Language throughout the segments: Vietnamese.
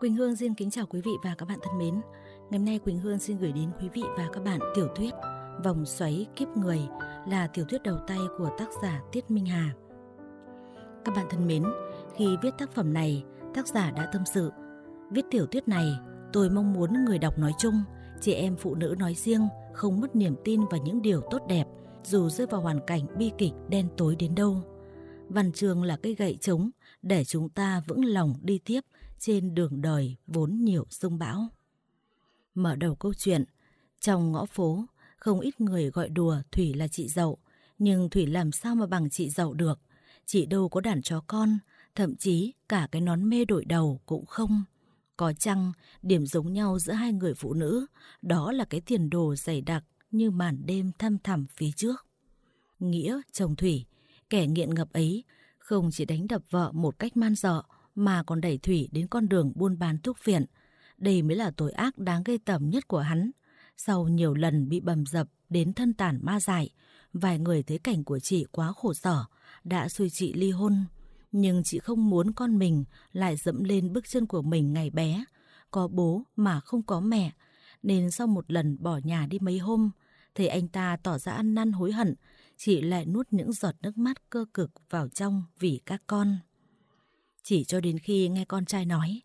Quỳnh Hương xin kính chào quý vị và các bạn thân mến. Ngày hôm nay Quỳnh Hương xin gửi đến quý vị và các bạn tiểu thuyết Vòng xoáy kiếp người là tiểu thuyết đầu tay của tác giả Tiết Minh Hà. Các bạn thân mến, khi viết tác phẩm này, tác giả đã tâm sự. Viết tiểu thuyết này, tôi mong muốn người đọc nói chung, chị em phụ nữ nói riêng không mất niềm tin vào những điều tốt đẹp dù rơi vào hoàn cảnh bi kịch đen tối đến đâu. Văn trường là cây gậy chống để chúng ta vững lòng đi tiếp – trên đường đời vốn nhiều sung bão. Mở đầu câu chuyện, trong ngõ phố, không ít người gọi đùa Thủy là chị dậu, nhưng Thủy làm sao mà bằng chị dậu được, chị đâu có đàn chó con, thậm chí cả cái nón mê đội đầu cũng không. Có chăng, điểm giống nhau giữa hai người phụ nữ, đó là cái tiền đồ dày đặc như màn đêm thâm thẳm phía trước. Nghĩa, chồng Thủy, kẻ nghiện ngập ấy, không chỉ đánh đập vợ một cách man dọa mà còn đẩy Thủy đến con đường buôn bán thuốc viện. Đây mới là tội ác đáng gây tởm nhất của hắn. Sau nhiều lần bị bầm dập đến thân tàn ma dại, vài người thấy cảnh của chị quá khổ sở, đã suy chị ly hôn. Nhưng chị không muốn con mình lại dẫm lên bước chân của mình ngày bé, có bố mà không có mẹ. Nên sau một lần bỏ nhà đi mấy hôm, thấy anh ta tỏ ra ăn năn hối hận, chị lại nuốt những giọt nước mắt cơ cực vào trong vì các con. Chỉ cho đến khi nghe con trai nói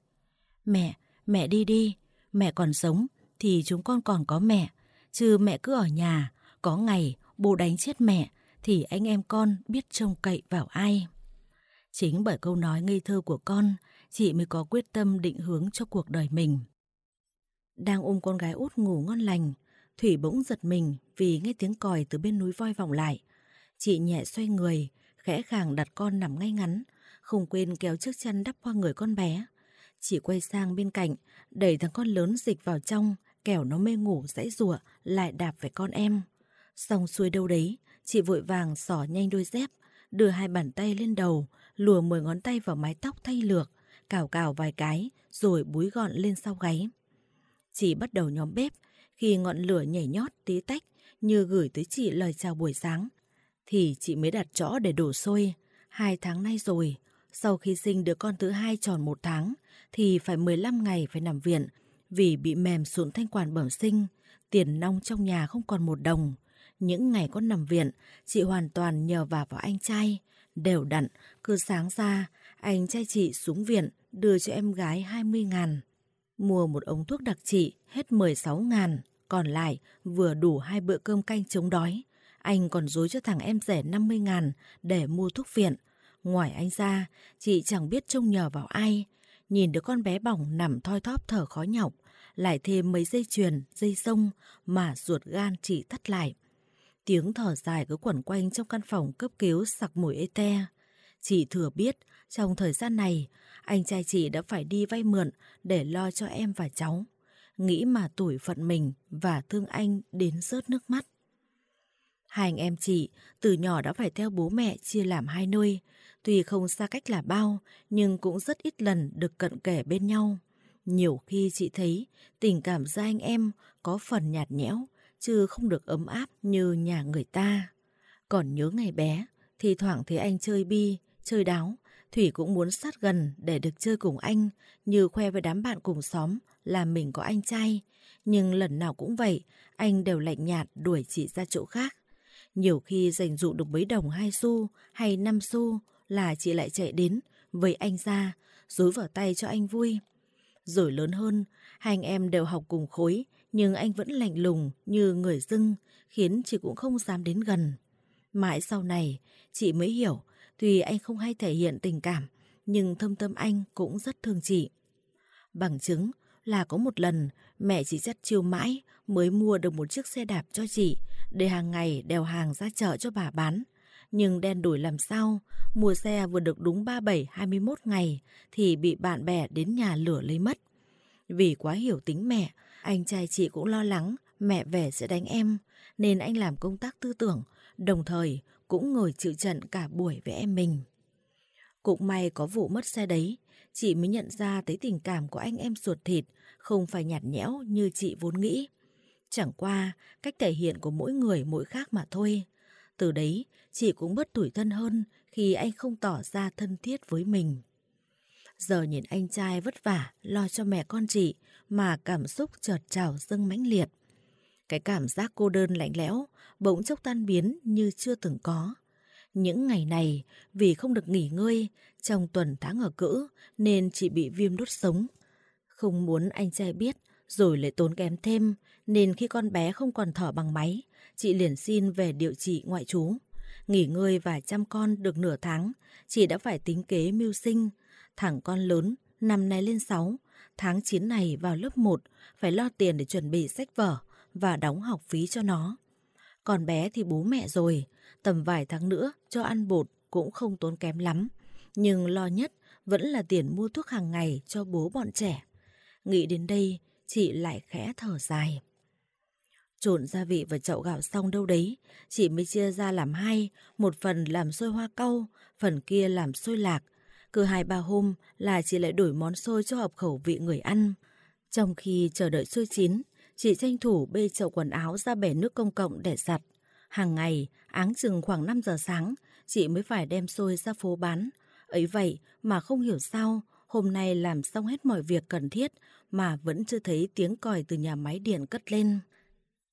Mẹ, mẹ đi đi Mẹ còn sống thì chúng con còn có mẹ Chứ mẹ cứ ở nhà Có ngày bố đánh chết mẹ Thì anh em con biết trông cậy vào ai Chính bởi câu nói ngây thơ của con Chị mới có quyết tâm định hướng cho cuộc đời mình Đang ôm con gái út ngủ ngon lành Thủy bỗng giật mình vì nghe tiếng còi từ bên núi voi vọng lại. Chị nhẹ xoay người, khẽ khàng đặt con nằm ngay ngắn, không quên kéo chiếc chăn đắp qua người con bé. Chỉ quay sang bên cạnh, đẩy thằng con lớn dịch vào trong, kẻo nó mê ngủ dãy rủa lại đạp về con em. Xong xuôi đâu đấy, chị vội vàng xỏ nhanh đôi dép, đưa hai bàn tay lên đầu, lùa mười ngón tay vào mái tóc thay lược, cào cào vài cái, rồi búi gọn lên sau gáy. Chị bắt đầu nhóm bếp, khi ngọn lửa nhảy nhót tí tách như gửi tới chị lời chào buổi sáng, thì chị mới đặt chõ để đổ sôi. Hai tháng nay rồi, sau khi sinh đứa con thứ hai tròn một tháng thì phải 15 ngày phải nằm viện vì bị mềm sụn thanh quản bẩm sinh, tiền nong trong nhà không còn một đồng. Những ngày con nằm viện, chị hoàn toàn nhờ vào vào anh trai. Đều đặn, cứ sáng ra, anh trai chị xuống viện đưa cho em gái 20 ngàn. Mua một ống thuốc đặc trị hết 16 ngàn, còn lại vừa đủ hai bữa cơm canh chống đói. Anh còn dối cho thằng em rẻ 50 ngàn để mua thuốc viện Ngoài anh ra, chị chẳng biết trông nhờ vào ai. Nhìn đứa con bé bỏng nằm thoi thóp thở khó nhọc, lại thêm mấy dây chuyền, dây sông mà ruột gan chị thắt lại. Tiếng thở dài cứ quẩn quanh trong căn phòng cấp cứu sặc mùi ê te. Chị thừa biết, trong thời gian này, anh trai chị đã phải đi vay mượn để lo cho em và cháu. Nghĩ mà tuổi phận mình và thương anh đến rớt nước mắt. Hai anh em chị từ nhỏ đã phải theo bố mẹ chia làm hai nơi, Tuy không xa cách là bao, nhưng cũng rất ít lần được cận kề bên nhau. Nhiều khi chị thấy tình cảm gia anh em có phần nhạt nhẽo, chứ không được ấm áp như nhà người ta. Còn nhớ ngày bé, thì thoảng thấy anh chơi bi, chơi đáo, Thủy cũng muốn sát gần để được chơi cùng anh, như khoe với đám bạn cùng xóm là mình có anh trai. Nhưng lần nào cũng vậy, anh đều lạnh nhạt đuổi chị ra chỗ khác. Nhiều khi dành dụ được mấy đồng hai xu hay năm xu, là chị lại chạy đến, với anh ra, dối vào tay cho anh vui. Rồi lớn hơn, hai anh em đều học cùng khối, nhưng anh vẫn lạnh lùng như người dưng, khiến chị cũng không dám đến gần. Mãi sau này, chị mới hiểu, tuy anh không hay thể hiện tình cảm, nhưng thâm tâm anh cũng rất thương chị. Bằng chứng là có một lần mẹ chị dắt chiêu mãi mới mua được một chiếc xe đạp cho chị để hàng ngày đèo hàng ra chợ cho bà bán nhưng đen đuổi làm sao, mua xe vừa được đúng 37-21 ngày thì bị bạn bè đến nhà lửa lấy mất. Vì quá hiểu tính mẹ, anh trai chị cũng lo lắng mẹ về sẽ đánh em, nên anh làm công tác tư tưởng, đồng thời cũng ngồi chịu trận cả buổi với em mình. Cũng may có vụ mất xe đấy, chị mới nhận ra tới tình cảm của anh em ruột thịt không phải nhạt nhẽo như chị vốn nghĩ. Chẳng qua, cách thể hiện của mỗi người mỗi khác mà thôi. Từ đấy, chị cũng bớt tủi thân hơn khi anh không tỏ ra thân thiết với mình. Giờ nhìn anh trai vất vả lo cho mẹ con chị mà cảm xúc chợt trào dâng mãnh liệt. Cái cảm giác cô đơn lạnh lẽo bỗng chốc tan biến như chưa từng có. Những ngày này, vì không được nghỉ ngơi, trong tuần tháng ở cữ nên chị bị viêm đốt sống. Không muốn anh trai biết rồi lại tốn kém thêm nên khi con bé không còn thở bằng máy chị liền xin về điều trị ngoại trú. Nghỉ ngơi và chăm con được nửa tháng, chị đã phải tính kế mưu sinh. Thằng con lớn, năm nay lên 6, tháng 9 này vào lớp 1, phải lo tiền để chuẩn bị sách vở và đóng học phí cho nó. Còn bé thì bố mẹ rồi, tầm vài tháng nữa cho ăn bột cũng không tốn kém lắm. Nhưng lo nhất vẫn là tiền mua thuốc hàng ngày cho bố bọn trẻ. Nghĩ đến đây, chị lại khẽ thở dài. Trộn gia vị vào chậu gạo xong đâu đấy, chị mới chia ra làm hai, một phần làm xôi hoa câu phần kia làm xôi lạc. Cứ hai ba hôm là chị lại đổi món xôi cho hợp khẩu vị người ăn. Trong khi chờ đợi xôi chín, chị tranh thủ bê chậu quần áo ra bể nước công cộng để giặt. Hàng ngày, áng chừng khoảng 5 giờ sáng, chị mới phải đem xôi ra phố bán. Ấy vậy mà không hiểu sao, hôm nay làm xong hết mọi việc cần thiết mà vẫn chưa thấy tiếng còi từ nhà máy điện cất lên.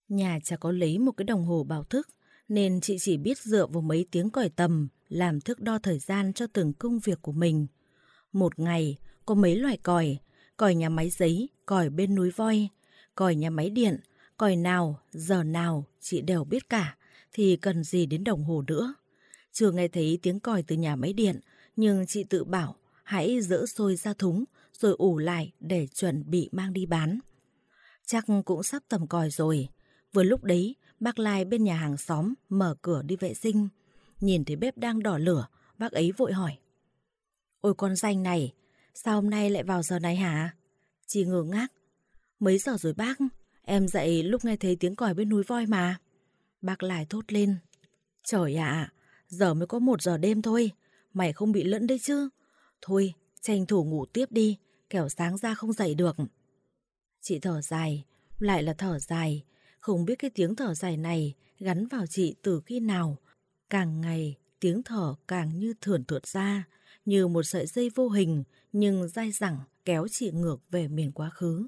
Nhà chả có lấy một cái đồng hồ báo thức, nên chị chỉ biết dựa vào mấy tiếng còi tầm làm thước đo thời gian cho từng công việc của mình. Một ngày có mấy loại còi, còi nhà máy giấy, còi bên núi voi, còi nhà máy điện, còi nào, giờ nào chị đều biết cả, thì cần gì đến đồng hồ nữa. Chưa nghe thấy tiếng còi từ nhà máy điện, nhưng chị tự bảo hãy dỡ sôi ra thúng rồi ủ lại để chuẩn bị mang đi bán. Chắc cũng sắp tầm còi rồi, Vừa lúc đấy, bác Lai bên nhà hàng xóm mở cửa đi vệ sinh. Nhìn thấy bếp đang đỏ lửa, bác ấy vội hỏi. Ôi con danh này, sao hôm nay lại vào giờ này hả? Chị ngờ ngác. Mấy giờ rồi bác? Em dậy lúc nghe thấy tiếng còi bên núi voi mà. Bác Lai thốt lên. Trời ạ, à, giờ mới có một giờ đêm thôi. Mày không bị lẫn đấy chứ. Thôi, tranh thủ ngủ tiếp đi, kẻo sáng ra không dậy được. Chị thở dài, lại là thở dài, không biết cái tiếng thở dài này gắn vào chị từ khi nào. Càng ngày, tiếng thở càng như thườn thượt ra, như một sợi dây vô hình nhưng dai dẳng kéo chị ngược về miền quá khứ.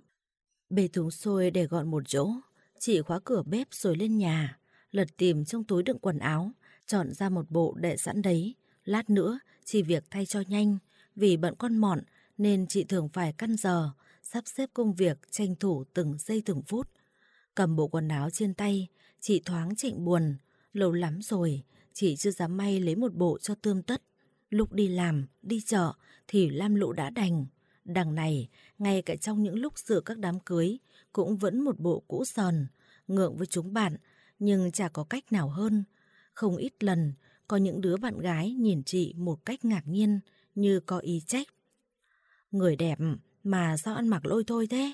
Bê thúng sôi để gọn một chỗ, chị khóa cửa bếp rồi lên nhà, lật tìm trong túi đựng quần áo, chọn ra một bộ để sẵn đấy. Lát nữa, chỉ việc thay cho nhanh, vì bận con mọn nên chị thường phải căn giờ, sắp xếp công việc tranh thủ từng giây từng phút Cầm bộ quần áo trên tay, chị thoáng chạnh buồn. Lâu lắm rồi, chị chưa dám may lấy một bộ cho tươm tất. Lúc đi làm, đi chợ thì lam lũ đã đành. Đằng này, ngay cả trong những lúc sửa các đám cưới, cũng vẫn một bộ cũ sòn, ngượng với chúng bạn, nhưng chả có cách nào hơn. Không ít lần, có những đứa bạn gái nhìn chị một cách ngạc nhiên, như có ý trách. Người đẹp mà sao ăn mặc lôi thôi thế?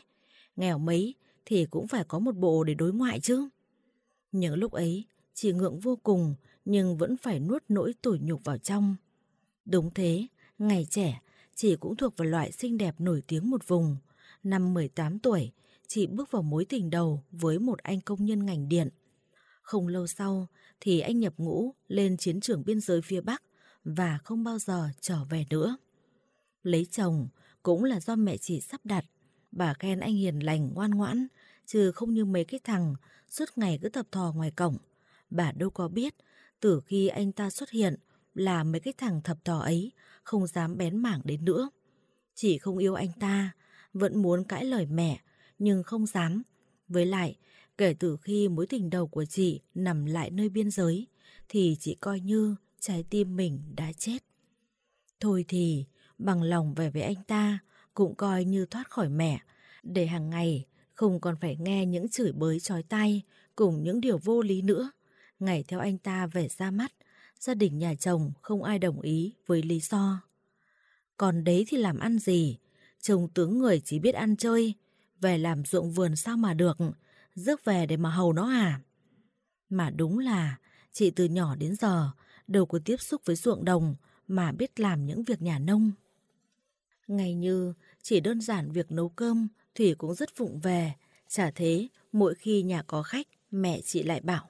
Nghèo mấy thì cũng phải có một bộ để đối ngoại chứ. Những lúc ấy, chị ngượng vô cùng nhưng vẫn phải nuốt nỗi tủi nhục vào trong. Đúng thế, ngày trẻ, chị cũng thuộc vào loại xinh đẹp nổi tiếng một vùng. Năm 18 tuổi, chị bước vào mối tình đầu với một anh công nhân ngành điện. Không lâu sau thì anh nhập ngũ lên chiến trường biên giới phía Bắc và không bao giờ trở về nữa. Lấy chồng cũng là do mẹ chị sắp đặt Bà khen anh hiền lành, ngoan ngoãn, chứ không như mấy cái thằng suốt ngày cứ tập thò ngoài cổng. Bà đâu có biết, từ khi anh ta xuất hiện là mấy cái thằng thập thò ấy không dám bén mảng đến nữa. Chỉ không yêu anh ta, vẫn muốn cãi lời mẹ, nhưng không dám. Với lại, kể từ khi mối tình đầu của chị nằm lại nơi biên giới, thì chị coi như trái tim mình đã chết. Thôi thì, bằng lòng về với anh ta, cũng coi như thoát khỏi mẹ, để hàng ngày không còn phải nghe những chửi bới chói tay cùng những điều vô lý nữa. Ngày theo anh ta về ra mắt, gia đình nhà chồng không ai đồng ý với lý do. Còn đấy thì làm ăn gì? Chồng tướng người chỉ biết ăn chơi, về làm ruộng vườn sao mà được, rước về để mà hầu nó à? Mà đúng là chị từ nhỏ đến giờ đều có tiếp xúc với ruộng đồng mà biết làm những việc nhà nông. Ngày như chỉ đơn giản việc nấu cơm, Thủy cũng rất vụng về. Chả thế, mỗi khi nhà có khách, mẹ chị lại bảo.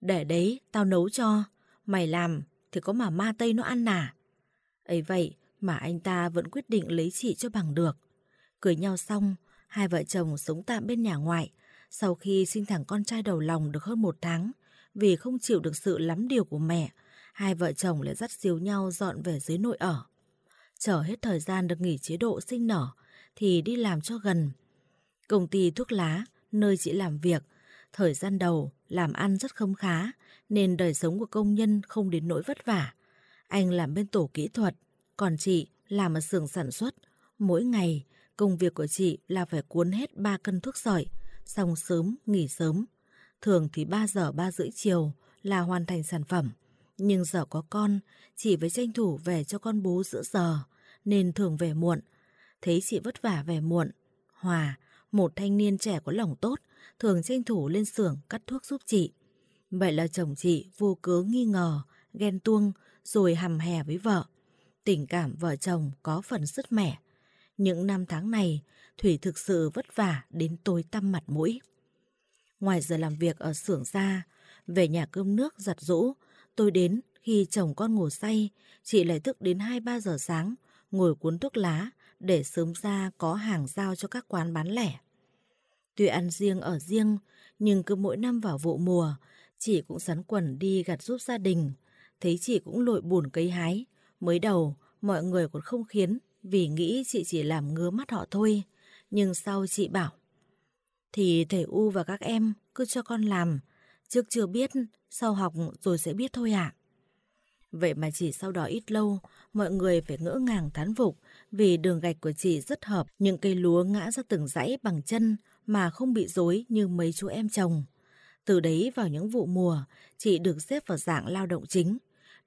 Để đấy, tao nấu cho. Mày làm, thì có mà ma Tây nó ăn nà ấy vậy mà anh ta vẫn quyết định lấy chị cho bằng được. Cưới nhau xong, hai vợ chồng sống tạm bên nhà ngoại. Sau khi sinh thằng con trai đầu lòng được hơn một tháng, vì không chịu được sự lắm điều của mẹ, hai vợ chồng lại dắt xíu nhau dọn về dưới nội ở chờ hết thời gian được nghỉ chế độ sinh nở thì đi làm cho gần. Công ty thuốc lá, nơi chị làm việc, thời gian đầu làm ăn rất không khá nên đời sống của công nhân không đến nỗi vất vả. Anh làm bên tổ kỹ thuật, còn chị làm ở xưởng sản xuất. Mỗi ngày, công việc của chị là phải cuốn hết 3 cân thuốc sợi, xong sớm, nghỉ sớm. Thường thì 3 giờ 3 rưỡi chiều là hoàn thành sản phẩm. Nhưng giờ có con, chỉ với tranh thủ về cho con bố giữa giờ, nên thường về muộn. Thấy chị vất vả về muộn, Hòa, một thanh niên trẻ có lòng tốt, thường tranh thủ lên xưởng cắt thuốc giúp chị. Vậy là chồng chị vô cớ nghi ngờ, ghen tuông, rồi hầm hè với vợ. Tình cảm vợ chồng có phần sứt mẻ. Những năm tháng này, Thủy thực sự vất vả đến tối tăm mặt mũi. Ngoài giờ làm việc ở xưởng ra, về nhà cơm nước giặt rũ, Tôi đến khi chồng con ngủ say, chị lại thức đến 2-3 giờ sáng, ngồi cuốn thuốc lá để sớm ra có hàng giao cho các quán bán lẻ. Tuy ăn riêng ở riêng, nhưng cứ mỗi năm vào vụ mùa, chị cũng sắn quần đi gặt giúp gia đình. Thấy chị cũng lội bùn cấy hái. Mới đầu, mọi người còn không khiến vì nghĩ chị chỉ làm ngứa mắt họ thôi. Nhưng sau chị bảo, thì thầy U và các em cứ cho con làm, Trước chưa biết, sau học rồi sẽ biết thôi ạ. Vậy mà chỉ sau đó ít lâu, mọi người phải ngỡ ngàng thán phục vì đường gạch của chị rất hợp những cây lúa ngã ra từng dãy bằng chân mà không bị rối như mấy chú em chồng. Từ đấy vào những vụ mùa, chị được xếp vào dạng lao động chính.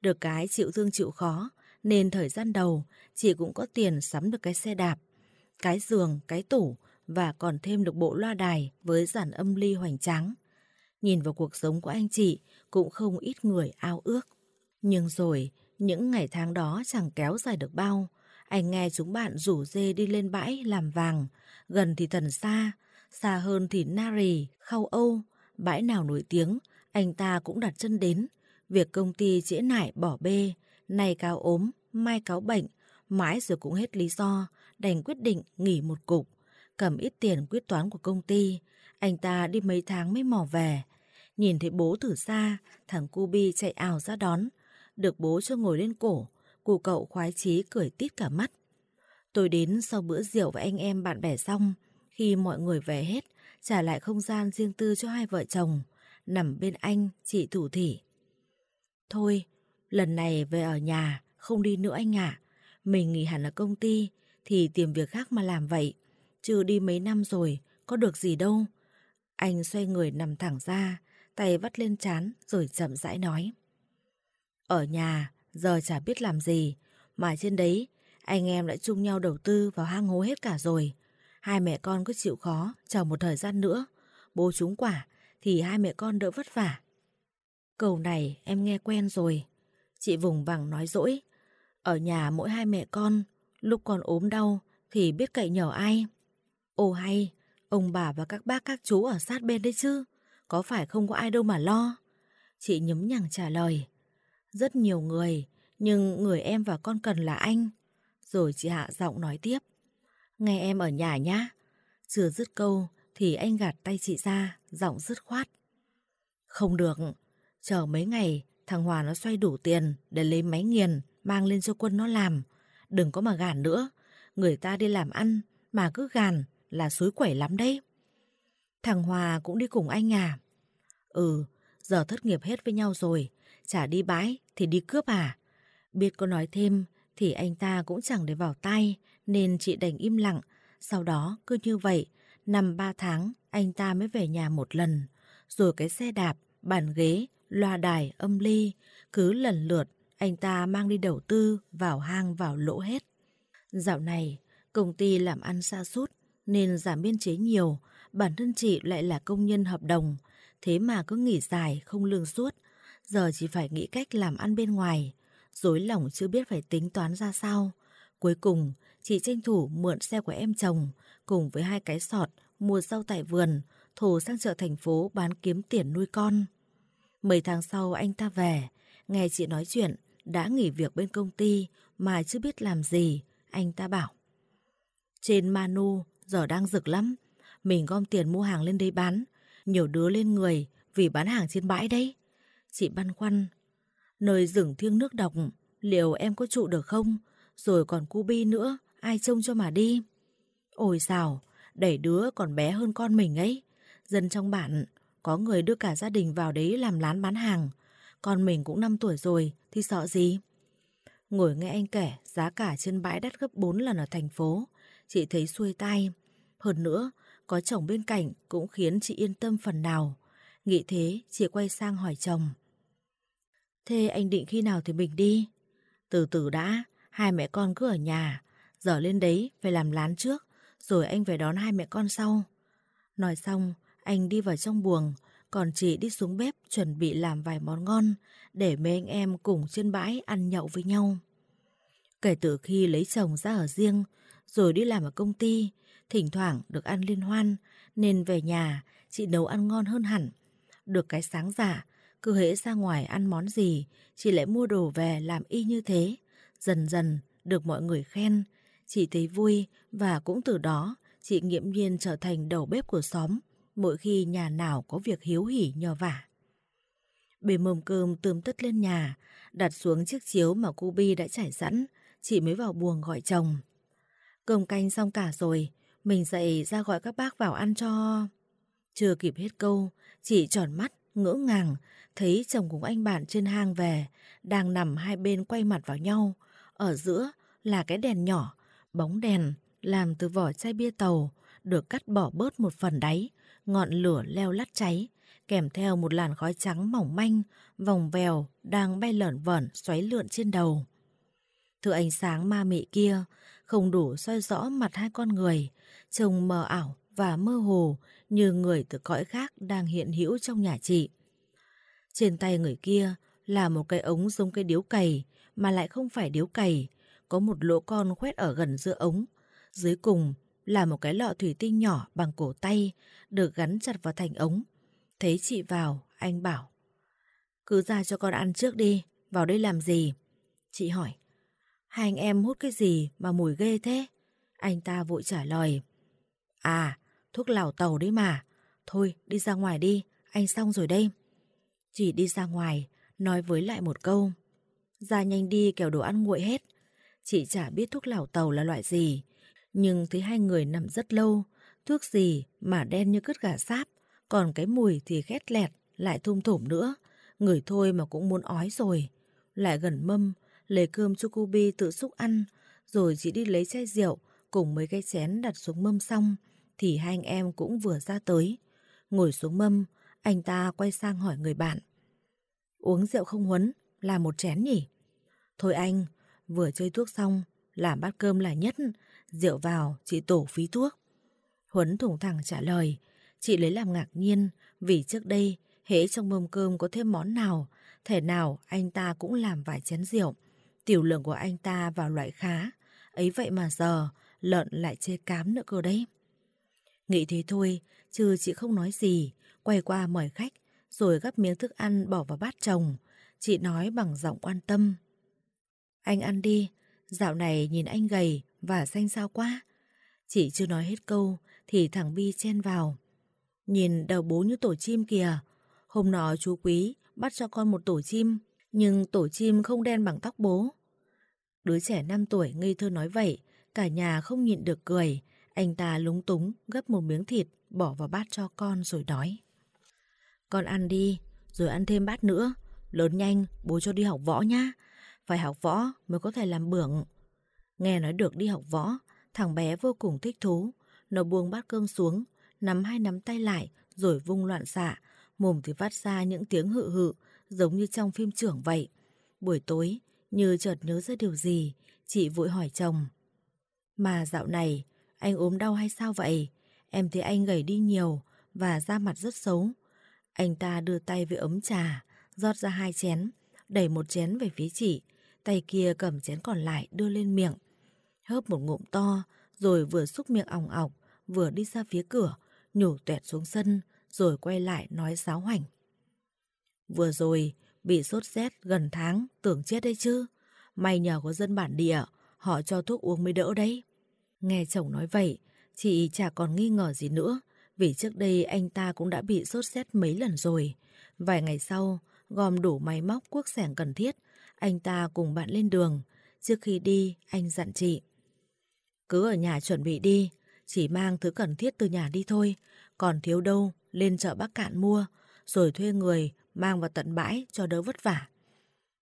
Được cái chịu thương chịu khó, nên thời gian đầu chị cũng có tiền sắm được cái xe đạp, cái giường, cái tủ và còn thêm được bộ loa đài với dàn âm ly hoành tráng. Nhìn vào cuộc sống của anh chị, cũng không ít người ao ước. Nhưng rồi, những ngày tháng đó chẳng kéo dài được bao. Anh nghe chúng bạn rủ dê đi lên bãi làm vàng, gần thì thần xa, xa hơn thì Nari, Khâu Âu, bãi nào nổi tiếng, anh ta cũng đặt chân đến. Việc công ty trễ nải bỏ bê, nay cáo ốm, mai cáo bệnh, mãi rồi cũng hết lý do, đành quyết định nghỉ một cục. Cầm ít tiền quyết toán của công ty, anh ta đi mấy tháng mới mò về, Nhìn thấy bố từ xa, thằng Cubi chạy ảo ra đón. Được bố cho ngồi lên cổ, cụ cậu khoái chí cười tít cả mắt. Tôi đến sau bữa rượu với anh em bạn bè xong. Khi mọi người về hết, trả lại không gian riêng tư cho hai vợ chồng. Nằm bên anh, chị thủ thỉ. Thôi, lần này về ở nhà, không đi nữa anh ạ. À. Mình nghỉ hẳn ở công ty, thì tìm việc khác mà làm vậy. Chứ đi mấy năm rồi, có được gì đâu. Anh xoay người nằm thẳng ra, tay vắt lên chán rồi chậm rãi nói. Ở nhà, giờ chả biết làm gì, mà trên đấy, anh em đã chung nhau đầu tư vào hang hố hết cả rồi. Hai mẹ con cứ chịu khó, chờ một thời gian nữa. Bố chúng quả, thì hai mẹ con đỡ vất vả. Câu này em nghe quen rồi. Chị vùng vằng nói dỗi. Ở nhà mỗi hai mẹ con, lúc còn ốm đau thì biết cậy nhờ ai. ồ hay, ông bà và các bác các chú ở sát bên đấy chứ có phải không có ai đâu mà lo? Chị nhấm nhằng trả lời. Rất nhiều người, nhưng người em và con cần là anh. Rồi chị hạ giọng nói tiếp. Nghe em ở nhà nhá. Chưa dứt câu thì anh gạt tay chị ra, giọng dứt khoát. Không được, chờ mấy ngày thằng Hòa nó xoay đủ tiền để lấy máy nghiền mang lên cho quân nó làm. Đừng có mà gàn nữa, người ta đi làm ăn mà cứ gàn là suối quẩy lắm đấy. Thằng Hòa cũng đi cùng anh à? Ừ, giờ thất nghiệp hết với nhau rồi, chả đi bãi thì đi cướp à? Biết có nói thêm thì anh ta cũng chẳng để vào tay nên chị đành im lặng. Sau đó cứ như vậy, năm ba tháng anh ta mới về nhà một lần. Rồi cái xe đạp, bàn ghế, loa đài, âm ly cứ lần lượt anh ta mang đi đầu tư vào hang vào lỗ hết. Dạo này, công ty làm ăn xa suốt nên giảm biên chế nhiều, bản thân chị lại là công nhân hợp đồng Thế mà cứ nghỉ dài không lương suốt Giờ chỉ phải nghĩ cách làm ăn bên ngoài rối lòng chưa biết phải tính toán ra sao Cuối cùng Chị tranh thủ mượn xe của em chồng Cùng với hai cái sọt Mua rau tại vườn Thổ sang chợ thành phố bán kiếm tiền nuôi con Mấy tháng sau anh ta về Nghe chị nói chuyện Đã nghỉ việc bên công ty Mà chưa biết làm gì Anh ta bảo Trên Manu giờ đang rực lắm Mình gom tiền mua hàng lên đây bán nhiều đứa lên người vì bán hàng trên bãi đấy. Chị băn khoăn, nơi rừng thiêng nước độc, liệu em có trụ được không? Rồi còn cu bi nữa, ai trông cho mà đi? Ôi xào, đẩy đứa còn bé hơn con mình ấy. Dân trong bản, có người đưa cả gia đình vào đấy làm lán bán hàng. Con mình cũng 5 tuổi rồi, thì sợ gì? Ngồi nghe anh kể, giá cả trên bãi đắt gấp 4 lần ở thành phố. Chị thấy xuôi tay. Hơn nữa, có chồng bên cạnh cũng khiến chị yên tâm phần nào. Nghĩ thế, chị quay sang hỏi chồng. Thế anh định khi nào thì mình đi? Từ từ đã, hai mẹ con cứ ở nhà. Giờ lên đấy, phải làm lán trước, rồi anh về đón hai mẹ con sau. Nói xong, anh đi vào trong buồng, còn chị đi xuống bếp chuẩn bị làm vài món ngon để mấy anh em cùng trên bãi ăn nhậu với nhau. Kể từ khi lấy chồng ra ở riêng, rồi đi làm ở công ty, thỉnh thoảng được ăn liên hoan, nên về nhà chị nấu ăn ngon hơn hẳn. Được cái sáng giả, cứ hễ ra ngoài ăn món gì, chị lại mua đồ về làm y như thế. Dần dần được mọi người khen, chị thấy vui và cũng từ đó chị nghiễm nhiên trở thành đầu bếp của xóm mỗi khi nhà nào có việc hiếu hỉ nhờ vả. Bề mồm cơm tươm tất lên nhà, đặt xuống chiếc chiếu mà cô Bi đã trải sẵn, chị mới vào buồng gọi chồng. Cơm canh xong cả rồi, mình dậy ra gọi các bác vào ăn cho... Chưa kịp hết câu, chị tròn mắt, ngỡ ngàng, thấy chồng cùng anh bạn trên hang về, đang nằm hai bên quay mặt vào nhau. Ở giữa là cái đèn nhỏ, bóng đèn làm từ vỏ chai bia tàu, được cắt bỏ bớt một phần đáy, ngọn lửa leo lắt cháy, kèm theo một làn khói trắng mỏng manh, vòng vèo đang bay lởn vởn xoáy lượn trên đầu. Thứ ánh sáng ma mị kia không đủ soi rõ mặt hai con người, trông mờ ảo và mơ hồ như người từ cõi khác đang hiện hữu trong nhà chị. Trên tay người kia là một cái ống giống cái điếu cày mà lại không phải điếu cày, có một lỗ con khoét ở gần giữa ống. Dưới cùng là một cái lọ thủy tinh nhỏ bằng cổ tay được gắn chặt vào thành ống. Thấy chị vào, anh bảo Cứ ra cho con ăn trước đi, vào đây làm gì? Chị hỏi Hai anh em hút cái gì mà mùi ghê thế? Anh ta vội trả lời. À, thuốc lào tàu đấy mà. Thôi, đi ra ngoài đi, anh xong rồi đây. Chỉ đi ra ngoài, nói với lại một câu. Ra nhanh đi kẻo đồ ăn nguội hết. Chị chả biết thuốc lào tàu là loại gì. Nhưng thấy hai người nằm rất lâu, thuốc gì mà đen như cứt gà sáp, còn cái mùi thì ghét lẹt, lại thum thủm nữa. Người thôi mà cũng muốn ói rồi. Lại gần mâm, lấy cơm cho Kubi tự xúc ăn, rồi chị đi lấy chai rượu cùng mấy cái chén đặt xuống mâm xong, thì hai anh em cũng vừa ra tới. Ngồi xuống mâm, anh ta quay sang hỏi người bạn. Uống rượu không huấn, là một chén nhỉ? Thôi anh, vừa chơi thuốc xong, làm bát cơm là nhất, rượu vào chị tổ phí thuốc. Huấn thủng thẳng trả lời, chị lấy làm ngạc nhiên vì trước đây hễ trong mâm cơm có thêm món nào, thể nào anh ta cũng làm vài chén rượu. Tiểu lượng của anh ta vào loại khá, ấy vậy mà giờ lợn lại chê cám nữa cơ đấy. Nghĩ thế thôi, chứ chị không nói gì, quay qua mời khách, rồi gấp miếng thức ăn bỏ vào bát chồng. Chị nói bằng giọng quan tâm. Anh ăn đi, dạo này nhìn anh gầy và xanh sao quá. Chị chưa nói hết câu thì thằng Bi chen vào. Nhìn đầu bố như tổ chim kìa, hôm nọ chú Quý bắt cho con một tổ chim nhưng tổ chim không đen bằng tóc bố. Đứa trẻ 5 tuổi ngây thơ nói vậy, cả nhà không nhịn được cười, anh ta lúng túng gấp một miếng thịt bỏ vào bát cho con rồi nói. Con ăn đi, rồi ăn thêm bát nữa, lớn nhanh bố cho đi học võ nhá, phải học võ mới có thể làm bưởng. Nghe nói được đi học võ, thằng bé vô cùng thích thú, nó buông bát cơm xuống, nắm hai nắm tay lại rồi vung loạn xạ, mồm thì phát ra những tiếng hự hự, giống như trong phim trưởng vậy. Buổi tối, như chợt nhớ ra điều gì, chị vội hỏi chồng. Mà dạo này, anh ốm đau hay sao vậy? Em thấy anh gầy đi nhiều và da mặt rất xấu. Anh ta đưa tay với ấm trà, rót ra hai chén, đẩy một chén về phía chị, tay kia cầm chén còn lại đưa lên miệng. Hớp một ngụm to, rồi vừa xúc miệng ỏng ọc, vừa đi ra phía cửa, nhổ tuẹt xuống sân, rồi quay lại nói giáo hoảnh. Vừa rồi, bị sốt rét gần tháng, tưởng chết đấy chứ. May nhờ có dân bản địa, họ cho thuốc uống mới đỡ đấy. Nghe chồng nói vậy, chị chả còn nghi ngờ gì nữa, vì trước đây anh ta cũng đã bị sốt rét mấy lần rồi. Vài ngày sau, gom đủ máy móc cuốc sẻng cần thiết, anh ta cùng bạn lên đường. Trước khi đi, anh dặn chị. Cứ ở nhà chuẩn bị đi, chỉ mang thứ cần thiết từ nhà đi thôi, còn thiếu đâu, lên chợ Bắc Cạn mua, rồi thuê người mang vào tận bãi cho đỡ vất vả.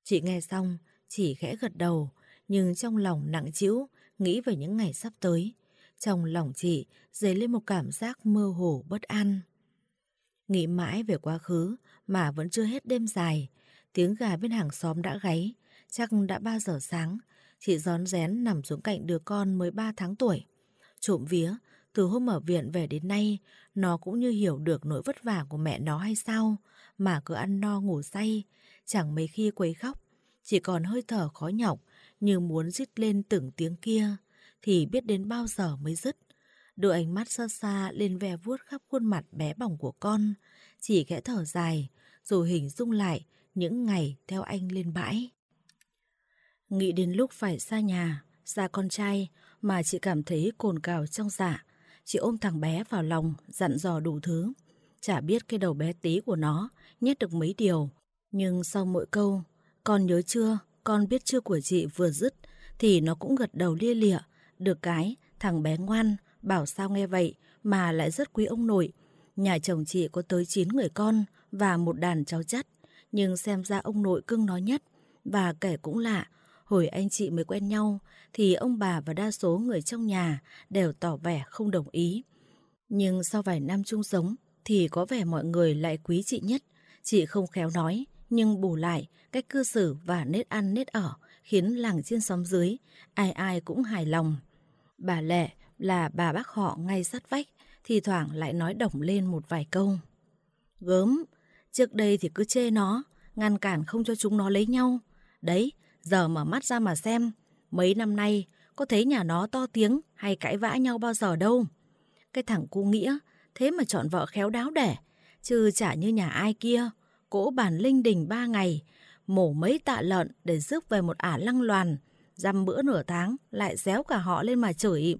Chị nghe xong, chỉ khẽ gật đầu, nhưng trong lòng nặng trĩu nghĩ về những ngày sắp tới. Trong lòng chị dấy lên một cảm giác mơ hồ bất an. Nghĩ mãi về quá khứ mà vẫn chưa hết đêm dài, tiếng gà bên hàng xóm đã gáy, chắc đã 3 giờ sáng, chị rón rén nằm xuống cạnh đứa con mới 3 tháng tuổi. Trộm vía, từ hôm ở viện về đến nay, nó cũng như hiểu được nỗi vất vả của mẹ nó hay sao, mà cứ ăn no ngủ say, chẳng mấy khi quấy khóc, chỉ còn hơi thở khó nhọc như muốn dứt lên từng tiếng kia thì biết đến bao giờ mới dứt. Đôi ánh mắt xa xa lên ve vuốt khắp khuôn mặt bé bỏng của con, chỉ khẽ thở dài, rồi hình dung lại những ngày theo anh lên bãi. Nghĩ đến lúc phải xa nhà, xa con trai mà chị cảm thấy cồn cào trong dạ. Chị ôm thằng bé vào lòng, dặn dò đủ thứ. Chả biết cái đầu bé tí của nó nhét được mấy điều. Nhưng sau mỗi câu, con nhớ chưa, con biết chưa của chị vừa dứt, thì nó cũng gật đầu lia lịa. Được cái, thằng bé ngoan, bảo sao nghe vậy mà lại rất quý ông nội. Nhà chồng chị có tới 9 người con và một đàn cháu chất Nhưng xem ra ông nội cưng nó nhất. Và kể cũng lạ, hồi anh chị mới quen nhau thì ông bà và đa số người trong nhà đều tỏ vẻ không đồng ý. Nhưng sau vài năm chung sống, thì có vẻ mọi người lại quý chị nhất. Chị không khéo nói, nhưng bù lại, cách cư xử và nết ăn nết ở khiến làng trên xóm dưới, ai ai cũng hài lòng. Bà Lệ là bà bác họ ngay sát vách, thì thoảng lại nói đổng lên một vài câu. Gớm, trước đây thì cứ chê nó, ngăn cản không cho chúng nó lấy nhau. Đấy, giờ mở mắt ra mà xem, mấy năm nay có thấy nhà nó to tiếng hay cãi vã nhau bao giờ đâu. Cái thằng cu nghĩa thế mà chọn vợ khéo đáo đẻ, chứ chả như nhà ai kia, cỗ bàn linh đình ba ngày, mổ mấy tạ lợn để rước về một ả lăng loàn, dăm bữa nửa tháng lại déo cả họ lên mà chửi.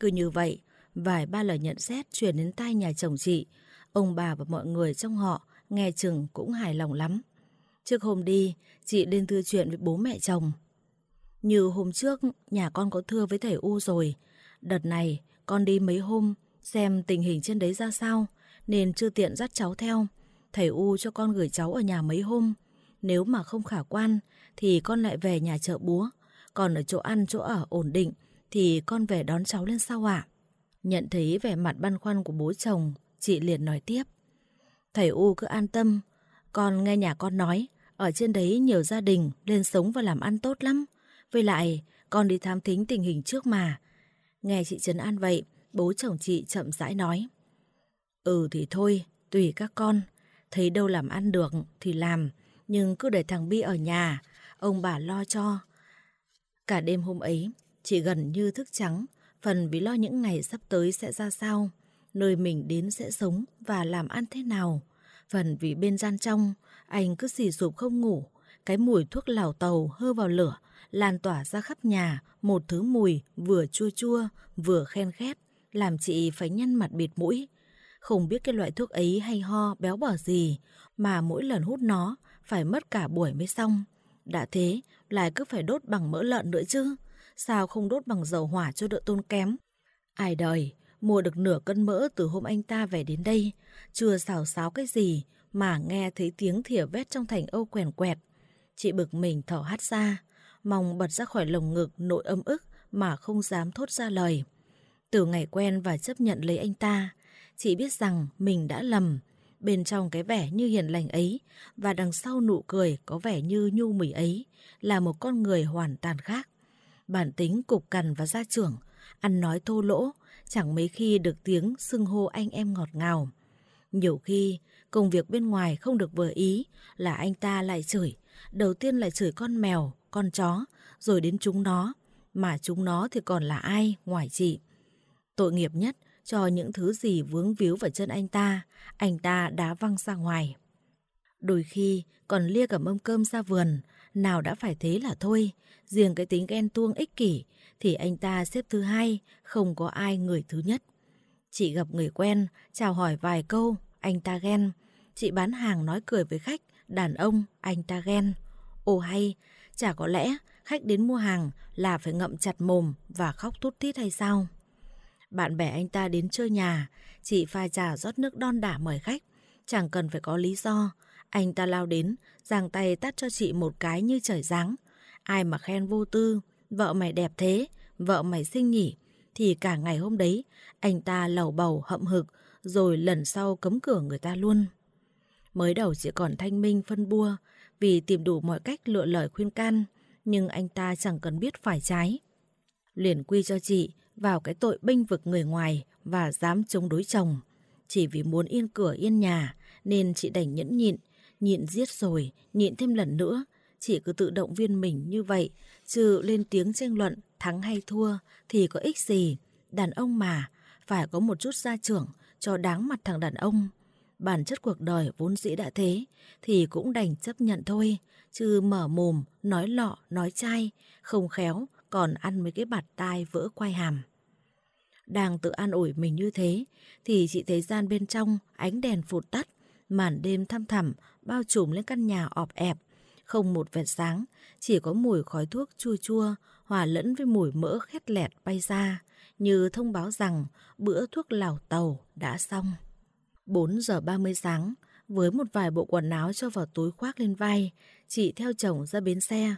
Cứ như vậy, vài ba lời nhận xét truyền đến tai nhà chồng chị, ông bà và mọi người trong họ nghe chừng cũng hài lòng lắm. Trước hôm đi, chị lên thư chuyện với bố mẹ chồng. Như hôm trước, nhà con có thưa với thầy U rồi. Đợt này, con đi mấy hôm, xem tình hình trên đấy ra sao, nên chưa tiện dắt cháu theo. Thầy U cho con gửi cháu ở nhà mấy hôm, nếu mà không khả quan thì con lại về nhà chợ búa, còn ở chỗ ăn chỗ ở ổn định thì con về đón cháu lên sau ạ. Nhận thấy vẻ mặt băn khoăn của bố chồng, chị liền nói tiếp. Thầy U cứ an tâm, con nghe nhà con nói, ở trên đấy nhiều gia đình lên sống và làm ăn tốt lắm. Với lại, con đi tham thính tình hình trước mà. Nghe chị Trấn An vậy, bố chồng chị chậm rãi nói. Ừ thì thôi, tùy các con, thấy đâu làm ăn được thì làm, nhưng cứ để thằng Bi ở nhà, ông bà lo cho. Cả đêm hôm ấy, chị gần như thức trắng, phần vì lo những ngày sắp tới sẽ ra sao, nơi mình đến sẽ sống và làm ăn thế nào. Phần vì bên gian trong, anh cứ xì sụp không ngủ, cái mùi thuốc lào tàu hơ vào lửa, lan tỏa ra khắp nhà, một thứ mùi vừa chua chua, vừa khen khét làm chị phải nhăn mặt bịt mũi. Không biết cái loại thuốc ấy hay ho béo bở gì mà mỗi lần hút nó phải mất cả buổi mới xong. Đã thế, lại cứ phải đốt bằng mỡ lợn nữa chứ. Sao không đốt bằng dầu hỏa cho đỡ tôn kém? Ai đời, mua được nửa cân mỡ từ hôm anh ta về đến đây, chưa xào xáo cái gì mà nghe thấy tiếng thìa vét trong thành Âu quèn quẹt. Chị bực mình thở hắt ra, mong bật ra khỏi lồng ngực nỗi âm ức mà không dám thốt ra lời. Từ ngày quen và chấp nhận lấy anh ta, chị biết rằng mình đã lầm. Bên trong cái vẻ như hiền lành ấy và đằng sau nụ cười có vẻ như nhu mỉ ấy là một con người hoàn toàn khác. Bản tính cục cằn và gia trưởng, ăn nói thô lỗ, chẳng mấy khi được tiếng xưng hô anh em ngọt ngào. Nhiều khi, công việc bên ngoài không được vừa ý là anh ta lại chửi. Đầu tiên là chửi con mèo, con chó, rồi đến chúng nó. Mà chúng nó thì còn là ai ngoài chị? Tội nghiệp nhất cho những thứ gì vướng víu vào chân anh ta, anh ta đá văng ra ngoài. Đôi khi còn lia cả mâm cơm ra vườn, nào đã phải thế là thôi. Riêng cái tính ghen tuông ích kỷ thì anh ta xếp thứ hai, không có ai người thứ nhất. Chị gặp người quen, chào hỏi vài câu, anh ta ghen. Chị bán hàng nói cười với khách, đàn ông, anh ta ghen. Ồ hay, chả có lẽ khách đến mua hàng là phải ngậm chặt mồm và khóc thút thít hay sao? bạn bè anh ta đến chơi nhà, chị pha trà rót nước đon đả mời khách. Chẳng cần phải có lý do, anh ta lao đến, giang tay tắt cho chị một cái như trời giáng. Ai mà khen vô tư, vợ mày đẹp thế, vợ mày xinh nhỉ, thì cả ngày hôm đấy, anh ta lầu bầu hậm hực, rồi lần sau cấm cửa người ta luôn. Mới đầu chị còn thanh minh phân bua, vì tìm đủ mọi cách lựa lời khuyên can, nhưng anh ta chẳng cần biết phải trái. Liền quy cho chị, vào cái tội binh vực người ngoài và dám chống đối chồng. Chỉ vì muốn yên cửa yên nhà nên chị đành nhẫn nhịn, nhịn giết rồi, nhịn thêm lần nữa. Chị cứ tự động viên mình như vậy, trừ lên tiếng tranh luận thắng hay thua thì có ích gì. Đàn ông mà, phải có một chút gia trưởng cho đáng mặt thằng đàn ông. Bản chất cuộc đời vốn dĩ đã thế thì cũng đành chấp nhận thôi, chứ mở mồm, nói lọ, nói chai, không khéo còn ăn mấy cái bạt tai vỡ quai hàm. Đang tự an ủi mình như thế, thì chị thấy gian bên trong, ánh đèn phụt tắt, màn đêm thăm thẳm, bao trùm lên căn nhà ọp ẹp. Không một vệt sáng, chỉ có mùi khói thuốc chua chua, hòa lẫn với mùi mỡ khét lẹt bay ra, như thông báo rằng bữa thuốc lào tàu đã xong. 4 giờ 30 sáng, với một vài bộ quần áo cho vào túi khoác lên vai, chị theo chồng ra bến xe,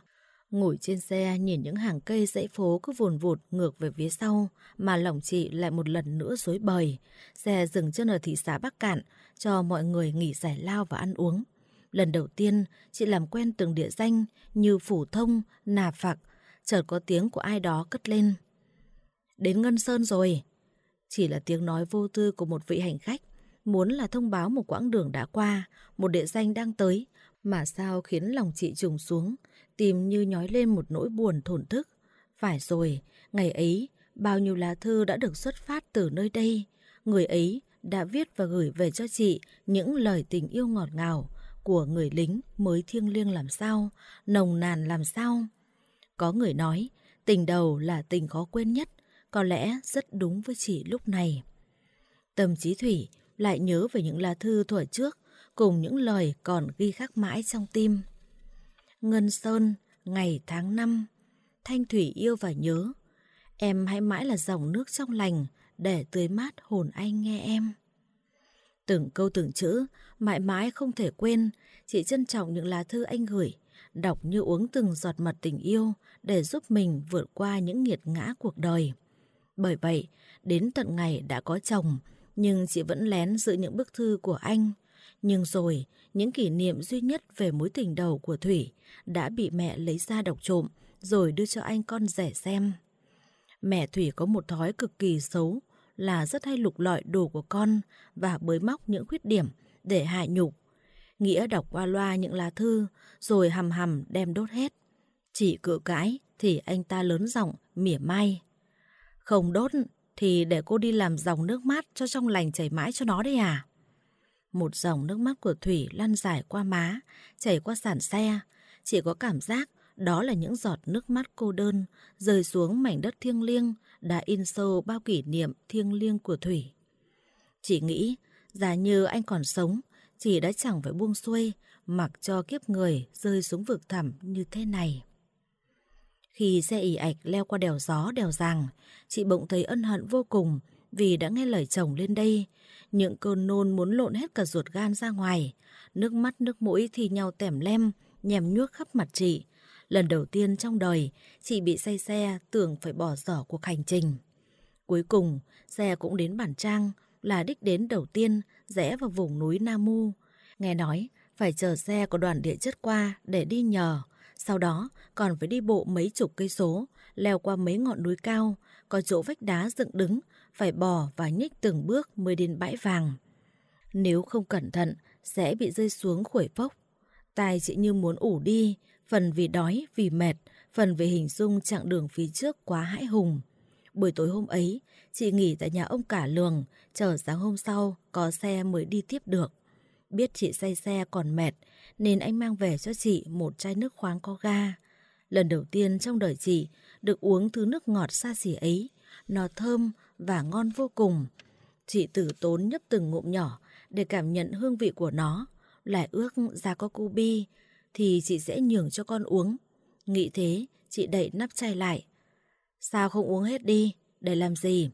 Ngồi trên xe nhìn những hàng cây dãy phố cứ vồn vụt ngược về phía sau mà lòng chị lại một lần nữa rối bời. Xe dừng chân ở thị xã Bắc Cạn cho mọi người nghỉ giải lao và ăn uống. Lần đầu tiên chị làm quen từng địa danh như Phủ Thông, Nà Phạc. Chợt có tiếng của ai đó cất lên. Đến Ngân Sơn rồi. Chỉ là tiếng nói vô tư của một vị hành khách muốn là thông báo một quãng đường đã qua, một địa danh đang tới mà sao khiến lòng chị trùng xuống Tìm như nhói lên một nỗi buồn thổn thức. Phải rồi, ngày ấy, bao nhiêu lá thư đã được xuất phát từ nơi đây. Người ấy đã viết và gửi về cho chị những lời tình yêu ngọt ngào của người lính mới thiêng liêng làm sao, nồng nàn làm sao. Có người nói, tình đầu là tình khó quên nhất, có lẽ rất đúng với chị lúc này. Tâm trí Thủy lại nhớ về những lá thư thuở trước cùng những lời còn ghi khắc mãi trong tim. Ngân Sơn, ngày tháng năm, Thanh Thủy yêu và nhớ. Em hãy mãi là dòng nước trong lành để tươi mát hồn anh nghe em. Từng câu từng chữ, mãi mãi không thể quên, chị trân trọng những lá thư anh gửi, đọc như uống từng giọt mật tình yêu để giúp mình vượt qua những nghiệt ngã cuộc đời. Bởi vậy, đến tận ngày đã có chồng, nhưng chị vẫn lén giữ những bức thư của anh. Nhưng rồi, những kỷ niệm duy nhất về mối tình đầu của Thủy đã bị mẹ lấy ra đọc trộm rồi đưa cho anh con rẻ xem. Mẹ Thủy có một thói cực kỳ xấu là rất hay lục lọi đồ của con và bới móc những khuyết điểm để hạ nhục. Nghĩa đọc qua loa những lá thư rồi hầm hầm đem đốt hết. Chỉ cự cãi thì anh ta lớn giọng mỉa mai. Không đốt thì để cô đi làm dòng nước mát cho trong lành chảy mãi cho nó đấy à? Một dòng nước mắt của Thủy lăn dài qua má, chảy qua sàn xe. Chỉ có cảm giác đó là những giọt nước mắt cô đơn rơi xuống mảnh đất thiêng liêng đã in sâu bao kỷ niệm thiêng liêng của Thủy. Chỉ nghĩ, giả như anh còn sống, chỉ đã chẳng phải buông xuôi mặc cho kiếp người rơi xuống vực thẳm như thế này. Khi xe ỉ ạch leo qua đèo gió đèo ràng, chị bỗng thấy ân hận vô cùng vì đã nghe lời chồng lên đây những cơn nôn muốn lộn hết cả ruột gan ra ngoài. Nước mắt nước mũi thì nhau tẻm lem, nhèm nhuốc khắp mặt chị. Lần đầu tiên trong đời, chị bị say xe tưởng phải bỏ dở cuộc hành trình. Cuối cùng, xe cũng đến Bản Trang, là đích đến đầu tiên rẽ vào vùng núi Nam Mu. Nghe nói, phải chờ xe của đoàn địa chất qua để đi nhờ. Sau đó, còn phải đi bộ mấy chục cây số, leo qua mấy ngọn núi cao, có chỗ vách đá dựng đứng phải bò và nhích từng bước mới đến bãi vàng. Nếu không cẩn thận, sẽ bị rơi xuống khuổi phốc. tài chị như muốn ủ đi, phần vì đói, vì mệt, phần vì hình dung chặng đường phía trước quá hãi hùng. Buổi tối hôm ấy, chị nghỉ tại nhà ông cả lường, chờ sáng hôm sau có xe mới đi tiếp được. Biết chị say xe còn mệt, nên anh mang về cho chị một chai nước khoáng có ga. Lần đầu tiên trong đời chị được uống thứ nước ngọt xa xỉ ấy, nó thơm, và ngon vô cùng. Chị tử tốn nhấp từng ngụm nhỏ để cảm nhận hương vị của nó. Lại ước ra có cu bi thì chị sẽ nhường cho con uống. Nghĩ thế, chị đẩy nắp chai lại. Sao không uống hết đi? Để làm gì?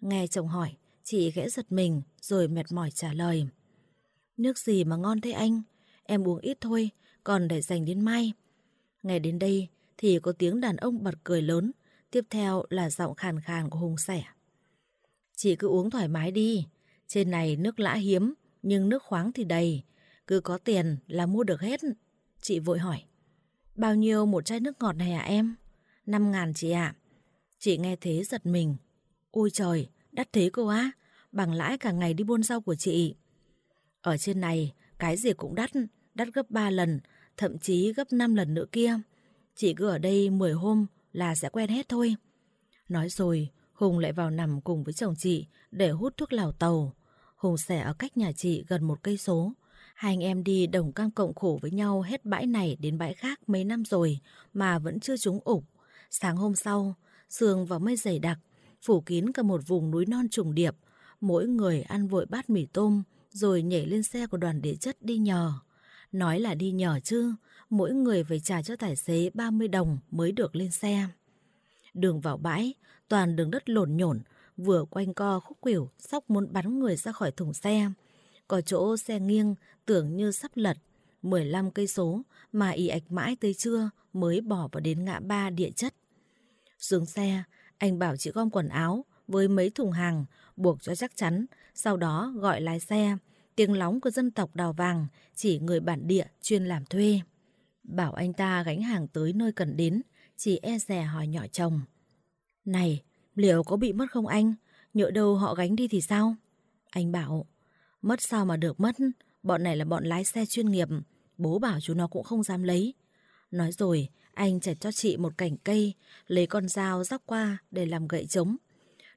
Nghe chồng hỏi, chị ghẽ giật mình rồi mệt mỏi trả lời. Nước gì mà ngon thế anh? Em uống ít thôi, còn để dành đến mai. Nghe đến đây thì có tiếng đàn ông bật cười lớn, tiếp theo là giọng khàn khàn của Hùng Sẻ. Chị cứ uống thoải mái đi. Trên này nước lã hiếm, nhưng nước khoáng thì đầy. Cứ có tiền là mua được hết. Chị vội hỏi. Bao nhiêu một chai nước ngọt này à em? năm ngàn chị ạ. À. Chị nghe thế giật mình. Ôi trời, đắt thế cô á. Bằng lãi cả ngày đi buôn rau của chị. Ở trên này, cái gì cũng đắt. Đắt gấp ba lần, thậm chí gấp năm lần nữa kia. Chị cứ ở đây 10 hôm là sẽ quen hết thôi. Nói rồi, Hùng lại vào nằm cùng với chồng chị để hút thuốc lào tàu. Hùng xẻ ở cách nhà chị gần một cây số. Hai anh em đi đồng cam cộng khổ với nhau hết bãi này đến bãi khác mấy năm rồi mà vẫn chưa trúng ủng. Sáng hôm sau, sương và mây dày đặc, phủ kín cả một vùng núi non trùng điệp. Mỗi người ăn vội bát mì tôm rồi nhảy lên xe của đoàn địa chất đi nhờ. Nói là đi nhờ chứ, mỗi người phải trả cho tài xế 30 đồng mới được lên xe. Đường vào bãi, toàn đường đất lổn nhổn, vừa quanh co khúc quỷu, sóc muốn bắn người ra khỏi thùng xe. Có chỗ xe nghiêng, tưởng như sắp lật, 15 cây số mà y ạch mãi tới trưa mới bỏ vào đến ngã ba địa chất. Xuống xe, anh bảo chị gom quần áo với mấy thùng hàng, buộc cho chắc chắn, sau đó gọi lái xe. Tiếng lóng của dân tộc đào vàng, chỉ người bản địa chuyên làm thuê. Bảo anh ta gánh hàng tới nơi cần đến, chỉ e rè hỏi nhỏ chồng. Này, liệu có bị mất không anh? Nhỡ đâu họ gánh đi thì sao? Anh bảo, mất sao mà được mất, bọn này là bọn lái xe chuyên nghiệp, bố bảo chú nó cũng không dám lấy. Nói rồi, anh chặt cho chị một cành cây, lấy con dao rắc qua để làm gậy chống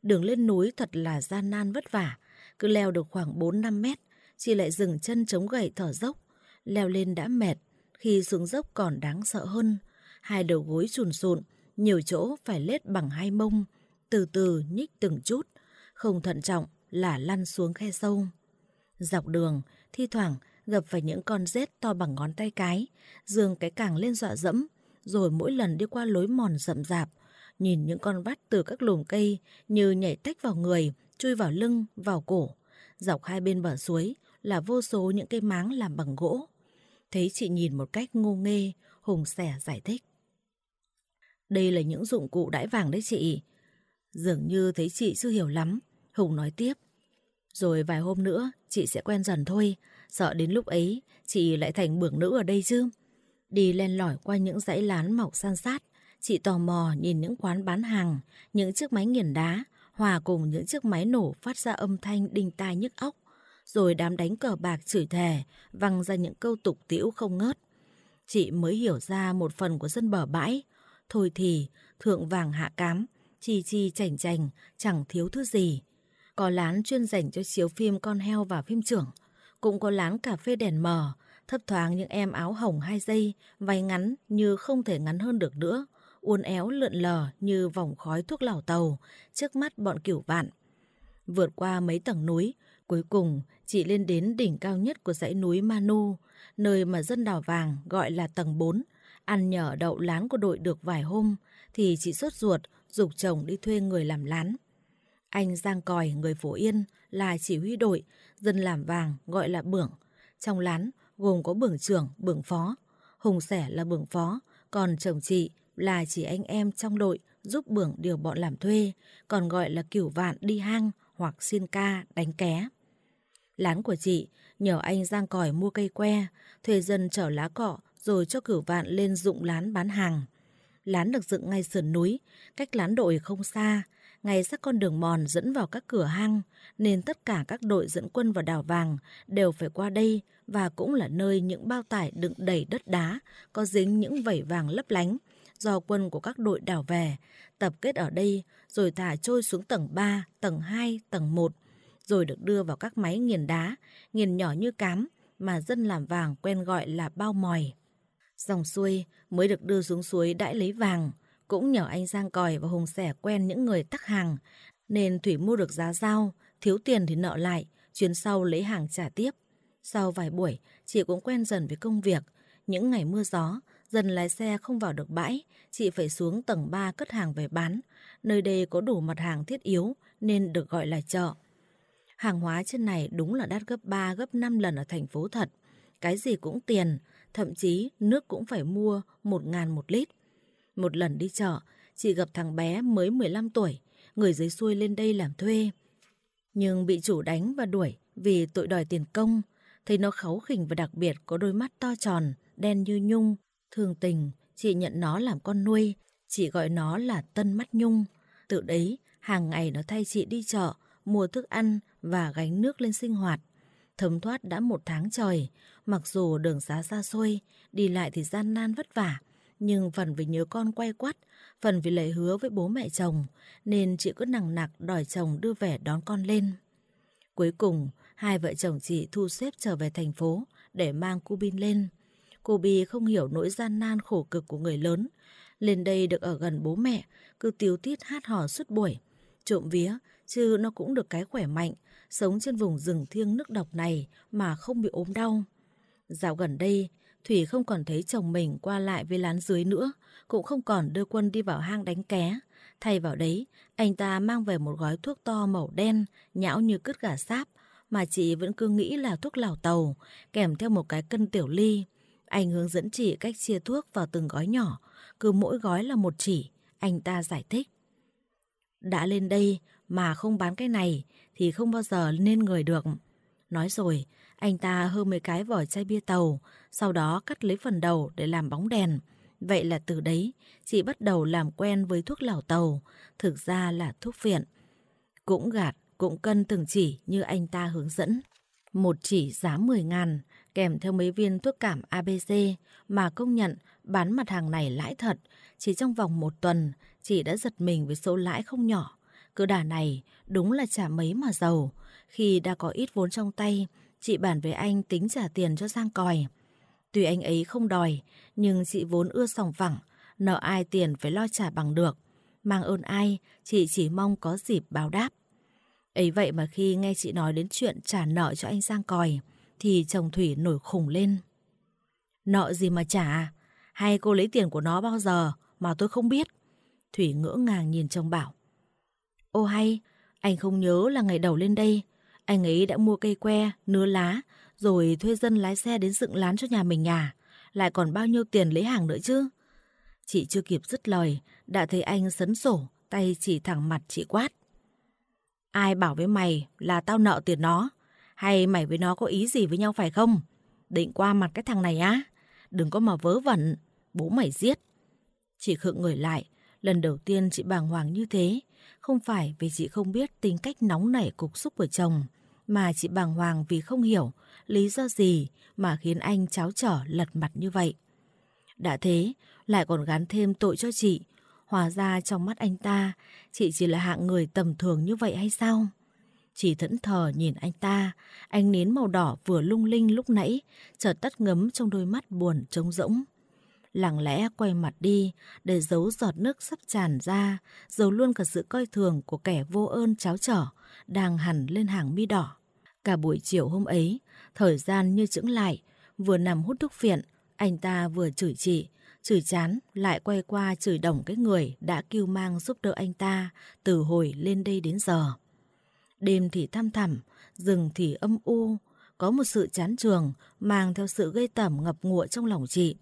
Đường lên núi thật là gian nan vất vả, cứ leo được khoảng 4-5 mét, chị lại dừng chân chống gậy thở dốc. Leo lên đã mệt, khi xuống dốc còn đáng sợ hơn. Hai đầu gối trùn sụn, nhiều chỗ phải lết bằng hai mông, từ từ nhích từng chút, không thận trọng là lăn xuống khe sâu. Dọc đường, thi thoảng gặp phải những con rết to bằng ngón tay cái, dường cái càng lên dọa dẫm, rồi mỗi lần đi qua lối mòn rậm rạp, nhìn những con vắt từ các lùm cây như nhảy tách vào người, chui vào lưng, vào cổ. Dọc hai bên bờ suối là vô số những cây máng làm bằng gỗ. Thấy chị nhìn một cách ngô nghê, Hùng xẻ giải thích. Đây là những dụng cụ đãi vàng đấy chị. Dường như thấy chị chưa hiểu lắm, Hùng nói tiếp. Rồi vài hôm nữa, chị sẽ quen dần thôi. Sợ đến lúc ấy, chị lại thành bưởng nữ ở đây chứ. Đi len lỏi qua những dãy lán mọc san sát, chị tò mò nhìn những quán bán hàng, những chiếc máy nghiền đá, hòa cùng những chiếc máy nổ phát ra âm thanh đinh tai nhức óc, rồi đám đánh cờ bạc chửi thề, văng ra những câu tục tiễu không ngớt. Chị mới hiểu ra một phần của dân bờ bãi, Thôi thì, thượng vàng hạ cám, chi chi chảnh chành, chẳng thiếu thứ gì. Có lán chuyên dành cho chiếu phim con heo và phim trưởng, cũng có lán cà phê đèn mờ, thấp thoáng những em áo hồng hai dây, váy ngắn như không thể ngắn hơn được nữa, uốn éo lượn lờ như vòng khói thuốc lào tàu, trước mắt bọn kiểu vạn. Vượt qua mấy tầng núi, cuối cùng chị lên đến đỉnh cao nhất của dãy núi Manu, nơi mà dân đảo vàng gọi là tầng 4, Ăn nhở đậu lán của đội được vài hôm thì chị sốt ruột dục chồng đi thuê người làm lán. Anh Giang Còi, người Phổ Yên, là chỉ huy đội, dân làm vàng gọi là bưởng. Trong lán gồm có bưởng trưởng, bưởng phó. Hùng Sẻ là bưởng phó, còn chồng chị là chỉ anh em trong đội giúp bưởng điều bọn làm thuê, còn gọi là cửu vạn đi hang hoặc xin ca đánh ké. Lán của chị nhờ anh Giang Còi mua cây que, thuê dân chở lá cọ rồi cho cửu vạn lên dụng lán bán hàng. Lán được dựng ngay sườn núi, cách lán đội không xa, ngay sát con đường mòn dẫn vào các cửa hang, nên tất cả các đội dẫn quân vào đảo vàng đều phải qua đây và cũng là nơi những bao tải đựng đầy đất đá có dính những vảy vàng lấp lánh do quân của các đội đảo về, tập kết ở đây rồi thả trôi xuống tầng 3, tầng 2, tầng 1, rồi được đưa vào các máy nghiền đá, nghiền nhỏ như cám mà dân làm vàng quen gọi là bao mòi. Dòng xuôi mới được đưa xuống suối đãi lấy vàng, cũng nhờ anh Giang Còi và Hùng Sẻ quen những người tắc hàng, nên Thủy mua được giá giao, thiếu tiền thì nợ lại, chuyến sau lấy hàng trả tiếp. Sau vài buổi, chị cũng quen dần với công việc. Những ngày mưa gió, dần lái xe không vào được bãi, chị phải xuống tầng 3 cất hàng về bán. Nơi đây có đủ mặt hàng thiết yếu nên được gọi là chợ. Hàng hóa trên này đúng là đắt gấp 3, gấp 5 lần ở thành phố thật. Cái gì cũng tiền, thậm chí nước cũng phải mua 1 ngàn một lít. Một lần đi chợ, chị gặp thằng bé mới 15 tuổi, người dưới xuôi lên đây làm thuê. Nhưng bị chủ đánh và đuổi vì tội đòi tiền công, thấy nó kháu khỉnh và đặc biệt có đôi mắt to tròn, đen như nhung. Thường tình, chị nhận nó làm con nuôi, chị gọi nó là Tân Mắt Nhung. Từ đấy, hàng ngày nó thay chị đi chợ, mua thức ăn và gánh nước lên sinh hoạt thấm thoát đã một tháng trời. Mặc dù đường xá xa xôi, đi lại thì gian nan vất vả, nhưng phần vì nhớ con quay quắt, phần vì lời hứa với bố mẹ chồng, nên chị cứ nặng nặc đòi chồng đưa về đón con lên. Cuối cùng, hai vợ chồng chị thu xếp trở về thành phố để mang cu bin lên. Cô Bi không hiểu nỗi gian nan khổ cực của người lớn. Lên đây được ở gần bố mẹ, cứ tiếu tiết hát hò suốt buổi. Trộm vía, chứ nó cũng được cái khỏe mạnh, sống trên vùng rừng thiêng nước độc này mà không bị ốm đau. Dạo gần đây, Thủy không còn thấy chồng mình qua lại với lán dưới nữa, cũng không còn đưa quân đi vào hang đánh ké. Thay vào đấy, anh ta mang về một gói thuốc to màu đen, nhão như cứt gà sáp, mà chị vẫn cứ nghĩ là thuốc lào tàu, kèm theo một cái cân tiểu ly. Anh hướng dẫn chị cách chia thuốc vào từng gói nhỏ, cứ mỗi gói là một chỉ, anh ta giải thích. Đã lên đây mà không bán cái này thì không bao giờ nên người được. Nói rồi, anh ta hơ mấy cái vỏ chai bia tàu, sau đó cắt lấy phần đầu để làm bóng đèn. Vậy là từ đấy, chị bắt đầu làm quen với thuốc lào tàu, thực ra là thuốc phiện. Cũng gạt, cũng cân từng chỉ như anh ta hướng dẫn. Một chỉ giá 10 ngàn, kèm theo mấy viên thuốc cảm ABC mà công nhận bán mặt hàng này lãi thật. Chỉ trong vòng một tuần, chị đã giật mình với số lãi không nhỏ. Cứ đà này đúng là trả mấy mà giàu. Khi đã có ít vốn trong tay, chị bản với anh tính trả tiền cho Giang còi. Tuy anh ấy không đòi, nhưng chị vốn ưa sòng phẳng, nợ ai tiền phải lo trả bằng được. Mang ơn ai, chị chỉ mong có dịp báo đáp. Ấy vậy mà khi nghe chị nói đến chuyện trả nợ cho anh Giang còi, thì chồng Thủy nổi khủng lên. Nợ gì mà trả? Hay cô lấy tiền của nó bao giờ mà tôi không biết? Thủy ngỡ ngàng nhìn chồng bảo. Ô hay, anh không nhớ là ngày đầu lên đây, anh ấy đã mua cây que, nứa lá, rồi thuê dân lái xe đến dựng lán cho nhà mình nhà, Lại còn bao nhiêu tiền lấy hàng nữa chứ? Chị chưa kịp dứt lời, đã thấy anh sấn sổ, tay chỉ thẳng mặt chị quát. Ai bảo với mày là tao nợ tiền nó? Hay mày với nó có ý gì với nhau phải không? Định qua mặt cái thằng này á? Đừng có mà vớ vẩn, bố mày giết. Chị khựng người lại, lần đầu tiên chị bàng hoàng như thế không phải vì chị không biết tính cách nóng nảy cục xúc của chồng, mà chị bàng hoàng vì không hiểu lý do gì mà khiến anh cháo trở lật mặt như vậy. Đã thế, lại còn gán thêm tội cho chị, hòa ra trong mắt anh ta, chị chỉ là hạng người tầm thường như vậy hay sao? chị thẫn thờ nhìn anh ta, ánh nến màu đỏ vừa lung linh lúc nãy, chợt tắt ngấm trong đôi mắt buồn trống rỗng lặng lẽ quay mặt đi để giấu giọt nước sắp tràn ra, giấu luôn cả sự coi thường của kẻ vô ơn cháo trở đang hẳn lên hàng mi đỏ. Cả buổi chiều hôm ấy, thời gian như chững lại, vừa nằm hút thuốc phiện, anh ta vừa chửi chị, chửi chán lại quay qua chửi đồng cái người đã kêu mang giúp đỡ anh ta từ hồi lên đây đến giờ. Đêm thì thăm thẳm, rừng thì âm u, có một sự chán trường mang theo sự gây tẩm ngập ngụa trong lòng chị.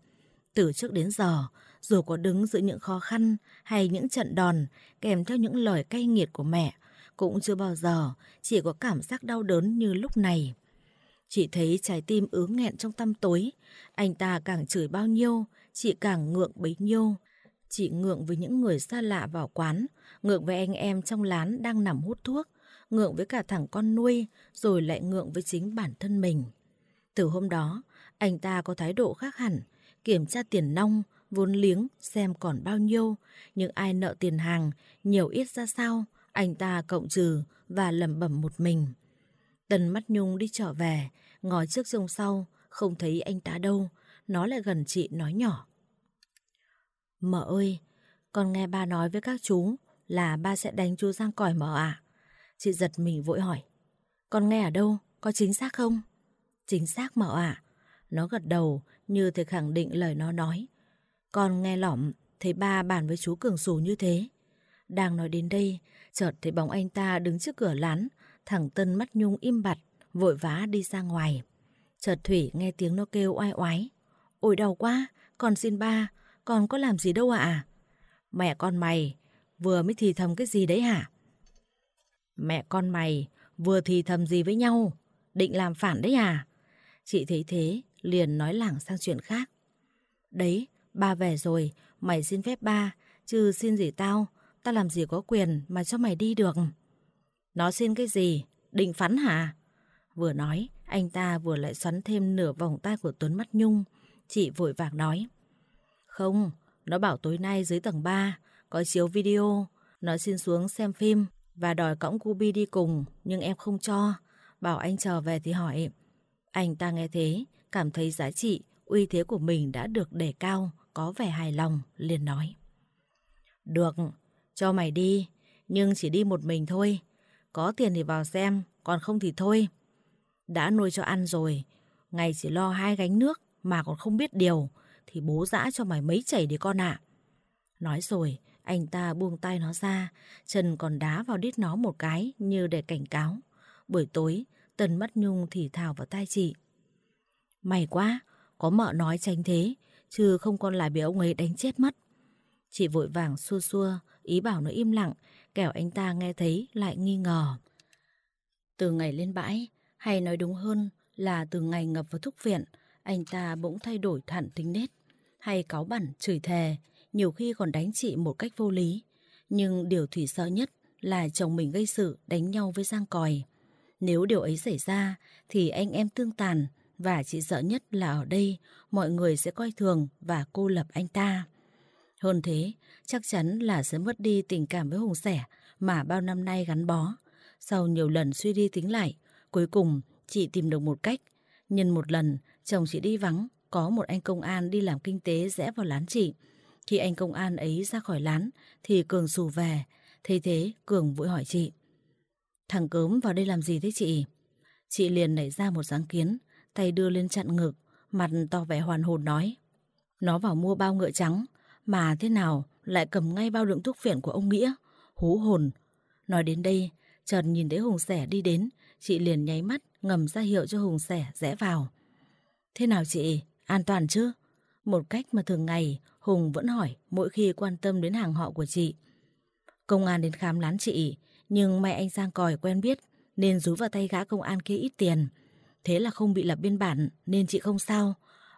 Từ trước đến giờ, dù có đứng giữa những khó khăn hay những trận đòn kèm theo những lời cay nghiệt của mẹ, cũng chưa bao giờ chỉ có cảm giác đau đớn như lúc này. Chị thấy trái tim ứ nghẹn trong tăm tối, anh ta càng chửi bao nhiêu, chị càng ngượng bấy nhiêu. Chị ngượng với những người xa lạ vào quán, ngượng với anh em trong lán đang nằm hút thuốc, ngượng với cả thằng con nuôi, rồi lại ngượng với chính bản thân mình. Từ hôm đó, anh ta có thái độ khác hẳn, kiểm tra tiền nong, vốn liếng xem còn bao nhiêu, những ai nợ tiền hàng, nhiều ít ra sao, anh ta cộng trừ và lẩm bẩm một mình. Tần mắt nhung đi trở về, ngó trước trông sau, không thấy anh ta đâu, nó lại gần chị nói nhỏ. Mợ ơi, con nghe ba nói với các chú là ba sẽ đánh chú Giang còi mợ ạ. Chị giật mình vội hỏi. Con nghe ở đâu, có chính xác không? Chính xác mợ ạ. À? Nó gật đầu như thể khẳng định lời nó nói. Con nghe lỏm, thấy ba bàn với chú Cường Sù như thế. Đang nói đến đây, chợt thấy bóng anh ta đứng trước cửa lán, thằng Tân mắt nhung im bặt, vội vã đi ra ngoài. Chợt Thủy nghe tiếng nó kêu oai oái. Ôi đau quá, con xin ba, con có làm gì đâu ạ? À? Mẹ con mày, vừa mới thì thầm cái gì đấy hả? Mẹ con mày, vừa thì thầm gì với nhau? Định làm phản đấy à? Chị thấy thế, liền nói lảng sang chuyện khác. Đấy, ba về rồi, mày xin phép ba, chứ xin gì tao, tao làm gì có quyền mà cho mày đi được. Nó xin cái gì? Định phắn hả? Vừa nói, anh ta vừa lại xoắn thêm nửa vòng tay của Tuấn mắt nhung. Chị vội vàng nói. Không, nó bảo tối nay dưới tầng 3 có chiếu video. Nó xin xuống xem phim và đòi cõng Cubi đi cùng nhưng em không cho. Bảo anh chờ về thì hỏi. Anh ta nghe thế cảm thấy giá trị, uy thế của mình đã được đề cao, có vẻ hài lòng, liền nói. Được, cho mày đi, nhưng chỉ đi một mình thôi. Có tiền thì vào xem, còn không thì thôi. Đã nuôi cho ăn rồi, ngày chỉ lo hai gánh nước mà còn không biết điều, thì bố dã cho mày mấy chảy đi con ạ. À. Nói rồi, anh ta buông tay nó ra, Trần còn đá vào đít nó một cái như để cảnh cáo. Buổi tối, Tần mắt nhung thì thào vào tai chị. May quá, có mợ nói tránh thế, chứ không con lại bị ông ấy đánh chết mất. Chị vội vàng xua xua, ý bảo nó im lặng, kẻo anh ta nghe thấy lại nghi ngờ. Từ ngày lên bãi, hay nói đúng hơn là từ ngày ngập vào thúc viện, anh ta bỗng thay đổi thẳng tính nết, hay cáu bẩn, chửi thề, nhiều khi còn đánh chị một cách vô lý. Nhưng điều Thủy sợ nhất là chồng mình gây sự đánh nhau với Giang Còi. Nếu điều ấy xảy ra thì anh em tương tàn và chị sợ nhất là ở đây mọi người sẽ coi thường và cô lập anh ta. Hơn thế, chắc chắn là sẽ mất đi tình cảm với Hùng Sẻ mà bao năm nay gắn bó. Sau nhiều lần suy đi tính lại, cuối cùng chị tìm được một cách. Nhân một lần, chồng chị đi vắng, có một anh công an đi làm kinh tế rẽ vào lán chị. Khi anh công an ấy ra khỏi lán thì Cường xù về, thế thế Cường vội hỏi chị. Thằng cớm vào đây làm gì thế chị? Chị liền nảy ra một sáng kiến, tay đưa lên chặn ngực, mặt to vẻ hoàn hồn nói. Nó vào mua bao ngựa trắng, mà thế nào lại cầm ngay bao lượng thuốc phiện của ông Nghĩa, hú hồn. Nói đến đây, chợt nhìn thấy Hùng Sẻ đi đến, chị liền nháy mắt ngầm ra hiệu cho Hùng Sẻ rẽ vào. Thế nào chị, an toàn chứ? Một cách mà thường ngày Hùng vẫn hỏi mỗi khi quan tâm đến hàng họ của chị. Công an đến khám lán chị, nhưng may anh Giang còi quen biết nên rú vào tay gã công an kia ít tiền. Thế là không bị lập biên bản nên chị không sao.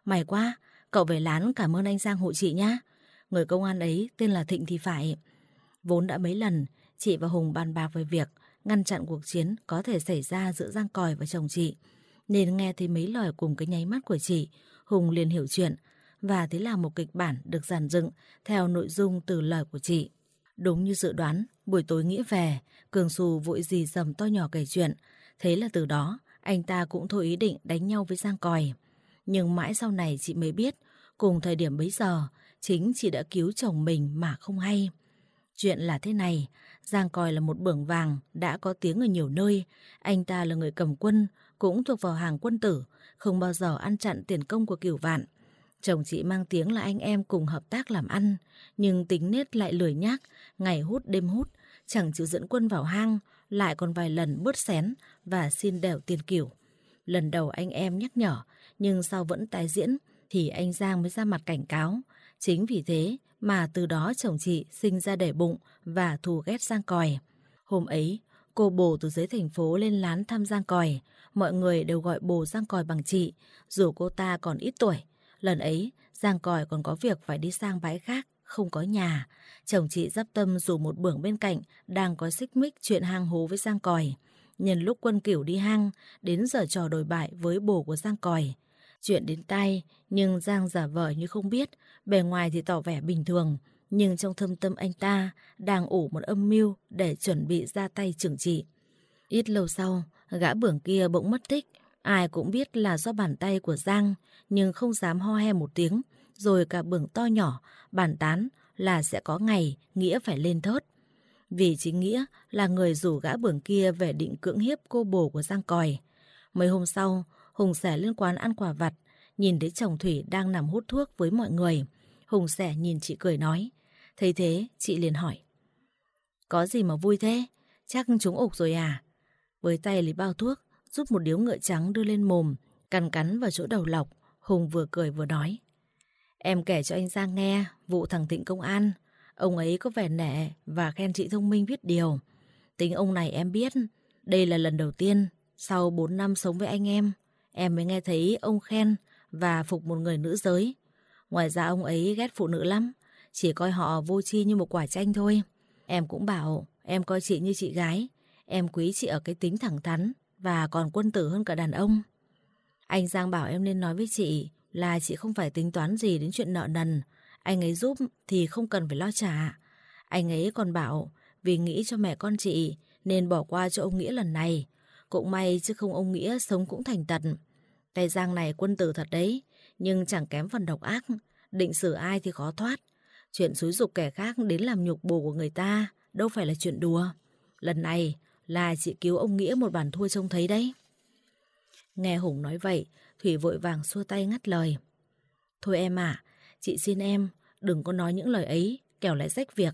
May quá, cậu về lán cảm ơn anh Giang hộ chị nhá. Người công an ấy tên là Thịnh thì phải. Vốn đã mấy lần, chị và Hùng bàn bạc về việc ngăn chặn cuộc chiến có thể xảy ra giữa Giang Còi và chồng chị. Nên nghe thấy mấy lời cùng cái nháy mắt của chị, Hùng liền hiểu chuyện. Và thế là một kịch bản được giàn dựng theo nội dung từ lời của chị. Đúng như dự đoán, buổi tối nghĩa về, Cường Xù vội gì dầm to nhỏ kể chuyện. Thế là từ đó, anh ta cũng thôi ý định đánh nhau với Giang Còi. Nhưng mãi sau này chị mới biết, cùng thời điểm bấy giờ, chính chị đã cứu chồng mình mà không hay. Chuyện là thế này, Giang Còi là một bưởng vàng, đã có tiếng ở nhiều nơi. Anh ta là người cầm quân, cũng thuộc vào hàng quân tử, không bao giờ ăn chặn tiền công của cửu vạn. Chồng chị mang tiếng là anh em cùng hợp tác làm ăn, nhưng tính nết lại lười nhác, ngày hút đêm hút, chẳng chịu dẫn quân vào hang, lại còn vài lần bớt xén và xin đều tiền kiểu. Lần đầu anh em nhắc nhở, nhưng sau vẫn tái diễn thì anh Giang mới ra mặt cảnh cáo. Chính vì thế mà từ đó chồng chị sinh ra đẻ bụng và thù ghét Giang Còi. Hôm ấy, cô bồ từ dưới thành phố lên lán thăm Giang Còi. Mọi người đều gọi bồ Giang Còi bằng chị, dù cô ta còn ít tuổi. Lần ấy, Giang Còi còn có việc phải đi sang bãi khác không có nhà. Chồng chị giáp tâm dù một bưởng bên cạnh đang có xích mích chuyện hang hố với Giang Còi. Nhân lúc quân cửu đi hang, đến giờ trò đổi bại với bồ của Giang Còi. Chuyện đến tay, nhưng Giang giả vờ như không biết, bề ngoài thì tỏ vẻ bình thường. Nhưng trong thâm tâm anh ta đang ủ một âm mưu để chuẩn bị ra tay trưởng trị. Ít lâu sau, gã bưởng kia bỗng mất tích. Ai cũng biết là do bàn tay của Giang, nhưng không dám ho he một tiếng rồi cả bưởng to nhỏ, bàn tán là sẽ có ngày Nghĩa phải lên thớt. Vì chính Nghĩa là người rủ gã bưởng kia về định cưỡng hiếp cô bồ của Giang Còi. Mấy hôm sau, Hùng sẻ lên quán ăn quả vặt, nhìn thấy chồng Thủy đang nằm hút thuốc với mọi người. Hùng sẻ nhìn chị cười nói. Thấy thế, chị liền hỏi. Có gì mà vui thế? Chắc chúng ục rồi à? Với tay lấy bao thuốc, rút một điếu ngựa trắng đưa lên mồm, cắn cắn vào chỗ đầu lọc. Hùng vừa cười vừa nói. Em kể cho anh Giang nghe vụ thằng Thịnh công an. Ông ấy có vẻ nệ và khen chị thông minh biết điều. Tính ông này em biết. Đây là lần đầu tiên sau 4 năm sống với anh em. Em mới nghe thấy ông khen và phục một người nữ giới. Ngoài ra ông ấy ghét phụ nữ lắm. Chỉ coi họ vô chi như một quả chanh thôi. Em cũng bảo em coi chị như chị gái. Em quý chị ở cái tính thẳng thắn và còn quân tử hơn cả đàn ông. Anh Giang bảo em nên nói với chị là chị không phải tính toán gì đến chuyện nợ nần. Anh ấy giúp thì không cần phải lo trả. Anh ấy còn bảo vì nghĩ cho mẹ con chị nên bỏ qua cho ông Nghĩa lần này. Cũng may chứ không ông Nghĩa sống cũng thành tật. Tay Giang này quân tử thật đấy, nhưng chẳng kém phần độc ác. Định xử ai thì khó thoát. Chuyện xúi dục kẻ khác đến làm nhục bồ của người ta đâu phải là chuyện đùa. Lần này là chị cứu ông Nghĩa một bản thua trông thấy đấy. Nghe Hùng nói vậy, Thủy vội vàng xua tay ngắt lời. Thôi em ạ, à, chị xin em, đừng có nói những lời ấy, kẻo lại rách việc.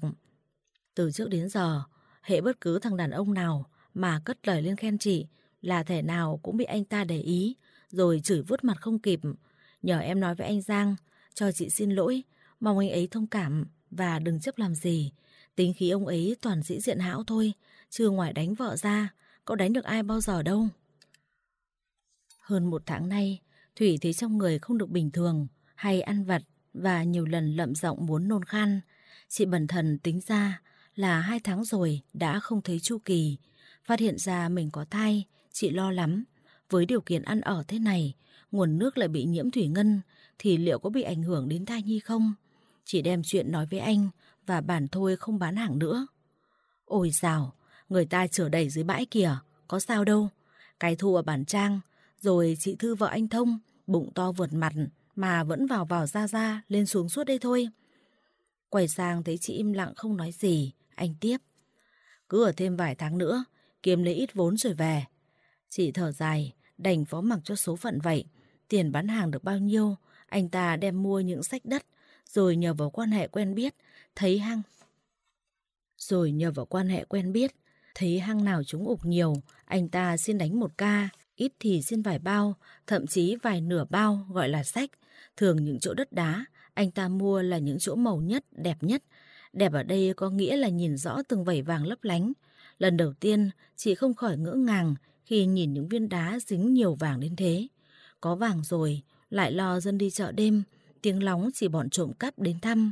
Từ trước đến giờ, hệ bất cứ thằng đàn ông nào mà cất lời lên khen chị là thể nào cũng bị anh ta để ý, rồi chửi vuốt mặt không kịp. Nhờ em nói với anh Giang, cho chị xin lỗi, mong anh ấy thông cảm và đừng chấp làm gì. Tính khí ông ấy toàn dĩ diện hão thôi, chưa ngoài đánh vợ ra, có đánh được ai bao giờ đâu. Hơn một tháng nay, Thủy thấy trong người không được bình thường, hay ăn vặt và nhiều lần lậm giọng muốn nôn khan. Chị bẩn thần tính ra là hai tháng rồi đã không thấy chu kỳ. Phát hiện ra mình có thai, chị lo lắm. Với điều kiện ăn ở thế này, nguồn nước lại bị nhiễm thủy ngân, thì liệu có bị ảnh hưởng đến thai nhi không? Chị đem chuyện nói với anh và bản thôi không bán hàng nữa. Ôi dào, người ta chở đầy dưới bãi kìa, có sao đâu. Cái thu ở bản trang rồi chị Thư vợ anh Thông, bụng to vượt mặt mà vẫn vào vào ra ra lên xuống suốt đây thôi. Quay sang thấy chị im lặng không nói gì, anh tiếp. Cứ ở thêm vài tháng nữa, kiếm lấy ít vốn rồi về. Chị thở dài, đành phó mặc cho số phận vậy. Tiền bán hàng được bao nhiêu, anh ta đem mua những sách đất, rồi nhờ vào quan hệ quen biết, thấy hăng. Rồi nhờ vào quan hệ quen biết, thấy hăng nào chúng ục nhiều, anh ta xin đánh một ca, ít thì xin vài bao, thậm chí vài nửa bao gọi là sách. Thường những chỗ đất đá, anh ta mua là những chỗ màu nhất, đẹp nhất. Đẹp ở đây có nghĩa là nhìn rõ từng vảy vàng lấp lánh. Lần đầu tiên, chị không khỏi ngỡ ngàng khi nhìn những viên đá dính nhiều vàng đến thế. Có vàng rồi, lại lo dân đi chợ đêm, tiếng lóng chỉ bọn trộm cắp đến thăm,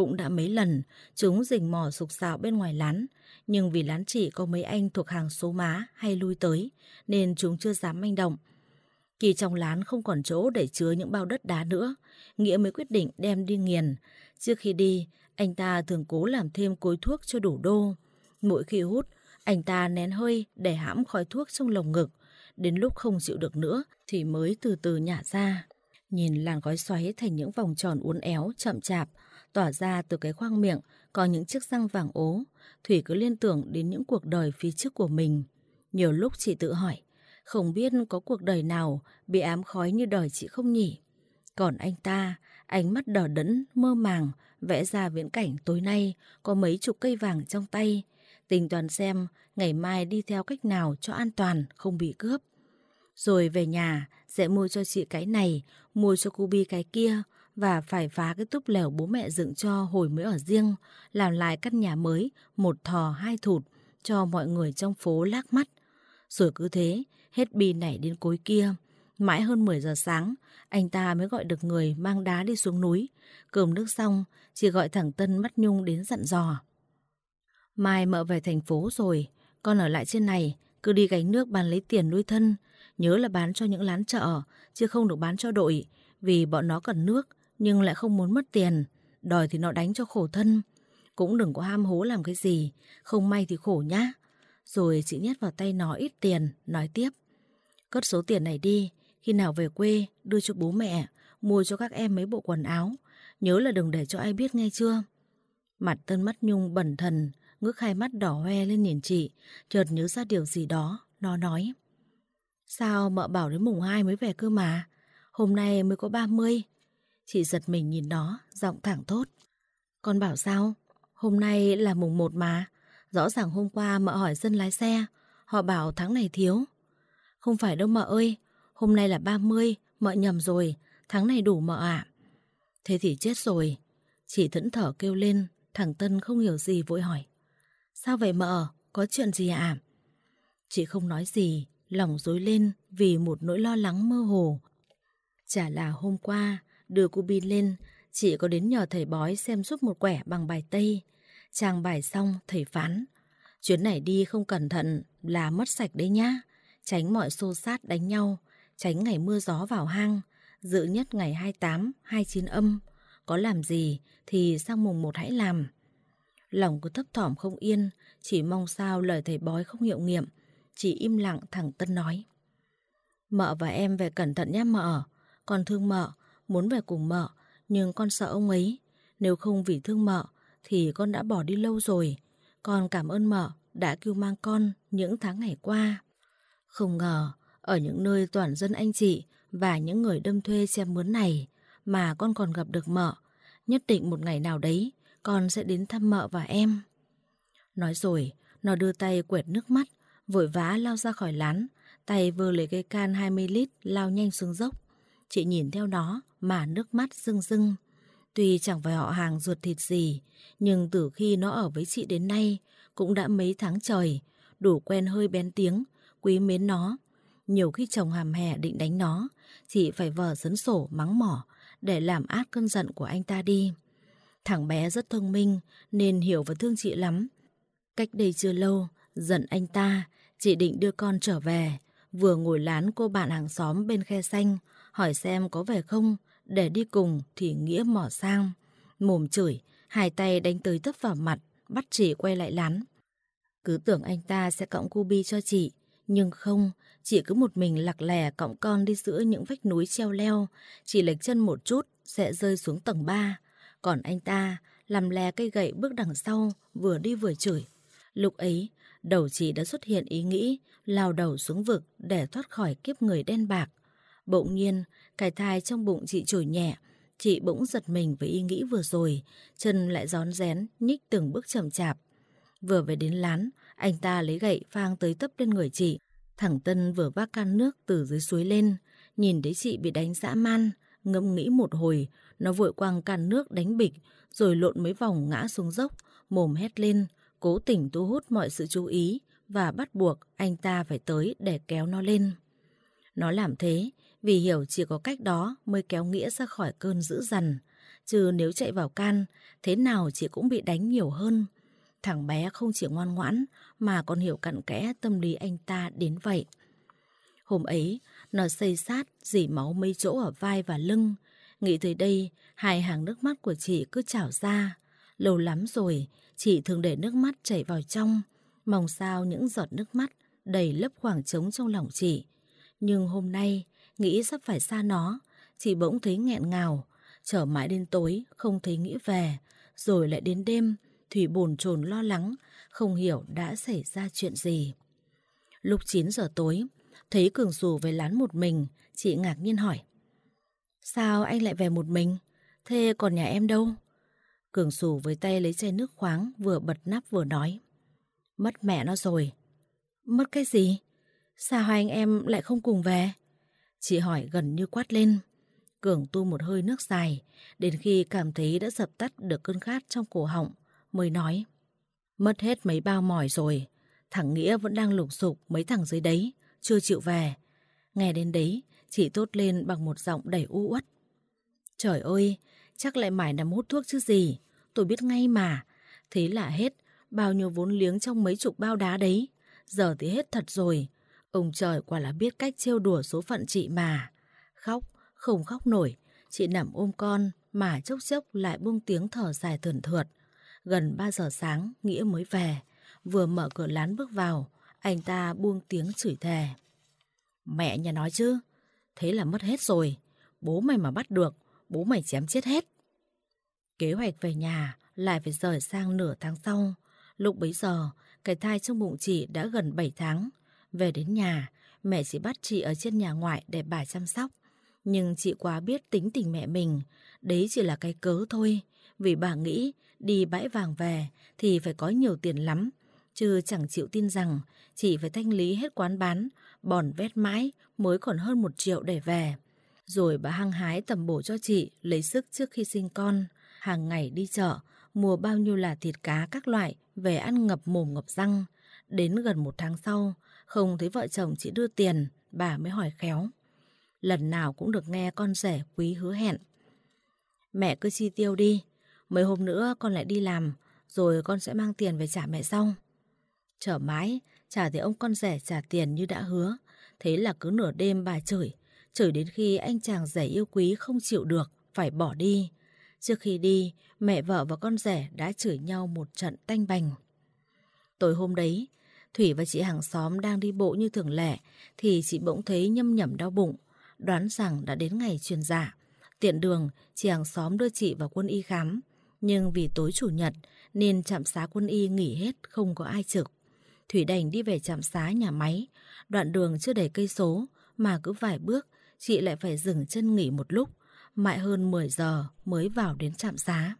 cũng đã mấy lần, chúng rình mò sục sạo bên ngoài lán, nhưng vì lán chỉ có mấy anh thuộc hàng số má hay lui tới, nên chúng chưa dám manh động. Kỳ trong lán không còn chỗ để chứa những bao đất đá nữa, Nghĩa mới quyết định đem đi nghiền. Trước khi đi, anh ta thường cố làm thêm cối thuốc cho đủ đô. Mỗi khi hút, anh ta nén hơi để hãm khói thuốc trong lồng ngực. Đến lúc không chịu được nữa thì mới từ từ nhả ra. Nhìn làn gói xoáy thành những vòng tròn uốn éo chậm chạp, tỏa ra từ cái khoang miệng có những chiếc răng vàng ố. Thủy cứ liên tưởng đến những cuộc đời phía trước của mình. Nhiều lúc chị tự hỏi, không biết có cuộc đời nào bị ám khói như đời chị không nhỉ? Còn anh ta, ánh mắt đỏ đẫn, mơ màng, vẽ ra viễn cảnh tối nay có mấy chục cây vàng trong tay. tình toàn xem ngày mai đi theo cách nào cho an toàn, không bị cướp. Rồi về nhà, sẽ mua cho chị cái này, mua cho Kubi cái kia, và phải phá cái túp lều bố mẹ dựng cho hồi mới ở riêng, làm lại căn nhà mới, một thò hai thụt, cho mọi người trong phố lác mắt. Rồi cứ thế, hết bi nảy đến cối kia. Mãi hơn 10 giờ sáng, anh ta mới gọi được người mang đá đi xuống núi. Cơm nước xong, chỉ gọi thẳng Tân mắt nhung đến dặn dò. Mai mợ về thành phố rồi, con ở lại trên này, cứ đi gánh nước bán lấy tiền nuôi thân. Nhớ là bán cho những lán chợ, chứ không được bán cho đội, vì bọn nó cần nước nhưng lại không muốn mất tiền, đòi thì nó đánh cho khổ thân. Cũng đừng có ham hố làm cái gì, không may thì khổ nhá. Rồi chị nhét vào tay nó ít tiền, nói tiếp. Cất số tiền này đi, khi nào về quê, đưa cho bố mẹ, mua cho các em mấy bộ quần áo. Nhớ là đừng để cho ai biết nghe chưa. Mặt tân mắt nhung bẩn thần, ngước hai mắt đỏ hoe lên nhìn chị, chợt nhớ ra điều gì đó, nó nói. Sao mợ bảo đến mùng 2 mới về cơ mà, hôm nay mới có 30, Chị giật mình nhìn nó, giọng thẳng thốt. Con bảo sao? Hôm nay là mùng 1 mà. Rõ ràng hôm qua mợ hỏi dân lái xe. Họ bảo tháng này thiếu. Không phải đâu mợ ơi. Hôm nay là 30, mợ nhầm rồi. Tháng này đủ mợ ạ. Thế thì chết rồi. Chị thẫn thở kêu lên. Thằng Tân không hiểu gì vội hỏi. Sao vậy mợ? Có chuyện gì ạ? À? Chị không nói gì, lòng dối lên vì một nỗi lo lắng mơ hồ. Chả là hôm qua, Đưa cu bin lên, chị có đến nhờ thầy bói xem giúp một quẻ bằng bài tây. Trang bài xong, thầy phán. Chuyến này đi không cẩn thận là mất sạch đấy nhá. Tránh mọi xô sát đánh nhau, tránh ngày mưa gió vào hang. Dự nhất ngày 28, 29 âm. Có làm gì thì sang mùng 1 hãy làm. Lòng cứ thấp thỏm không yên, chỉ mong sao lời thầy bói không hiệu nghiệm. chị im lặng thẳng Tân nói. Mợ và em về cẩn thận nhé mợ. còn thương mợ, muốn về cùng mợ, nhưng con sợ ông ấy. Nếu không vì thương mợ, thì con đã bỏ đi lâu rồi. Con cảm ơn mợ đã cứu mang con những tháng ngày qua. Không ngờ, ở những nơi toàn dân anh chị và những người đâm thuê xem mướn này mà con còn gặp được mợ. Nhất định một ngày nào đấy, con sẽ đến thăm mợ và em. Nói rồi, nó đưa tay quẹt nước mắt, vội vã lao ra khỏi lán, tay vừa lấy cây can 20 lít lao nhanh xuống dốc. Chị nhìn theo nó mà nước mắt rưng rưng. Tuy chẳng phải họ hàng ruột thịt gì, nhưng từ khi nó ở với chị đến nay cũng đã mấy tháng trời, đủ quen hơi bén tiếng, quý mến nó. Nhiều khi chồng hàm hè định đánh nó, chị phải vờ sấn sổ mắng mỏ để làm át cơn giận của anh ta đi. Thằng bé rất thông minh nên hiểu và thương chị lắm. Cách đây chưa lâu, giận anh ta, chị định đưa con trở về. Vừa ngồi lán cô bạn hàng xóm bên khe xanh, hỏi xem có về không, để đi cùng thì Nghĩa mỏ sang. Mồm chửi, hai tay đánh tới tấp vào mặt, bắt chị quay lại lán. Cứ tưởng anh ta sẽ cõng Cubi cho chị, nhưng không, chị cứ một mình lạc lẻ cõng con đi giữa những vách núi treo leo, chỉ lệch chân một chút sẽ rơi xuống tầng 3. Còn anh ta làm lè cây gậy bước đằng sau, vừa đi vừa chửi. Lúc ấy, đầu chị đã xuất hiện ý nghĩ lao đầu xuống vực để thoát khỏi kiếp người đen bạc. Bỗng nhiên, cái thai trong bụng chị chổi nhẹ, chị bỗng giật mình với ý nghĩ vừa rồi, chân lại gión rén, nhích từng bước chậm chạp. Vừa về đến lán, anh ta lấy gậy phang tới tấp lên người chị. Thẳng Tân vừa vác can nước từ dưới suối lên, nhìn thấy chị bị đánh dã man, ngẫm nghĩ một hồi, nó vội quăng can nước đánh bịch, rồi lộn mấy vòng ngã xuống dốc, mồm hét lên, cố tỉnh thu hút mọi sự chú ý và bắt buộc anh ta phải tới để kéo nó lên. Nó làm thế vì hiểu chỉ có cách đó mới kéo Nghĩa ra khỏi cơn dữ dằn. Chứ nếu chạy vào can, thế nào chị cũng bị đánh nhiều hơn. Thằng bé không chỉ ngoan ngoãn mà còn hiểu cặn kẽ tâm lý anh ta đến vậy. Hôm ấy, nó xây sát, dỉ máu mấy chỗ ở vai và lưng. Nghĩ tới đây, hai hàng nước mắt của chị cứ trào ra. Lâu lắm rồi, chị thường để nước mắt chảy vào trong, mong sao những giọt nước mắt đầy lấp khoảng trống trong lòng chị. Nhưng hôm nay, nghĩ sắp phải xa nó, chỉ bỗng thấy nghẹn ngào, chờ mãi đến tối không thấy Nghĩa về, rồi lại đến đêm, Thủy bồn chồn lo lắng, không hiểu đã xảy ra chuyện gì. Lúc 9 giờ tối, thấy Cường sù về lán một mình, chị ngạc nhiên hỏi. Sao anh lại về một mình? Thế còn nhà em đâu? Cường sù với tay lấy chai nước khoáng vừa bật nắp vừa nói. Mất mẹ nó rồi. Mất cái gì? Sao hai anh em lại không cùng về? Chị hỏi gần như quát lên. Cường tu một hơi nước dài, đến khi cảm thấy đã dập tắt được cơn khát trong cổ họng, mới nói. Mất hết mấy bao mỏi rồi, thằng Nghĩa vẫn đang lục sục mấy thằng dưới đấy, chưa chịu về. Nghe đến đấy, chị tốt lên bằng một giọng đầy u uất. Trời ơi, chắc lại mải nằm hút thuốc chứ gì, tôi biết ngay mà. Thế là hết, bao nhiêu vốn liếng trong mấy chục bao đá đấy, giờ thì hết thật rồi, Ông trời quả là biết cách trêu đùa số phận chị mà. Khóc, không khóc nổi, chị nằm ôm con mà chốc chốc lại buông tiếng thở dài thườn thượt. Gần 3 giờ sáng, Nghĩa mới về. Vừa mở cửa lán bước vào, anh ta buông tiếng chửi thề. Mẹ nhà nói chứ, thế là mất hết rồi. Bố mày mà bắt được, bố mày chém chết hết. Kế hoạch về nhà lại phải rời sang nửa tháng sau. Lúc bấy giờ, cái thai trong bụng chị đã gần 7 tháng, về đến nhà, mẹ chỉ bắt chị ở trên nhà ngoại để bà chăm sóc. Nhưng chị quá biết tính tình mẹ mình, đấy chỉ là cái cớ thôi. Vì bà nghĩ đi bãi vàng về thì phải có nhiều tiền lắm. Chứ chẳng chịu tin rằng chị phải thanh lý hết quán bán, bòn vét mãi mới còn hơn một triệu để về. Rồi bà hăng hái tầm bổ cho chị lấy sức trước khi sinh con. Hàng ngày đi chợ, mua bao nhiêu là thịt cá các loại về ăn ngập mồm ngập răng. Đến gần một tháng sau, không thấy vợ chồng chị đưa tiền, bà mới hỏi khéo. Lần nào cũng được nghe con rể quý hứa hẹn. Mẹ cứ chi tiêu đi, mấy hôm nữa con lại đi làm, rồi con sẽ mang tiền về trả mẹ sau. trở mãi, trả thì ông con rể trả tiền như đã hứa. Thế là cứ nửa đêm bà chửi, chửi đến khi anh chàng rể yêu quý không chịu được, phải bỏ đi. Trước khi đi, mẹ vợ và con rể đã chửi nhau một trận tanh bành. Tối hôm đấy, Thủy và chị hàng xóm đang đi bộ như thường lệ thì chị bỗng thấy nhâm nhẩm đau bụng, đoán rằng đã đến ngày truyền giả. Dạ. Tiện đường, chị hàng xóm đưa chị vào quân y khám, nhưng vì tối chủ nhật nên trạm xá quân y nghỉ hết không có ai trực. Thủy đành đi về trạm xá nhà máy, đoạn đường chưa đầy cây số mà cứ vài bước chị lại phải dừng chân nghỉ một lúc, mãi hơn 10 giờ mới vào đến trạm xá.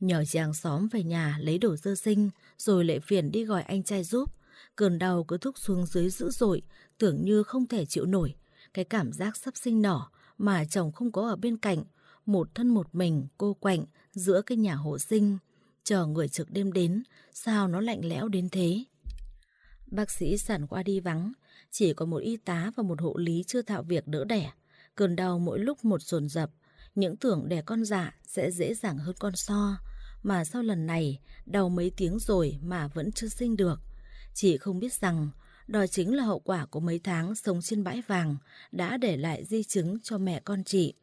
Nhờ chị hàng xóm về nhà lấy đồ dơ sinh rồi lại phiền đi gọi anh trai giúp Cơn đau cứ thúc xuống dưới dữ dội, tưởng như không thể chịu nổi. Cái cảm giác sắp sinh nở mà chồng không có ở bên cạnh, một thân một mình cô quạnh giữa cái nhà hộ sinh. Chờ người trực đêm đến, sao nó lạnh lẽo đến thế? Bác sĩ sản qua đi vắng, chỉ có một y tá và một hộ lý chưa thạo việc đỡ đẻ. Cơn đau mỗi lúc một dồn dập, những tưởng đẻ con dạ sẽ dễ dàng hơn con so. Mà sau lần này, đau mấy tiếng rồi mà vẫn chưa sinh được chị không biết rằng đó chính là hậu quả của mấy tháng sống trên bãi vàng đã để lại di chứng cho mẹ con chị.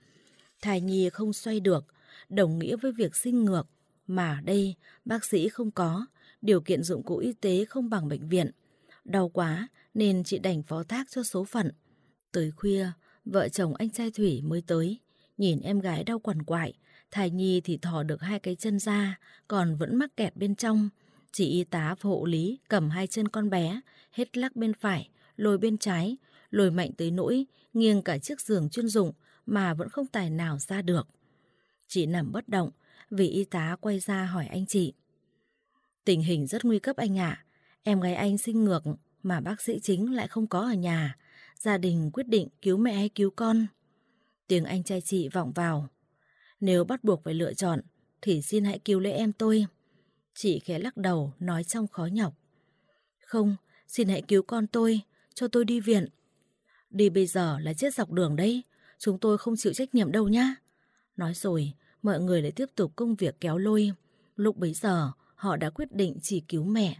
Thai nhi không xoay được, đồng nghĩa với việc sinh ngược, mà đây bác sĩ không có, điều kiện dụng cụ y tế không bằng bệnh viện. Đau quá nên chị đành phó thác cho số phận. Tới khuya, vợ chồng anh trai Thủy mới tới, nhìn em gái đau quằn quại, thai nhi thì thò được hai cái chân ra, còn vẫn mắc kẹt bên trong, Chị y tá và hộ lý cầm hai chân con bé, hết lắc bên phải, lồi bên trái, lồi mạnh tới nỗi nghiêng cả chiếc giường chuyên dụng mà vẫn không tài nào ra được. Chị nằm bất động vì y tá quay ra hỏi anh chị. Tình hình rất nguy cấp anh ạ, à. em gái anh sinh ngược mà bác sĩ chính lại không có ở nhà. Gia đình quyết định cứu mẹ hay cứu con. Tiếng anh trai chị vọng vào. Nếu bắt buộc phải lựa chọn thì xin hãy cứu lấy em tôi. Chị khẽ lắc đầu, nói trong khó nhọc. Không, xin hãy cứu con tôi, cho tôi đi viện. Đi bây giờ là chết dọc đường đấy, chúng tôi không chịu trách nhiệm đâu nhá. Nói rồi, mọi người lại tiếp tục công việc kéo lôi. Lúc bấy giờ, họ đã quyết định chỉ cứu mẹ.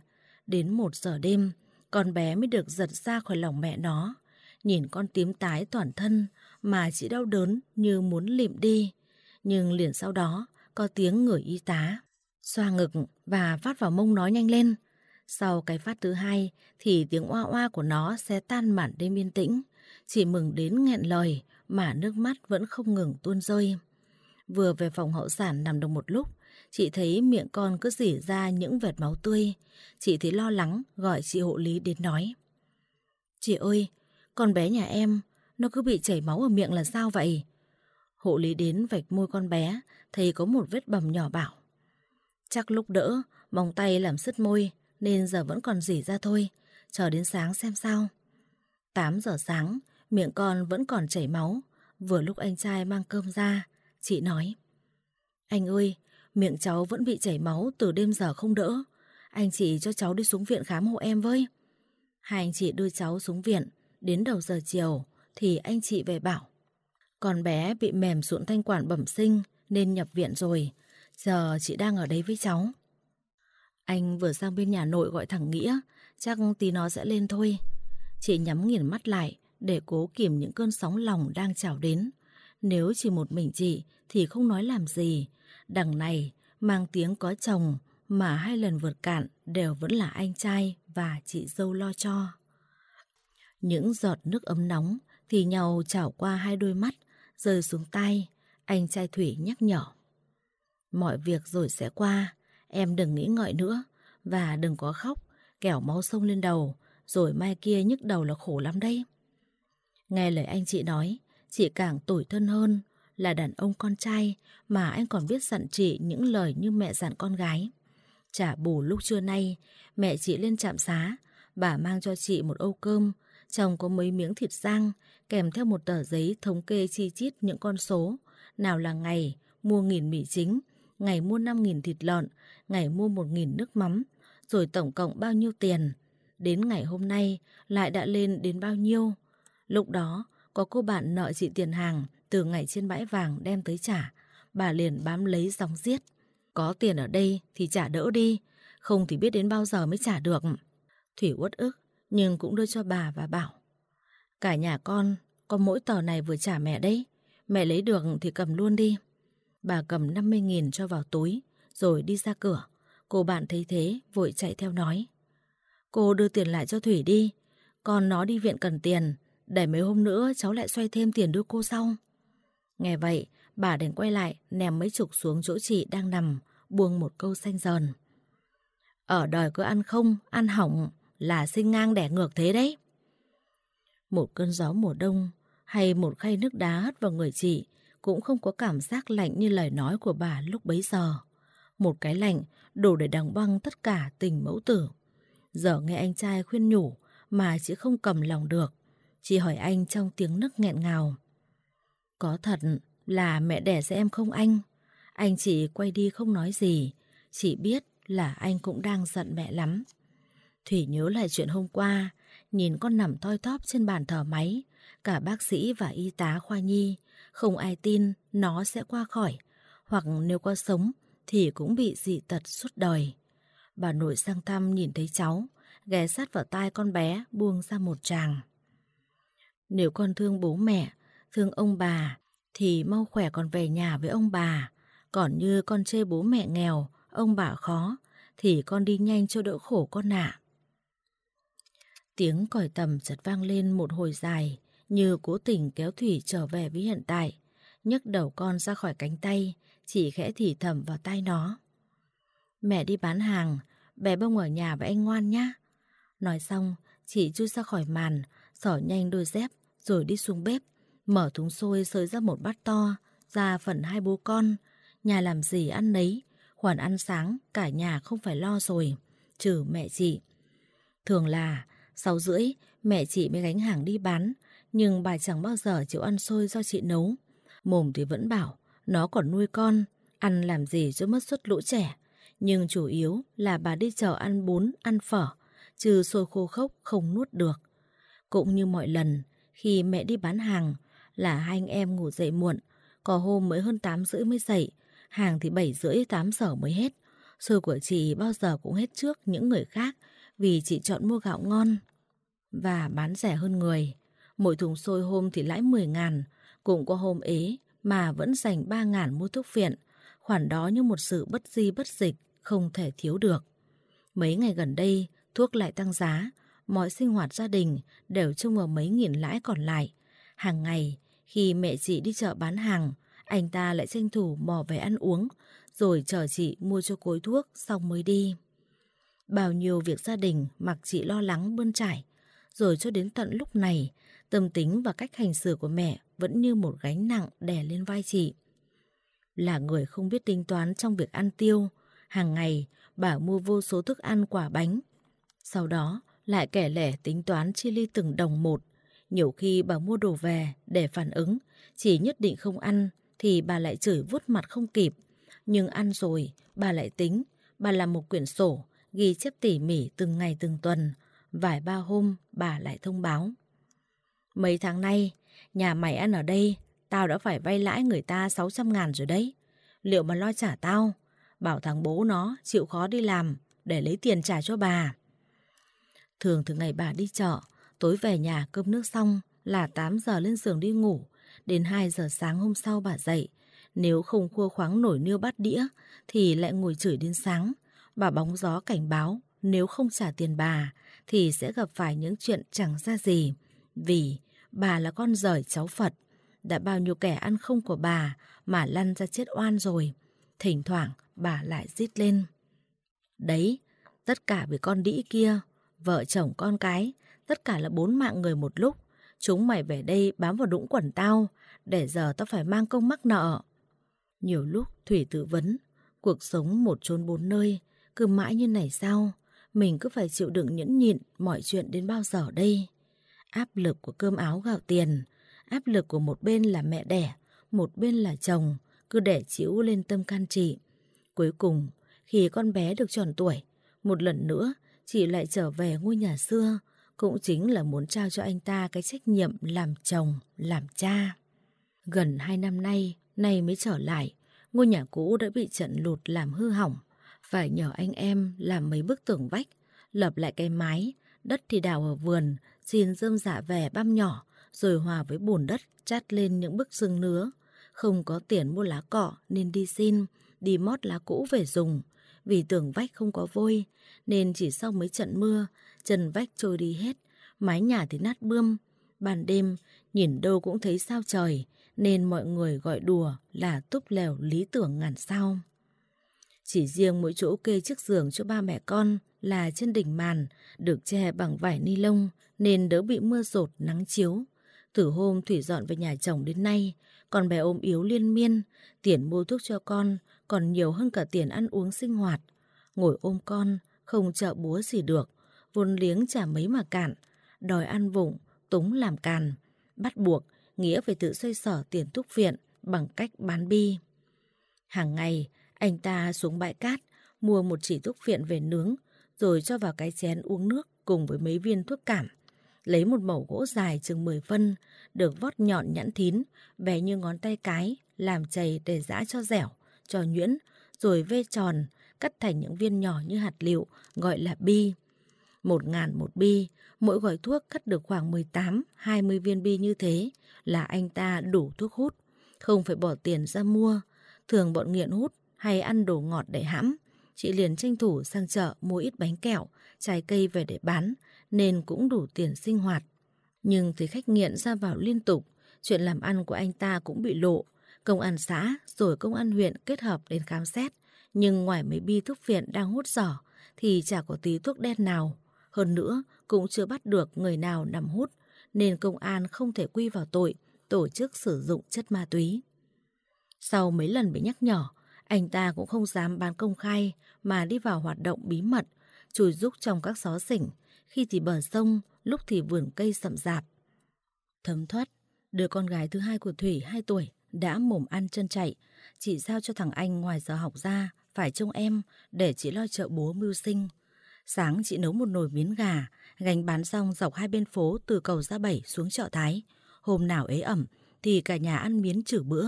Đến một giờ đêm, con bé mới được giật ra khỏi lòng mẹ nó. Nhìn con tím tái toàn thân mà chỉ đau đớn như muốn lịm đi. Nhưng liền sau đó, có tiếng người y tá xoa ngực và phát vào mông nó nhanh lên. Sau cái phát thứ hai thì tiếng oa oa của nó sẽ tan mản đêm yên tĩnh, chỉ mừng đến nghẹn lời mà nước mắt vẫn không ngừng tuôn rơi. Vừa về phòng hậu sản nằm được một lúc, chị thấy miệng con cứ rỉ ra những vệt máu tươi. Chị thấy lo lắng gọi chị hộ lý đến nói. Chị ơi, con bé nhà em, nó cứ bị chảy máu ở miệng là sao vậy? Hộ lý đến vạch môi con bé, thấy có một vết bầm nhỏ bảo. Chắc lúc đỡ, móng tay làm sứt môi, nên giờ vẫn còn rỉ ra thôi, chờ đến sáng xem sao. 8 giờ sáng, miệng con vẫn còn chảy máu, vừa lúc anh trai mang cơm ra, chị nói. Anh ơi, miệng cháu vẫn bị chảy máu từ đêm giờ không đỡ, anh chị cho cháu đi xuống viện khám hộ em với. Hai anh chị đưa cháu xuống viện, đến đầu giờ chiều thì anh chị về bảo. Con bé bị mềm sụn thanh quản bẩm sinh nên nhập viện rồi, Giờ chị đang ở đây với cháu. Anh vừa sang bên nhà nội gọi thằng Nghĩa, chắc tí nó sẽ lên thôi. Chị nhắm nghiền mắt lại để cố kìm những cơn sóng lòng đang trào đến. Nếu chỉ một mình chị thì không nói làm gì. Đằng này mang tiếng có chồng mà hai lần vượt cạn đều vẫn là anh trai và chị dâu lo cho. Những giọt nước ấm nóng thì nhau trào qua hai đôi mắt, rơi xuống tay, anh trai Thủy nhắc nhở. Mọi việc rồi sẽ qua, em đừng nghĩ ngợi nữa và đừng có khóc, kẻo máu sông lên đầu, rồi mai kia nhức đầu là khổ lắm đấy. Nghe lời anh chị nói, chị càng tủi thân hơn là đàn ông con trai mà anh còn biết dặn chị những lời như mẹ dặn con gái. Trả bù lúc trưa nay, mẹ chị lên trạm xá, bà mang cho chị một âu cơm, chồng có mấy miếng thịt rang, kèm theo một tờ giấy thống kê chi chít những con số, nào là ngày, mua nghìn mì chính, ngày mua 5.000 thịt lợn, ngày mua 1.000 nước mắm, rồi tổng cộng bao nhiêu tiền. Đến ngày hôm nay lại đã lên đến bao nhiêu. Lúc đó có cô bạn nợ chị tiền hàng từ ngày trên bãi vàng đem tới trả. Bà liền bám lấy dòng giết. Có tiền ở đây thì trả đỡ đi, không thì biết đến bao giờ mới trả được. Thủy uất ức nhưng cũng đưa cho bà và bảo. Cả nhà con có mỗi tờ này vừa trả mẹ đấy. Mẹ lấy được thì cầm luôn đi. Bà cầm 50.000 cho vào túi, rồi đi ra cửa. Cô bạn thấy thế, vội chạy theo nói. Cô đưa tiền lại cho Thủy đi, còn nó đi viện cần tiền, để mấy hôm nữa cháu lại xoay thêm tiền đưa cô sau. Nghe vậy, bà đành quay lại, ném mấy chục xuống chỗ chị đang nằm, buông một câu xanh dờn. Ở đời cứ ăn không, ăn hỏng là sinh ngang đẻ ngược thế đấy. Một cơn gió mùa đông hay một khay nước đá hất vào người chị cũng không có cảm giác lạnh như lời nói của bà lúc bấy giờ. Một cái lạnh đủ để đóng băng tất cả tình mẫu tử. Giờ nghe anh trai khuyên nhủ mà chị không cầm lòng được. Chị hỏi anh trong tiếng nức nghẹn ngào. Có thật là mẹ đẻ sẽ em không anh? Anh chị quay đi không nói gì. Chị biết là anh cũng đang giận mẹ lắm. Thủy nhớ lại chuyện hôm qua, nhìn con nằm thoi thóp trên bàn thờ máy. Cả bác sĩ và y tá khoa nhi không ai tin nó sẽ qua khỏi, hoặc nếu có sống thì cũng bị dị tật suốt đời. Bà nội sang thăm nhìn thấy cháu, ghé sát vào tai con bé buông ra một tràng. Nếu con thương bố mẹ, thương ông bà, thì mau khỏe còn về nhà với ông bà. Còn như con chê bố mẹ nghèo, ông bà khó, thì con đi nhanh cho đỡ khổ con ạ. Tiếng còi tầm chợt vang lên một hồi dài, như cố tình kéo Thủy trở về với hiện tại. nhấc đầu con ra khỏi cánh tay, chỉ khẽ thì thầm vào tai nó. Mẹ đi bán hàng, bé bông ở nhà với anh ngoan nhá. Nói xong, chị chui ra khỏi màn, xỏ nhanh đôi dép rồi đi xuống bếp, mở thúng xôi sới ra một bát to, ra phần hai bố con. Nhà làm gì ăn nấy, khoản ăn sáng cả nhà không phải lo rồi, trừ mẹ chị. Thường là sáu rưỡi mẹ chị mới gánh hàng đi bán, nhưng bà chẳng bao giờ chịu ăn xôi do chị nấu. Mồm thì vẫn bảo, nó còn nuôi con, ăn làm gì cho mất suất lũ trẻ. Nhưng chủ yếu là bà đi chợ ăn bún, ăn phở, trừ xôi khô khốc không nuốt được. Cũng như mọi lần, khi mẹ đi bán hàng, là hai anh em ngủ dậy muộn, có hôm mới hơn 8 rưỡi mới dậy, hàng thì 7 rưỡi 8 giờ mới hết. Xôi của chị bao giờ cũng hết trước những người khác vì chị chọn mua gạo ngon và bán rẻ hơn người. Mỗi thùng xôi hôm thì lãi 10 ngàn, cũng có hôm ấy mà vẫn dành 3 ngàn mua thuốc phiện. Khoản đó như một sự bất di bất dịch, không thể thiếu được. Mấy ngày gần đây, thuốc lại tăng giá, mọi sinh hoạt gia đình đều chung vào mấy nghìn lãi còn lại. Hàng ngày, khi mẹ chị đi chợ bán hàng, anh ta lại tranh thủ mò về ăn uống, rồi chờ chị mua cho cối thuốc xong mới đi. Bao nhiêu việc gia đình mặc chị lo lắng bươn trải, rồi cho đến tận lúc này Tâm tính và cách hành xử của mẹ vẫn như một gánh nặng đè lên vai chị. Là người không biết tính toán trong việc ăn tiêu, hàng ngày bà mua vô số thức ăn quả bánh. Sau đó lại kẻ lẻ tính toán chia ly từng đồng một. Nhiều khi bà mua đồ về để phản ứng, chỉ nhất định không ăn thì bà lại chửi vuốt mặt không kịp. Nhưng ăn rồi, bà lại tính, bà làm một quyển sổ, ghi chép tỉ mỉ từng ngày từng tuần. Vài ba hôm, bà lại thông báo. Mấy tháng nay, nhà mày ăn ở đây, tao đã phải vay lãi người ta 600 ngàn rồi đấy. Liệu mà lo trả tao? Bảo thằng bố nó chịu khó đi làm để lấy tiền trả cho bà. Thường từ ngày bà đi chợ, tối về nhà cơm nước xong là 8 giờ lên giường đi ngủ, đến 2 giờ sáng hôm sau bà dậy. Nếu không khua khoáng nổi niêu bát đĩa thì lại ngồi chửi đến sáng. Bà bóng gió cảnh báo nếu không trả tiền bà thì sẽ gặp phải những chuyện chẳng ra gì vì bà là con rời cháu Phật. Đã bao nhiêu kẻ ăn không của bà mà lăn ra chết oan rồi. Thỉnh thoảng bà lại rít lên. Đấy, tất cả vì con đĩ kia, vợ chồng con cái, tất cả là bốn mạng người một lúc. Chúng mày về đây bám vào đũng quần tao, để giờ tao phải mang công mắc nợ. Nhiều lúc Thủy tự vấn, cuộc sống một chốn bốn nơi, cứ mãi như này sao? Mình cứ phải chịu đựng nhẫn nhịn mọi chuyện đến bao giờ đây? áp lực của cơm áo gạo tiền, áp lực của một bên là mẹ đẻ, một bên là chồng, cứ đẻ chịu lên tâm can chị. Cuối cùng, khi con bé được tròn tuổi, một lần nữa chị lại trở về ngôi nhà xưa, cũng chính là muốn trao cho anh ta cái trách nhiệm làm chồng, làm cha. Gần hai năm nay, nay mới trở lại, ngôi nhà cũ đã bị trận lụt làm hư hỏng. Phải nhờ anh em làm mấy bức tường vách, lập lại cái mái, đất thì đào ở vườn, Xin dơm dạ vẻ băm nhỏ, rồi hòa với bùn đất chát lên những bức rừng nứa. Không có tiền mua lá cỏ nên đi xin, đi mót lá cũ về dùng. Vì tường vách không có vôi, nên chỉ sau mấy trận mưa, trần vách trôi đi hết, mái nhà thì nát bươm. Ban đêm, nhìn đâu cũng thấy sao trời, nên mọi người gọi đùa là túp lều lý tưởng ngàn sao. Chỉ riêng mỗi chỗ kê chiếc giường cho ba mẹ con là trên đỉnh màn, được che bằng vải ni lông, nên đỡ bị mưa rột nắng chiếu. Từ hôm Thủy dọn về nhà chồng đến nay, còn bé ôm yếu liên miên, tiền mua thuốc cho con còn nhiều hơn cả tiền ăn uống sinh hoạt. Ngồi ôm con, không trợ búa gì được, vốn liếng chả mấy mà cạn, đòi ăn vụng, túng làm càn. Bắt buộc, Nghĩa phải tự xoay sở tiền thuốc viện bằng cách bán bi. Hàng ngày, anh ta xuống bãi cát, mua một chỉ thuốc viện về nướng, rồi cho vào cái chén uống nước cùng với mấy viên thuốc cảm lấy một mẩu gỗ dài chừng 10 phân, được vót nhọn nhẵn thín, bé như ngón tay cái, làm chày để giã cho dẻo, cho nhuyễn, rồi vê tròn, cắt thành những viên nhỏ như hạt lựu, gọi là bi. Một ngàn một bi, mỗi gói thuốc cắt được khoảng 18-20 viên bi như thế là anh ta đủ thuốc hút, không phải bỏ tiền ra mua. Thường bọn nghiện hút hay ăn đồ ngọt để hãm, chị liền tranh thủ sang chợ mua ít bánh kẹo, trái cây về để bán, nên cũng đủ tiền sinh hoạt. Nhưng thấy khách nghiện ra vào liên tục, chuyện làm ăn của anh ta cũng bị lộ. Công an xã rồi công an huyện kết hợp đến khám xét. Nhưng ngoài mấy bi thuốc viện đang hút giỏ thì chả có tí thuốc đen nào. Hơn nữa cũng chưa bắt được người nào nằm hút nên công an không thể quy vào tội tổ chức sử dụng chất ma túy. Sau mấy lần bị nhắc nhở, anh ta cũng không dám bán công khai mà đi vào hoạt động bí mật, chùi rúc trong các xó xỉnh, khi thì bờ sông, lúc thì vườn cây sậm rạp. Thấm thoát, đứa con gái thứ hai của Thủy 2 tuổi đã mồm ăn chân chạy, chị giao cho thằng anh ngoài giờ học ra phải trông em để chị lo chợ bố mưu sinh. Sáng chị nấu một nồi miến gà, gánh bán xong dọc hai bên phố từ cầu ra bảy xuống chợ Thái. Hôm nào ế ẩm thì cả nhà ăn miến trừ bữa.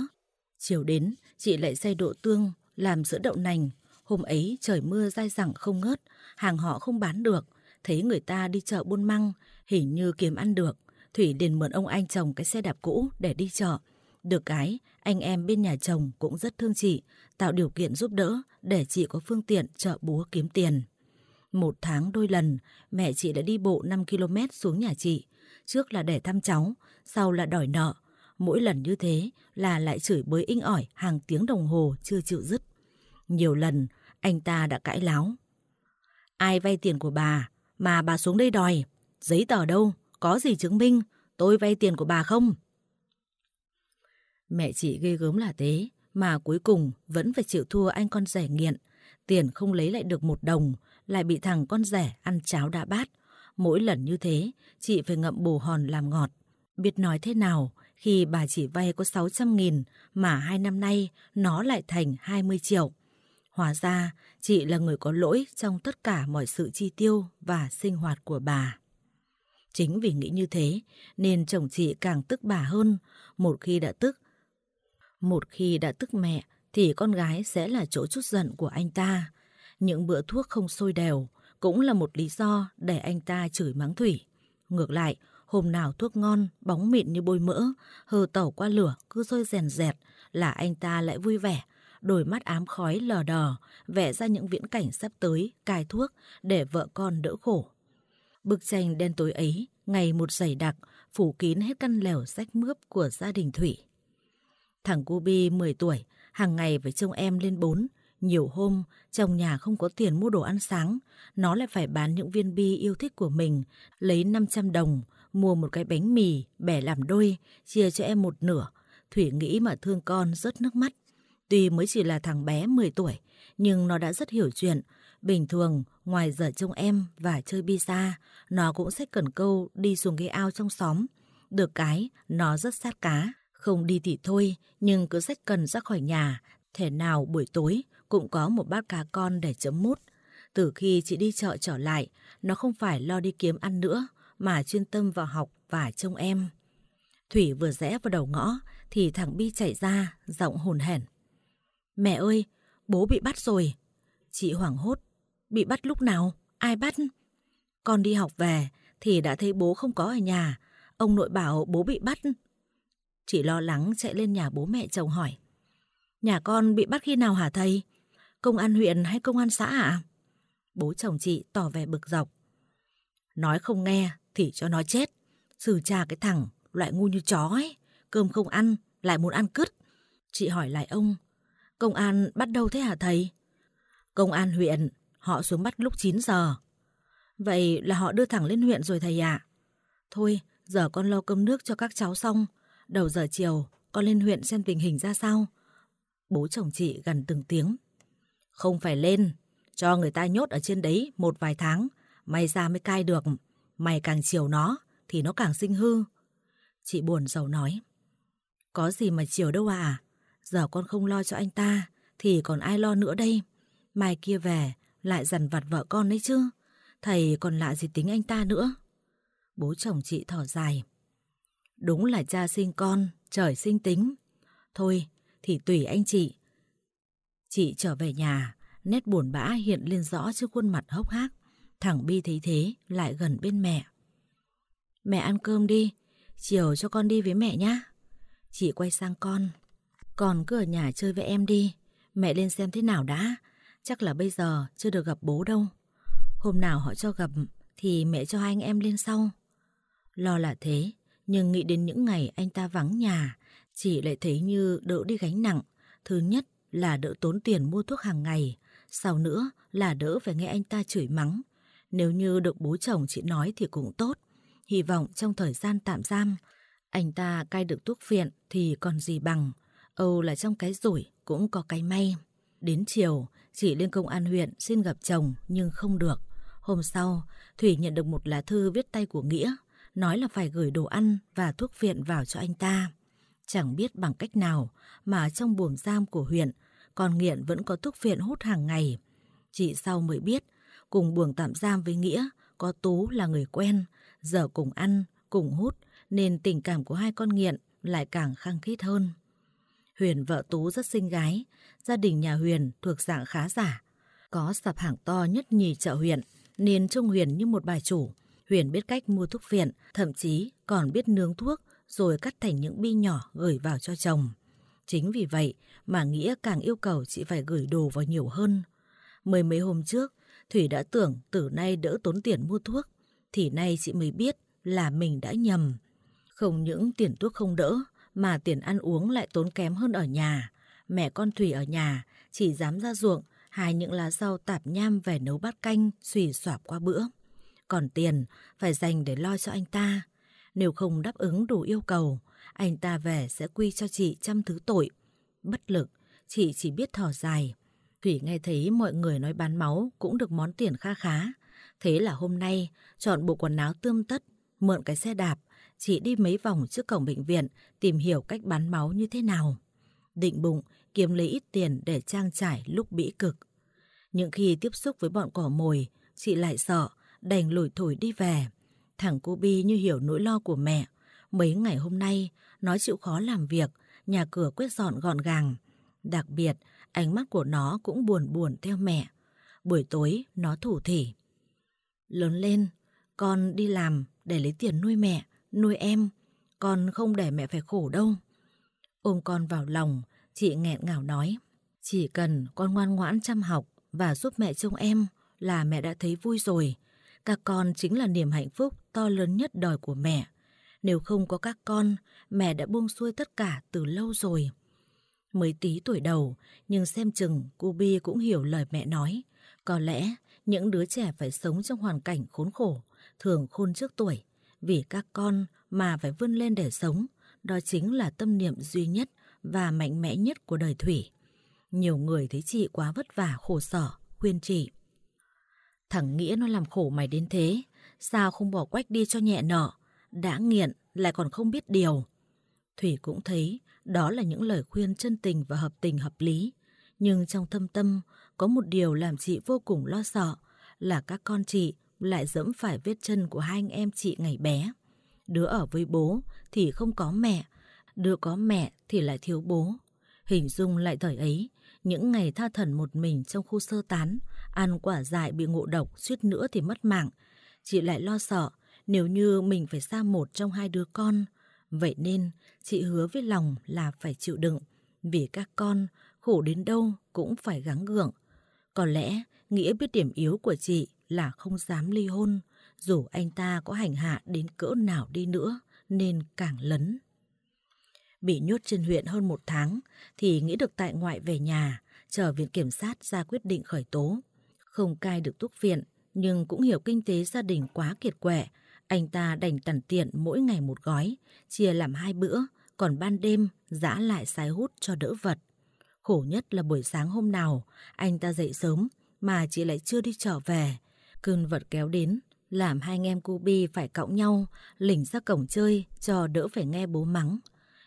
Chiều đến, chị lại xây độ tương, làm sữa đậu nành. Hôm ấy trời mưa dai dẳng không ngớt, hàng họ không bán được, thấy người ta đi chợ buôn măng, hình như kiếm ăn được. Thủy liền mượn ông anh chồng cái xe đạp cũ để đi chợ. Được cái, anh em bên nhà chồng cũng rất thương chị, tạo điều kiện giúp đỡ để chị có phương tiện chợ búa kiếm tiền. Một tháng đôi lần, mẹ chị đã đi bộ 5 km xuống nhà chị. Trước là để thăm cháu, sau là đòi nợ. Mỗi lần như thế là lại chửi bới inh ỏi hàng tiếng đồng hồ chưa chịu dứt. Nhiều lần, anh ta đã cãi láo. Ai vay tiền của bà, mà bà xuống đây đòi. Giấy tờ đâu? Có gì chứng minh? Tôi vay tiền của bà không? Mẹ chị ghê gớm là thế, mà cuối cùng vẫn phải chịu thua anh con rẻ nghiện. Tiền không lấy lại được một đồng, lại bị thằng con rẻ ăn cháo đã bát. Mỗi lần như thế, chị phải ngậm bù hòn làm ngọt. Biết nói thế nào khi bà chỉ vay có 600 nghìn mà hai năm nay nó lại thành 20 triệu. Hóa ra, chị là người có lỗi trong tất cả mọi sự chi tiêu và sinh hoạt của bà. Chính vì nghĩ như thế, nên chồng chị càng tức bà hơn, một khi đã tức. Một khi đã tức mẹ, thì con gái sẽ là chỗ chút giận của anh ta. Những bữa thuốc không sôi đều cũng là một lý do để anh ta chửi mắng Thủy. Ngược lại, hôm nào thuốc ngon, bóng mịn như bôi mỡ, hờ tẩu qua lửa cứ sôi rèn rẹt là anh ta lại vui vẻ đôi mắt ám khói lờ đờ, vẽ ra những viễn cảnh sắp tới, cai thuốc để vợ con đỡ khổ. Bức tranh đen tối ấy, ngày một dày đặc, phủ kín hết căn lều rách mướp của gia đình Thủy. Thằng Gubi 10 tuổi, hàng ngày phải trông em lên bốn. Nhiều hôm, trong nhà không có tiền mua đồ ăn sáng, nó lại phải bán những viên bi yêu thích của mình, lấy 500 đồng, mua một cái bánh mì, bẻ làm đôi, chia cho em một nửa. Thủy nghĩ mà thương con rớt nước mắt. Tuy mới chỉ là thằng bé 10 tuổi, nhưng nó đã rất hiểu chuyện. Bình thường, ngoài giờ trông em và chơi bi xa, nó cũng sẽ cần câu đi xuống cái ao trong xóm. Được cái, nó rất sát cá. Không đi thì thôi, nhưng cứ sách cần ra khỏi nhà, thể nào buổi tối cũng có một bát cá con để chấm mút. Từ khi chị đi chợ trở lại, nó không phải lo đi kiếm ăn nữa, mà chuyên tâm vào học và trông em. Thủy vừa rẽ vào đầu ngõ, thì thằng Bi chạy ra, giọng hồn hển. Mẹ ơi, bố bị bắt rồi. Chị hoảng hốt. Bị bắt lúc nào? Ai bắt? Con đi học về thì đã thấy bố không có ở nhà. Ông nội bảo bố bị bắt. Chị lo lắng chạy lên nhà bố mẹ chồng hỏi. Nhà con bị bắt khi nào hả thầy? Công an huyện hay công an xã hả? À? Bố chồng chị tỏ vẻ bực dọc. Nói không nghe thì cho nó chết. Xử cha cái thằng, loại ngu như chó ấy. Cơm không ăn, lại muốn ăn cứt. Chị hỏi lại ông Công an bắt đâu thế hả thầy? Công an huyện, họ xuống bắt lúc 9 giờ. Vậy là họ đưa thẳng lên huyện rồi thầy ạ. À. Thôi, giờ con lo cơm nước cho các cháu xong. Đầu giờ chiều, con lên huyện xem tình hình ra sao. Bố chồng chị gần từng tiếng. Không phải lên, cho người ta nhốt ở trên đấy một vài tháng. May ra mới cai được. Mày càng chiều nó, thì nó càng sinh hư. Chị buồn giàu nói. Có gì mà chiều đâu à, Giờ con không lo cho anh ta Thì còn ai lo nữa đây Mai kia về lại dằn vặt vợ con đấy chứ Thầy còn lạ gì tính anh ta nữa Bố chồng chị thở dài Đúng là cha sinh con Trời sinh tính Thôi thì tùy anh chị Chị trở về nhà Nét buồn bã hiện lên rõ trên khuôn mặt hốc hác thẳng Bi thấy thế lại gần bên mẹ Mẹ ăn cơm đi Chiều cho con đi với mẹ nhé Chị quay sang con còn cứ ở nhà chơi với em đi, mẹ lên xem thế nào đã. Chắc là bây giờ chưa được gặp bố đâu. Hôm nào họ cho gặp thì mẹ cho hai anh em lên sau. Lo là thế, nhưng nghĩ đến những ngày anh ta vắng nhà, chị lại thấy như đỡ đi gánh nặng. Thứ nhất là đỡ tốn tiền mua thuốc hàng ngày, sau nữa là đỡ phải nghe anh ta chửi mắng. Nếu như được bố chồng chị nói thì cũng tốt. Hy vọng trong thời gian tạm giam, anh ta cai được thuốc viện thì còn gì bằng. Âu là trong cái rủi cũng có cái may. Đến chiều, chị lên công an huyện xin gặp chồng nhưng không được. Hôm sau, Thủy nhận được một lá thư viết tay của Nghĩa, nói là phải gửi đồ ăn và thuốc viện vào cho anh ta. Chẳng biết bằng cách nào mà trong buồng giam của huyện, con nghiện vẫn có thuốc viện hút hàng ngày. Chị sau mới biết, cùng buồng tạm giam với Nghĩa, có Tú là người quen, giờ cùng ăn, cùng hút, nên tình cảm của hai con nghiện lại càng khăng khít hơn. Huyền vợ Tú rất xinh gái, gia đình nhà Huyền thuộc dạng khá giả. Có sạp hàng to nhất nhì chợ Huyền, nên trông Huyền như một bài chủ. Huyền biết cách mua thuốc viện, thậm chí còn biết nướng thuốc rồi cắt thành những bi nhỏ gửi vào cho chồng. Chính vì vậy mà Nghĩa càng yêu cầu chị phải gửi đồ vào nhiều hơn. Mười mấy hôm trước, Thủy đã tưởng từ nay đỡ tốn tiền mua thuốc, thì nay chị mới biết là mình đã nhầm. Không những tiền thuốc không đỡ, mà tiền ăn uống lại tốn kém hơn ở nhà. Mẹ con Thủy ở nhà chỉ dám ra ruộng hái những lá rau tạp nham về nấu bát canh xùy xoạp qua bữa. Còn tiền phải dành để lo cho anh ta. Nếu không đáp ứng đủ yêu cầu, anh ta về sẽ quy cho chị trăm thứ tội. Bất lực, chị chỉ biết thở dài. Thủy nghe thấy mọi người nói bán máu cũng được món tiền kha khá. Thế là hôm nay, chọn bộ quần áo tươm tất, mượn cái xe đạp, chị đi mấy vòng trước cổng bệnh viện tìm hiểu cách bán máu như thế nào. Định bụng kiếm lấy ít tiền để trang trải lúc bĩ cực. Những khi tiếp xúc với bọn cỏ mồi, chị lại sợ, đành lủi thủi đi về. Thằng cô Bi như hiểu nỗi lo của mẹ. Mấy ngày hôm nay, nó chịu khó làm việc, nhà cửa quét dọn gọn gàng. Đặc biệt, ánh mắt của nó cũng buồn buồn theo mẹ. Buổi tối, nó thủ thỉ. Lớn lên, con đi làm để lấy tiền nuôi mẹ nuôi em, con không để mẹ phải khổ đâu. Ôm con vào lòng, chị nghẹn ngào nói, chỉ cần con ngoan ngoãn chăm học và giúp mẹ trông em là mẹ đã thấy vui rồi. Các con chính là niềm hạnh phúc to lớn nhất đời của mẹ. Nếu không có các con, mẹ đã buông xuôi tất cả từ lâu rồi. Mới tí tuổi đầu, nhưng xem chừng cô Bi cũng hiểu lời mẹ nói. Có lẽ những đứa trẻ phải sống trong hoàn cảnh khốn khổ, thường khôn trước tuổi vì các con mà phải vươn lên để sống, đó chính là tâm niệm duy nhất và mạnh mẽ nhất của đời Thủy. Nhiều người thấy chị quá vất vả khổ sở, khuyên chị. Thằng Nghĩa nó làm khổ mày đến thế, sao không bỏ quách đi cho nhẹ nợ, đã nghiện lại còn không biết điều. Thủy cũng thấy đó là những lời khuyên chân tình và hợp tình hợp lý. Nhưng trong thâm tâm có một điều làm chị vô cùng lo sợ là các con chị lại dẫm phải vết chân của hai anh em chị ngày bé. Đứa ở với bố thì không có mẹ, đứa có mẹ thì lại thiếu bố. Hình dung lại thời ấy, những ngày tha thần một mình trong khu sơ tán, ăn quả dại bị ngộ độc suýt nữa thì mất mạng. Chị lại lo sợ nếu như mình phải xa một trong hai đứa con. Vậy nên chị hứa với lòng là phải chịu đựng, vì các con khổ đến đâu cũng phải gắng gượng. Có lẽ nghĩa biết điểm yếu của chị là không dám ly hôn, dù anh ta có hành hạ đến cỡ nào đi nữa nên càng lấn. Bị nhốt trên huyện hơn một tháng thì nghĩ được tại ngoại về nhà, chờ viện kiểm sát ra quyết định khởi tố. Không cai được túc viện, nhưng cũng hiểu kinh tế gia đình quá kiệt quệ. Anh ta đành tần tiện mỗi ngày một gói, chia làm hai bữa, còn ban đêm giã lại sái hút cho đỡ vật. Khổ nhất là buổi sáng hôm nào, anh ta dậy sớm mà chị lại chưa đi trở về, Cơn vật kéo đến, làm hai anh em Cubi phải cõng nhau, lỉnh ra cổng chơi cho đỡ phải nghe bố mắng.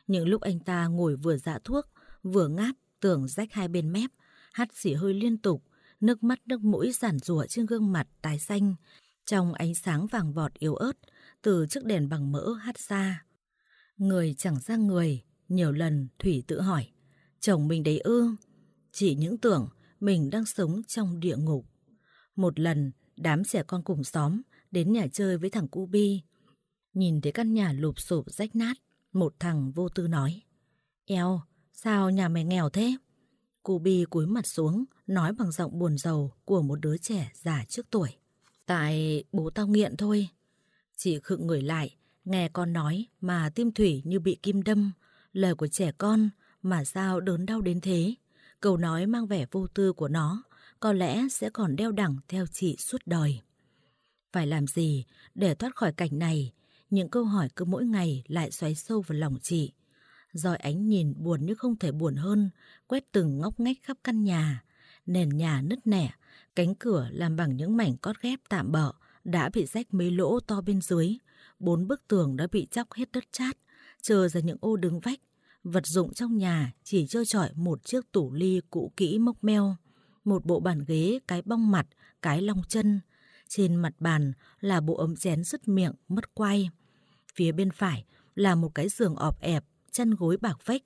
Những lúc anh ta ngồi vừa dạ thuốc, vừa ngáp, tưởng rách hai bên mép, hắt xỉ hơi liên tục, nước mắt nước mũi giản rủa trên gương mặt tái xanh, trong ánh sáng vàng vọt yếu ớt, từ chiếc đèn bằng mỡ hắt ra. Người chẳng ra người, nhiều lần Thủy tự hỏi, chồng mình đấy ư? Chỉ những tưởng mình đang sống trong địa ngục. Một lần Đám trẻ con cùng xóm đến nhà chơi với thằng cu bi. Nhìn thấy căn nhà lụp sụp rách nát, một thằng vô tư nói. Eo, sao nhà mày nghèo thế? Cụ bi cúi mặt xuống, nói bằng giọng buồn rầu của một đứa trẻ già trước tuổi. Tại bố tao nghiện thôi. Chị khựng người lại, nghe con nói mà tim thủy như bị kim đâm. Lời của trẻ con mà sao đớn đau đến thế. Câu nói mang vẻ vô tư của nó có lẽ sẽ còn đeo đẳng theo chị suốt đời. Phải làm gì để thoát khỏi cảnh này? Những câu hỏi cứ mỗi ngày lại xoáy sâu vào lòng chị. Rồi ánh nhìn buồn như không thể buồn hơn, quét từng ngóc ngách khắp căn nhà. Nền nhà nứt nẻ, cánh cửa làm bằng những mảnh cót ghép tạm bợ đã bị rách mấy lỗ to bên dưới. Bốn bức tường đã bị chóc hết đất chát, trừ ra những ô đứng vách. Vật dụng trong nhà chỉ trơ trọi một chiếc tủ ly cũ kỹ mốc meo một bộ bàn ghế, cái bong mặt, cái long chân. Trên mặt bàn là bộ ấm chén rứt miệng, mất quay. Phía bên phải là một cái giường ọp ẹp, chân gối bạc vách.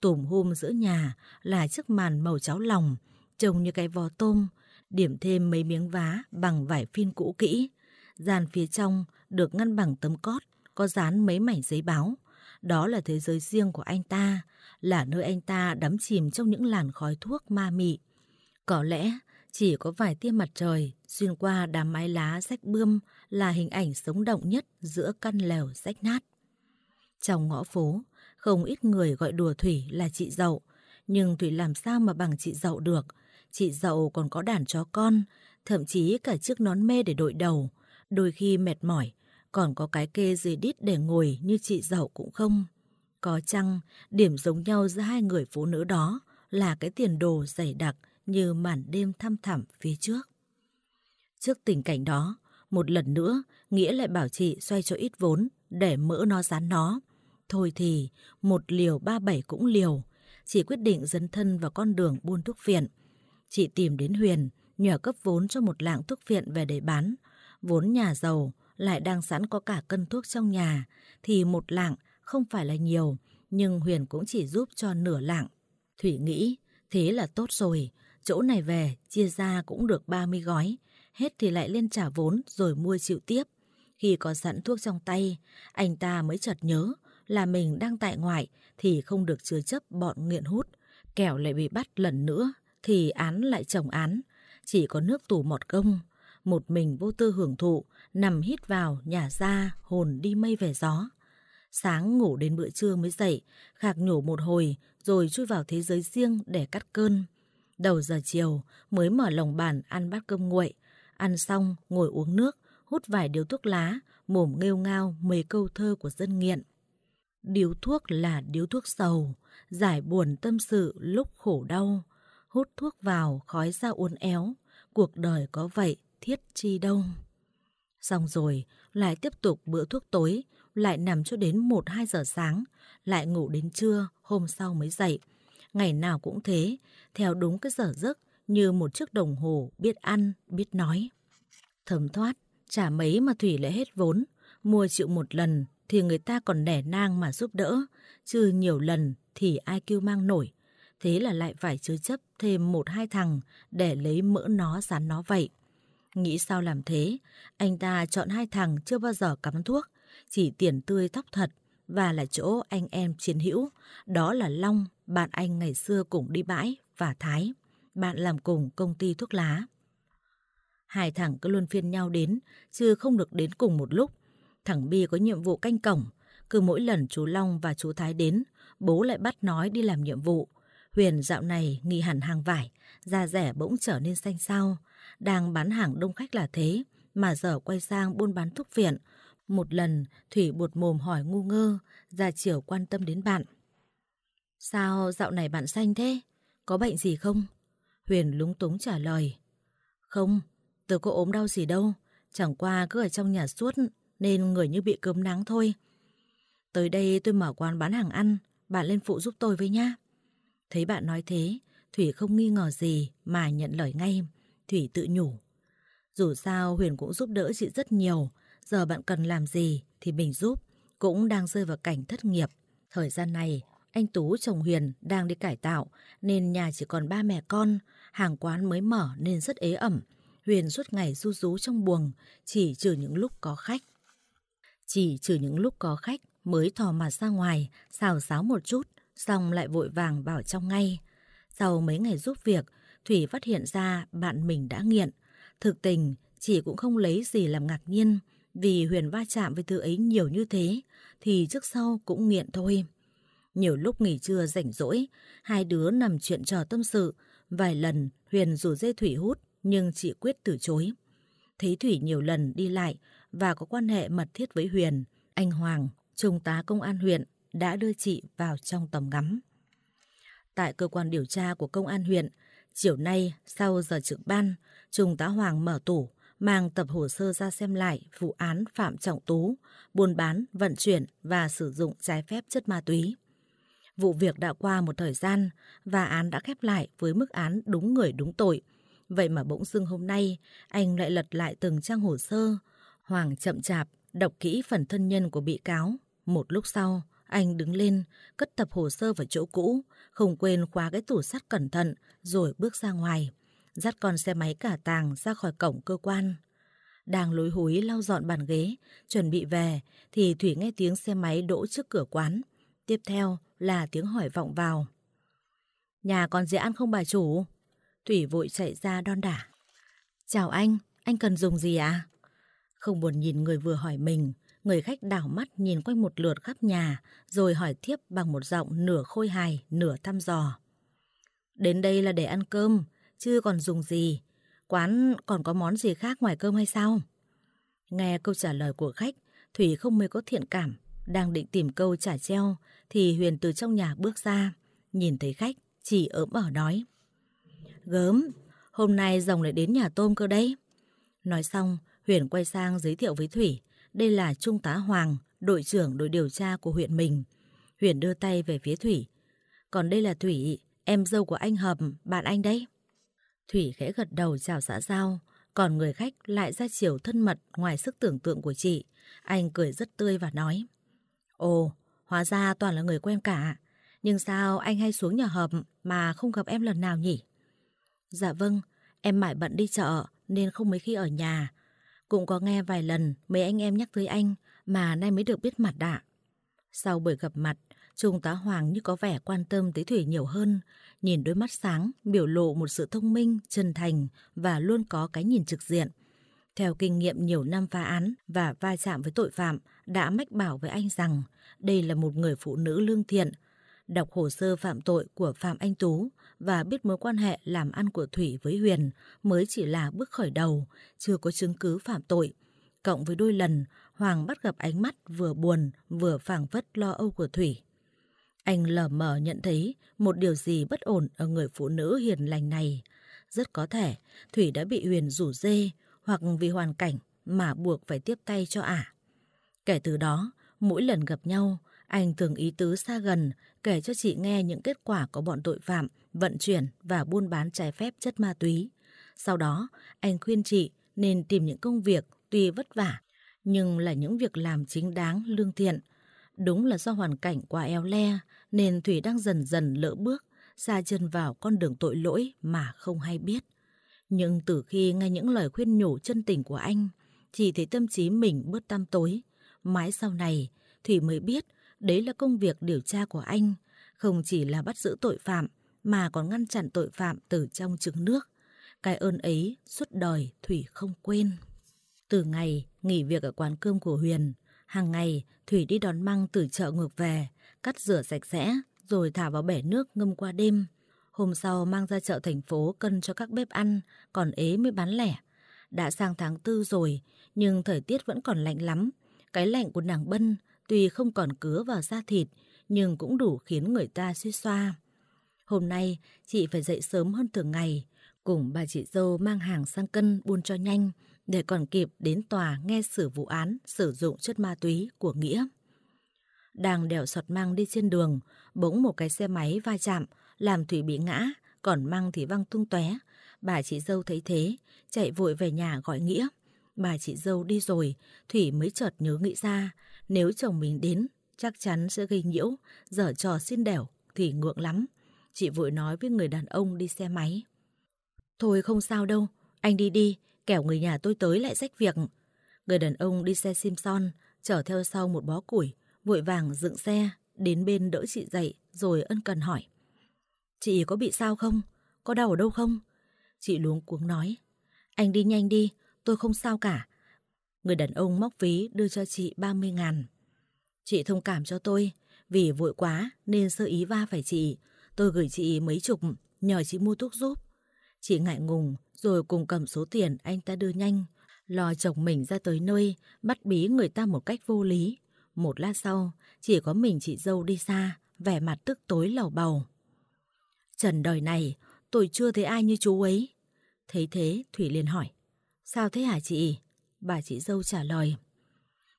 Tùm hôm giữa nhà là chiếc màn màu cháo lòng, trông như cái vò tôm, điểm thêm mấy miếng vá bằng vải phin cũ kỹ. Dàn phía trong được ngăn bằng tấm cót, có dán mấy mảnh giấy báo. Đó là thế giới riêng của anh ta, là nơi anh ta đắm chìm trong những làn khói thuốc ma mị. Có lẽ chỉ có vài tia mặt trời xuyên qua đám mái lá rách bươm là hình ảnh sống động nhất giữa căn lều rách nát. Trong ngõ phố, không ít người gọi đùa Thủy là chị dậu, nhưng Thủy làm sao mà bằng chị dậu được. Chị dậu còn có đàn chó con, thậm chí cả chiếc nón mê để đội đầu, đôi khi mệt mỏi, còn có cái kê dưới đít để ngồi như chị dậu cũng không. Có chăng, điểm giống nhau giữa hai người phụ nữ đó là cái tiền đồ dày đặc, như màn đêm thăm thẳm phía trước. Trước tình cảnh đó, một lần nữa, Nghĩa lại bảo chị xoay cho ít vốn để mỡ nó dán nó. Thôi thì, một liều ba bảy cũng liều. Chị quyết định dấn thân vào con đường buôn thuốc viện. Chị tìm đến Huyền, nhờ cấp vốn cho một lạng thuốc viện về để bán. Vốn nhà giàu, lại đang sẵn có cả cân thuốc trong nhà, thì một lạng không phải là nhiều, nhưng Huyền cũng chỉ giúp cho nửa lạng. Thủy nghĩ, thế là tốt rồi, chỗ này về chia ra cũng được 30 gói, hết thì lại lên trả vốn rồi mua chịu tiếp. Khi có sẵn thuốc trong tay, anh ta mới chợt nhớ là mình đang tại ngoại thì không được chứa chấp bọn nghiện hút, kẻo lại bị bắt lần nữa thì án lại chồng án, chỉ có nước tù một công, một mình vô tư hưởng thụ, nằm hít vào nhà ra, hồn đi mây về gió. Sáng ngủ đến bữa trưa mới dậy, khạc nhổ một hồi rồi chui vào thế giới riêng để cắt cơn đầu giờ chiều mới mở lồng bàn ăn bát cơm nguội. Ăn xong, ngồi uống nước, hút vài điếu thuốc lá, mồm nghêu ngao mấy câu thơ của dân nghiện. Điếu thuốc là điếu thuốc sầu, giải buồn tâm sự lúc khổ đau. Hút thuốc vào, khói ra uốn éo, cuộc đời có vậy, thiết chi đâu. Xong rồi, lại tiếp tục bữa thuốc tối, lại nằm cho đến 1-2 giờ sáng, lại ngủ đến trưa, hôm sau mới dậy ngày nào cũng thế, theo đúng cái giờ giấc như một chiếc đồng hồ biết ăn, biết nói. Thấm thoát, chả mấy mà Thủy lại hết vốn, mua chịu một lần thì người ta còn đẻ nang mà giúp đỡ, chứ nhiều lần thì ai kêu mang nổi. Thế là lại phải chứa chấp thêm một hai thằng để lấy mỡ nó dán nó vậy. Nghĩ sao làm thế, anh ta chọn hai thằng chưa bao giờ cắm thuốc, chỉ tiền tươi tóc thật và là chỗ anh em chiến hữu, đó là Long bạn anh ngày xưa cùng đi bãi và Thái, bạn làm cùng công ty thuốc lá. Hai thằng cứ luôn phiên nhau đến, chứ không được đến cùng một lúc. Thằng Bi có nhiệm vụ canh cổng, cứ mỗi lần chú Long và chú Thái đến, bố lại bắt nói đi làm nhiệm vụ. Huyền dạo này nghỉ hẳn hàng vải, da rẻ bỗng trở nên xanh xao. Đang bán hàng đông khách là thế, mà giờ quay sang buôn bán thuốc viện. Một lần, Thủy buột mồm hỏi ngu ngơ, ra chiều quan tâm đến bạn. Sao dạo này bạn xanh thế? Có bệnh gì không? Huyền lúng túng trả lời. Không, tớ có ốm đau gì đâu. Chẳng qua cứ ở trong nhà suốt nên người như bị cơm nắng thôi. Tới đây tôi mở quán bán hàng ăn, bạn lên phụ giúp tôi với nhá. Thấy bạn nói thế, Thủy không nghi ngờ gì mà nhận lời ngay. Thủy tự nhủ. Dù sao Huyền cũng giúp đỡ chị rất nhiều, giờ bạn cần làm gì thì mình giúp. Cũng đang rơi vào cảnh thất nghiệp. Thời gian này anh Tú chồng Huyền đang đi cải tạo nên nhà chỉ còn ba mẹ con, hàng quán mới mở nên rất ế ẩm. Huyền suốt ngày ru rú trong buồng, chỉ trừ những lúc có khách. Chỉ trừ những lúc có khách mới thò mặt ra ngoài, xào xáo một chút, xong lại vội vàng vào trong ngay. Sau mấy ngày giúp việc, Thủy phát hiện ra bạn mình đã nghiện. Thực tình, chị cũng không lấy gì làm ngạc nhiên, vì Huyền va chạm với thứ ấy nhiều như thế, thì trước sau cũng nghiện thôi. Nhiều lúc nghỉ trưa rảnh rỗi, hai đứa nằm chuyện trò tâm sự. Vài lần Huyền rủ dây Thủy hút nhưng chị quyết từ chối. Thấy Thủy nhiều lần đi lại và có quan hệ mật thiết với Huyền, anh Hoàng, trung tá công an huyện đã đưa chị vào trong tầm ngắm. Tại cơ quan điều tra của công an huyện, chiều nay sau giờ trực ban, trung tá Hoàng mở tủ, mang tập hồ sơ ra xem lại vụ án Phạm Trọng Tú, buôn bán, vận chuyển và sử dụng trái phép chất ma túy. Vụ việc đã qua một thời gian và án đã khép lại với mức án đúng người đúng tội. Vậy mà bỗng dưng hôm nay, anh lại lật lại từng trang hồ sơ. Hoàng chậm chạp, đọc kỹ phần thân nhân của bị cáo. Một lúc sau, anh đứng lên, cất tập hồ sơ vào chỗ cũ, không quên khóa cái tủ sắt cẩn thận rồi bước ra ngoài. Dắt con xe máy cả tàng ra khỏi cổng cơ quan. Đang lối húi lau dọn bàn ghế, chuẩn bị về thì Thủy nghe tiếng xe máy đỗ trước cửa quán. Tiếp theo là tiếng hỏi vọng vào. Nhà còn dễ ăn không bà chủ? Thủy vội chạy ra đon đả. Chào anh, anh cần dùng gì à? Không buồn nhìn người vừa hỏi mình, người khách đảo mắt nhìn quanh một lượt khắp nhà rồi hỏi tiếp bằng một giọng nửa khôi hài, nửa thăm dò. Đến đây là để ăn cơm, chứ còn dùng gì? Quán còn có món gì khác ngoài cơm hay sao? Nghe câu trả lời của khách, Thủy không mới có thiện cảm, đang định tìm câu trả treo thì Huyền từ trong nhà bước ra, nhìn thấy khách, chỉ ớm ở nói. Gớm, hôm nay rồng lại đến nhà tôm cơ đấy. Nói xong, Huyền quay sang giới thiệu với Thủy, đây là Trung tá Hoàng, đội trưởng đội điều tra của huyện mình. Huyền đưa tay về phía Thủy. Còn đây là Thủy, em dâu của anh Hợp, bạn anh đấy. Thủy khẽ gật đầu chào xã giao, còn người khách lại ra chiều thân mật ngoài sức tưởng tượng của chị. Anh cười rất tươi và nói. Ồ, Hóa ra toàn là người quen cả. Nhưng sao anh hay xuống nhà hợp mà không gặp em lần nào nhỉ? Dạ vâng, em mãi bận đi chợ nên không mấy khi ở nhà. Cũng có nghe vài lần mấy anh em nhắc tới anh mà nay mới được biết mặt ạ. Sau buổi gặp mặt, Trung tá Hoàng như có vẻ quan tâm tới Thủy nhiều hơn, nhìn đôi mắt sáng, biểu lộ một sự thông minh, chân thành và luôn có cái nhìn trực diện – theo kinh nghiệm nhiều năm phá án và va chạm với tội phạm, đã mách bảo với anh rằng đây là một người phụ nữ lương thiện. Đọc hồ sơ phạm tội của Phạm Anh Tú và biết mối quan hệ làm ăn của Thủy với Huyền mới chỉ là bước khởi đầu, chưa có chứng cứ phạm tội. Cộng với đôi lần, Hoàng bắt gặp ánh mắt vừa buồn vừa phảng phất lo âu của Thủy. Anh lờ mờ nhận thấy một điều gì bất ổn ở người phụ nữ hiền lành này. Rất có thể Thủy đã bị Huyền rủ dê, hoặc vì hoàn cảnh mà buộc phải tiếp tay cho ả. Kể từ đó, mỗi lần gặp nhau, anh thường ý tứ xa gần kể cho chị nghe những kết quả của bọn tội phạm vận chuyển và buôn bán trái phép chất ma túy. Sau đó, anh khuyên chị nên tìm những công việc tuy vất vả, nhưng là những việc làm chính đáng, lương thiện. Đúng là do hoàn cảnh quá eo le, nên Thủy đang dần dần lỡ bước, xa chân vào con đường tội lỗi mà không hay biết. Nhưng từ khi nghe những lời khuyên nhủ chân tình của anh, chỉ thấy tâm trí mình bớt tăm tối. Mãi sau này, Thủy mới biết đấy là công việc điều tra của anh, không chỉ là bắt giữ tội phạm mà còn ngăn chặn tội phạm từ trong trứng nước. Cái ơn ấy suốt đời Thủy không quên. Từ ngày nghỉ việc ở quán cơm của Huyền, hàng ngày Thủy đi đón măng từ chợ ngược về, cắt rửa sạch sẽ rồi thả vào bể nước ngâm qua đêm. Hôm sau mang ra chợ thành phố cân cho các bếp ăn, còn ế mới bán lẻ. Đã sang tháng tư rồi, nhưng thời tiết vẫn còn lạnh lắm. Cái lạnh của nàng Bân tuy không còn cứa vào da thịt, nhưng cũng đủ khiến người ta suy xoa. Hôm nay, chị phải dậy sớm hơn thường ngày, cùng bà chị dâu mang hàng sang cân buôn cho nhanh, để còn kịp đến tòa nghe xử vụ án sử dụng chất ma túy của Nghĩa. Đang đèo sọt mang đi trên đường, bỗng một cái xe máy va chạm, làm Thủy bị ngã, còn măng thì văng tung tóe. Bà chị dâu thấy thế, chạy vội về nhà gọi Nghĩa. Bà chị dâu đi rồi, Thủy mới chợt nhớ nghĩ ra, nếu chồng mình đến, chắc chắn sẽ gây nhiễu, dở trò xin đẻo thì ngượng lắm. Chị vội nói với người đàn ông đi xe máy. Thôi không sao đâu, anh đi đi, kẻo người nhà tôi tới lại rách việc. Người đàn ông đi xe sim chở theo sau một bó củi, vội vàng dựng xe, đến bên đỡ chị dậy rồi ân cần hỏi. Chị có bị sao không? Có đau ở đâu không? Chị luống cuống nói. Anh đi nhanh đi, tôi không sao cả. Người đàn ông móc ví đưa cho chị 30 ngàn. Chị thông cảm cho tôi, vì vội quá nên sơ ý va phải chị. Tôi gửi chị mấy chục, nhờ chị mua thuốc giúp. Chị ngại ngùng, rồi cùng cầm số tiền anh ta đưa nhanh. Lò chồng mình ra tới nơi, bắt bí người ta một cách vô lý. Một lát sau, chỉ có mình chị dâu đi xa, vẻ mặt tức tối lầu bầu. Trần đời này, tôi chưa thấy ai như chú ấy. Thấy thế, Thủy liền hỏi. Sao thế hả chị? Bà chị dâu trả lời.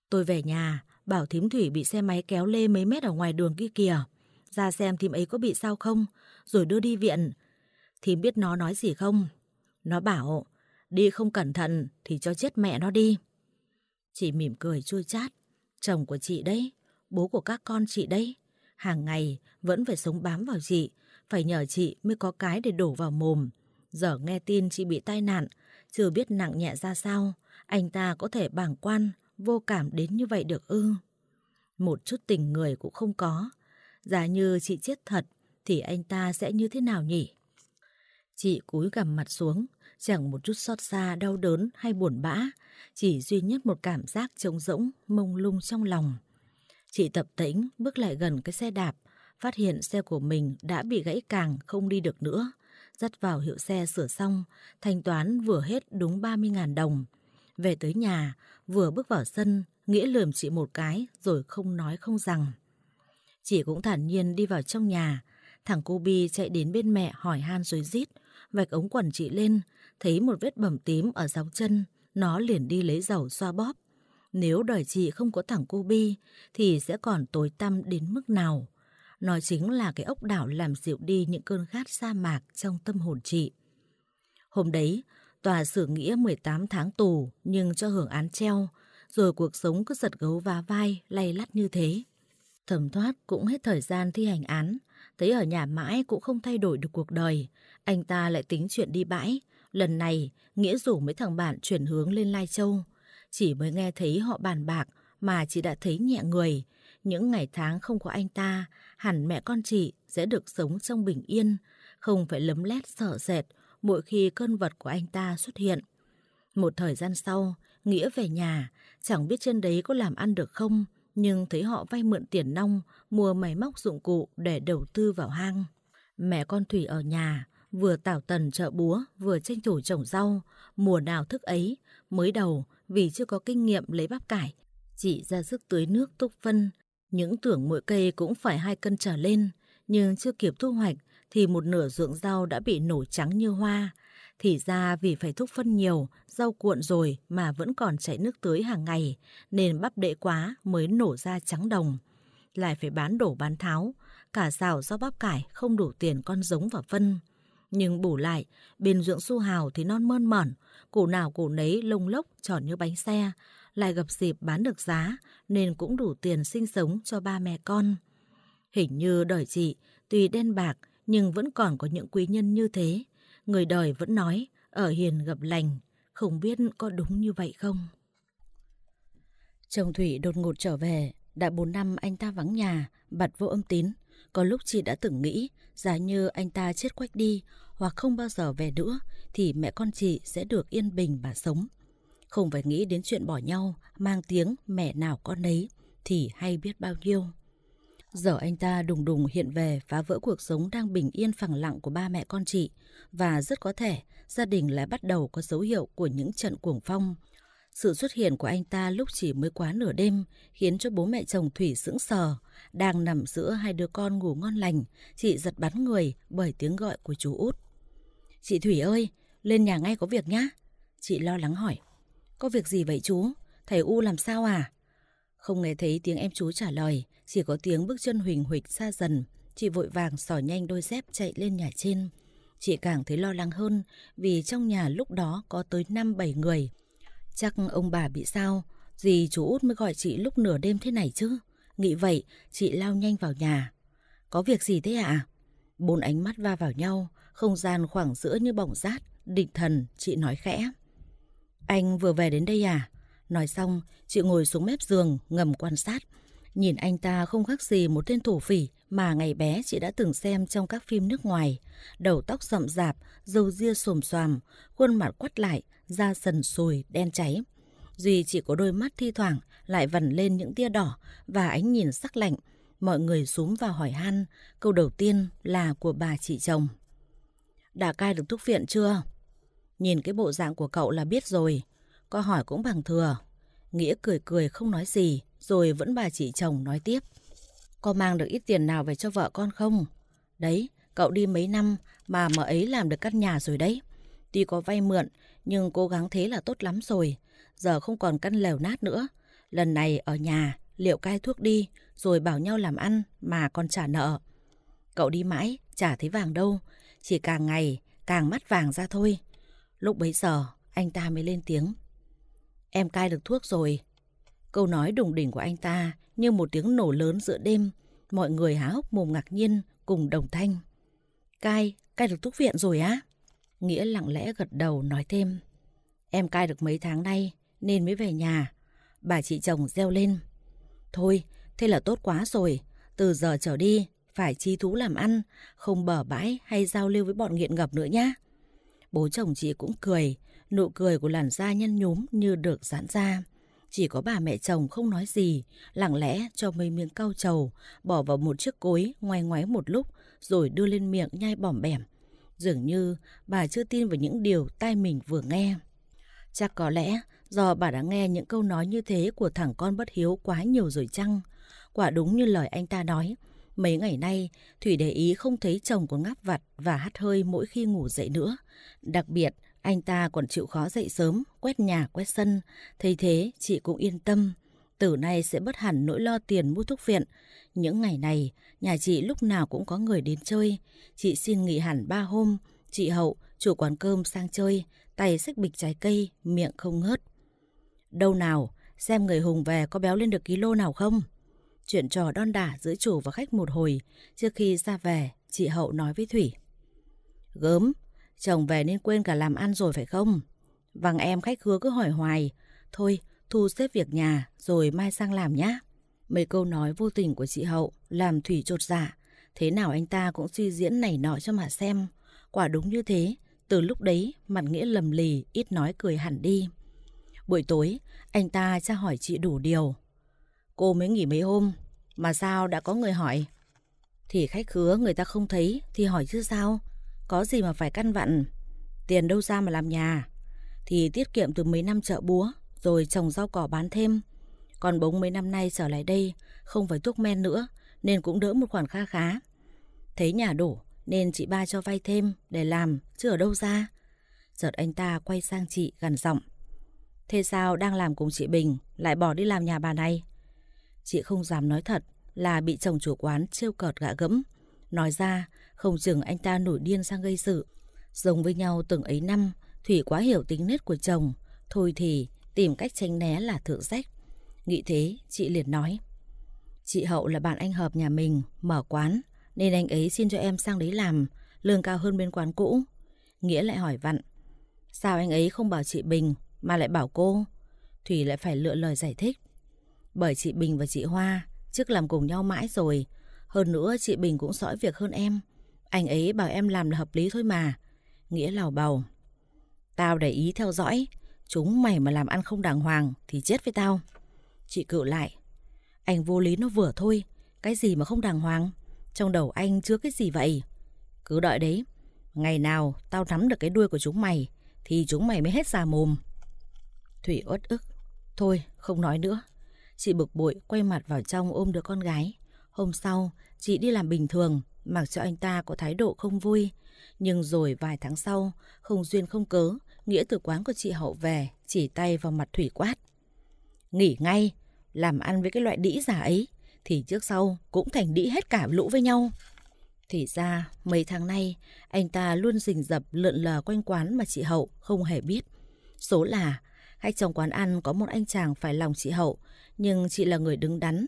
Tôi về nhà, bảo thím Thủy bị xe máy kéo lê mấy mét ở ngoài đường kia kìa. Ra xem thím ấy có bị sao không, rồi đưa đi viện. Thím biết nó nói gì không? Nó bảo, đi không cẩn thận thì cho chết mẹ nó đi. Chị mỉm cười chua chát. Chồng của chị đấy, bố của các con chị đấy. Hàng ngày vẫn phải sống bám vào chị, phải nhờ chị mới có cái để đổ vào mồm. Giờ nghe tin chị bị tai nạn, chưa biết nặng nhẹ ra sao, anh ta có thể bàng quan, vô cảm đến như vậy được ư. Một chút tình người cũng không có. giả như chị chết thật, thì anh ta sẽ như thế nào nhỉ? Chị cúi gằm mặt xuống, chẳng một chút xót xa, đau đớn hay buồn bã, chỉ duy nhất một cảm giác trống rỗng, mông lung trong lòng. Chị tập tĩnh bước lại gần cái xe đạp, phát hiện xe của mình đã bị gãy càng không đi được nữa. Dắt vào hiệu xe sửa xong, thanh toán vừa hết đúng 30.000 đồng. Về tới nhà, vừa bước vào sân, Nghĩa lườm chị một cái rồi không nói không rằng. Chị cũng thản nhiên đi vào trong nhà. Thằng cô Bi chạy đến bên mẹ hỏi han rồi rít, vạch ống quần chị lên, thấy một vết bầm tím ở dòng chân, nó liền đi lấy dầu xoa bóp. Nếu đời chị không có thằng cô Bi thì sẽ còn tối tăm đến mức nào. Nó chính là cái ốc đảo làm dịu đi những cơn khát sa mạc trong tâm hồn chị. Hôm đấy, tòa xử nghĩa 18 tháng tù nhưng cho hưởng án treo, rồi cuộc sống cứ giật gấu vá vai, lay lắt như thế. Thẩm thoát cũng hết thời gian thi hành án, thấy ở nhà mãi cũng không thay đổi được cuộc đời. Anh ta lại tính chuyện đi bãi. Lần này, Nghĩa rủ mấy thằng bạn chuyển hướng lên Lai Châu. Chỉ mới nghe thấy họ bàn bạc mà chỉ đã thấy nhẹ người, những ngày tháng không có anh ta, hẳn mẹ con chị sẽ được sống trong bình yên, không phải lấm lét sợ sệt mỗi khi cơn vật của anh ta xuất hiện. Một thời gian sau, Nghĩa về nhà, chẳng biết trên đấy có làm ăn được không, nhưng thấy họ vay mượn tiền nong mua máy móc dụng cụ để đầu tư vào hang. Mẹ con Thủy ở nhà, vừa tảo tần chợ búa, vừa tranh thủ trồng rau, mùa nào thức ấy, mới đầu vì chưa có kinh nghiệm lấy bắp cải. Chị ra sức tưới nước túc phân, những tưởng mỗi cây cũng phải hai cân trở lên, nhưng chưa kịp thu hoạch thì một nửa ruộng rau đã bị nổ trắng như hoa. Thì ra vì phải thúc phân nhiều, rau cuộn rồi mà vẫn còn chảy nước tưới hàng ngày, nên bắp đệ quá mới nổ ra trắng đồng. Lại phải bán đổ bán tháo, cả rào do bắp cải không đủ tiền con giống và phân. Nhưng bù lại, bên ruộng su hào thì non mơn mởn, củ nào củ nấy lông lốc tròn như bánh xe, lại gặp dịp bán được giá nên cũng đủ tiền sinh sống cho ba mẹ con. Hình như đời chị tuy đen bạc nhưng vẫn còn có những quý nhân như thế. Người đời vẫn nói ở hiền gặp lành, không biết có đúng như vậy không? Chồng Thủy đột ngột trở về, đã 4 năm anh ta vắng nhà, bặt vô âm tín. Có lúc chị đã từng nghĩ, giá như anh ta chết quách đi hoặc không bao giờ về nữa thì mẹ con chị sẽ được yên bình và sống. Không phải nghĩ đến chuyện bỏ nhau, mang tiếng mẹ nào con nấy, thì hay biết bao nhiêu. Giờ anh ta đùng đùng hiện về phá vỡ cuộc sống đang bình yên phẳng lặng của ba mẹ con chị và rất có thể gia đình lại bắt đầu có dấu hiệu của những trận cuồng phong. Sự xuất hiện của anh ta lúc chỉ mới quá nửa đêm khiến cho bố mẹ chồng Thủy sững sờ. Đang nằm giữa hai đứa con ngủ ngon lành, chị giật bắn người bởi tiếng gọi của chú út. Chị Thủy ơi, lên nhà ngay có việc nhá. Chị lo lắng hỏi. Có việc gì vậy chú? Thầy U làm sao à? Không nghe thấy tiếng em chú trả lời, chỉ có tiếng bước chân huỳnh huỳnh xa dần. Chị vội vàng sỏ nhanh đôi dép chạy lên nhà trên. Chị càng thấy lo lắng hơn vì trong nhà lúc đó có tới 5-7 người. Chắc ông bà bị sao, gì chú út mới gọi chị lúc nửa đêm thế này chứ. Nghĩ vậy, chị lao nhanh vào nhà. Có việc gì thế ạ? À? Bốn ánh mắt va vào nhau, không gian khoảng giữa như bỏng rát, định thần, chị nói khẽ. Anh vừa về đến đây à? Nói xong, chị ngồi xuống mép giường, ngầm quan sát. Nhìn anh ta không khác gì một tên thổ phỉ mà ngày bé chị đã từng xem trong các phim nước ngoài. Đầu tóc rậm rạp, râu ria xồm xoàm, khuôn mặt quắt lại, da sần sùi, đen cháy. Duy chỉ có đôi mắt thi thoảng lại vằn lên những tia đỏ và ánh nhìn sắc lạnh. Mọi người súm vào hỏi han, câu đầu tiên là của bà chị chồng. Đã cai được thuốc viện chưa? Nhìn cái bộ dạng của cậu là biết rồi. Có hỏi cũng bằng thừa. Nghĩa cười cười không nói gì, rồi vẫn bà chị chồng nói tiếp. Có mang được ít tiền nào về cho vợ con không? Đấy, cậu đi mấy năm mà mợ ấy làm được căn nhà rồi đấy. Tuy có vay mượn, nhưng cố gắng thế là tốt lắm rồi. Giờ không còn căn lều nát nữa. Lần này ở nhà, liệu cai thuốc đi, rồi bảo nhau làm ăn mà còn trả nợ. Cậu đi mãi, chả thấy vàng đâu. Chỉ càng ngày, càng mắt vàng ra thôi. Lúc bấy giờ, anh ta mới lên tiếng. Em cai được thuốc rồi. Câu nói đùng đỉnh của anh ta như một tiếng nổ lớn giữa đêm. Mọi người há hốc mồm ngạc nhiên cùng đồng thanh. Cai, cai được thuốc viện rồi á? Nghĩa lặng lẽ gật đầu nói thêm. Em cai được mấy tháng nay nên mới về nhà. Bà chị chồng reo lên. Thôi, thế là tốt quá rồi. Từ giờ trở đi, phải chi thú làm ăn, không bở bãi hay giao lưu với bọn nghiện ngập nữa nhá. Bố chồng chị cũng cười, nụ cười của làn da nhăn nhúm như được giãn ra. Chỉ có bà mẹ chồng không nói gì, lặng lẽ cho mấy miếng cau trầu, bỏ vào một chiếc cối ngoài ngoái một lúc rồi đưa lên miệng nhai bỏm bẻm. Dường như bà chưa tin vào những điều tai mình vừa nghe. Chắc có lẽ do bà đã nghe những câu nói như thế của thằng con bất hiếu quá nhiều rồi chăng? Quả đúng như lời anh ta nói, Mấy ngày nay, Thủy để ý không thấy chồng có ngáp vặt và hắt hơi mỗi khi ngủ dậy nữa. Đặc biệt, anh ta còn chịu khó dậy sớm, quét nhà, quét sân. Thấy thế, chị cũng yên tâm. Từ nay sẽ bất hẳn nỗi lo tiền mua thuốc viện. Những ngày này, nhà chị lúc nào cũng có người đến chơi. Chị xin nghỉ hẳn ba hôm. Chị Hậu, chủ quán cơm sang chơi, tay xách bịch trái cây, miệng không ngớt. Đâu nào, xem người Hùng về có béo lên được ký lô nào không? chuyện trò đon đả giữa chủ và khách một hồi. Trước khi ra về, chị Hậu nói với Thủy. Gớm, chồng về nên quên cả làm ăn rồi phải không? Vằng em khách hứa cứ hỏi hoài. Thôi, thu xếp việc nhà rồi mai sang làm nhá. Mấy câu nói vô tình của chị Hậu làm Thủy trột dạ. Thế nào anh ta cũng suy diễn nảy nọ cho mà xem. Quả đúng như thế, từ lúc đấy mặt nghĩa lầm lì, ít nói cười hẳn đi. Buổi tối, anh ta tra hỏi chị đủ điều. Cô mới nghỉ mấy hôm, mà sao đã có người hỏi? Thì khách khứa người ta không thấy thì hỏi chứ sao? Có gì mà phải căn vặn? Tiền đâu ra mà làm nhà? Thì tiết kiệm từ mấy năm chợ búa, rồi trồng rau cỏ bán thêm. Còn bống mấy năm nay trở lại đây, không phải thuốc men nữa, nên cũng đỡ một khoản kha khá. Thấy nhà đổ, nên chị ba cho vay thêm để làm, chứ ở đâu ra? Chợt anh ta quay sang chị gần giọng. Thế sao đang làm cùng chị Bình lại bỏ đi làm nhà bà này? Chị không dám nói thật là bị chồng chủ quán trêu cợt gạ gẫm. Nói ra, không chừng anh ta nổi điên sang gây sự. Giống với nhau từng ấy năm, Thủy quá hiểu tính nết của chồng. Thôi thì, tìm cách tránh né là thượng sách. Nghĩ thế, chị liền nói. Chị Hậu là bạn anh Hợp nhà mình, mở quán, nên anh ấy xin cho em sang đấy làm, lương cao hơn bên quán cũ. Nghĩa lại hỏi vặn. Sao anh ấy không bảo chị Bình mà lại bảo cô? Thủy lại phải lựa lời giải thích. Bởi chị Bình và chị Hoa trước làm cùng nhau mãi rồi. Hơn nữa chị Bình cũng sõi việc hơn em. Anh ấy bảo em làm là hợp lý thôi mà. Nghĩa lào bầu. Tao để ý theo dõi. Chúng mày mà làm ăn không đàng hoàng thì chết với tao. Chị cự lại. Anh vô lý nó vừa thôi. Cái gì mà không đàng hoàng? Trong đầu anh chứa cái gì vậy? Cứ đợi đấy. Ngày nào tao nắm được cái đuôi của chúng mày thì chúng mày mới hết già mồm. Thủy uất ức. Thôi không nói nữa. Chị bực bội quay mặt vào trong ôm đứa con gái. Hôm sau, chị đi làm bình thường, mặc cho anh ta có thái độ không vui. Nhưng rồi vài tháng sau, không duyên không cớ, Nghĩa từ quán của chị Hậu về, chỉ tay vào mặt Thủy quát. Nghỉ ngay, làm ăn với cái loại đĩ giả ấy, thì trước sau cũng thành đĩ hết cả lũ với nhau. Thì ra, mấy tháng nay, anh ta luôn rình rập lượn lờ quanh quán mà chị Hậu không hề biết. Số là, khách trong quán ăn có một anh chàng phải lòng chị Hậu, nhưng chị là người đứng đắn,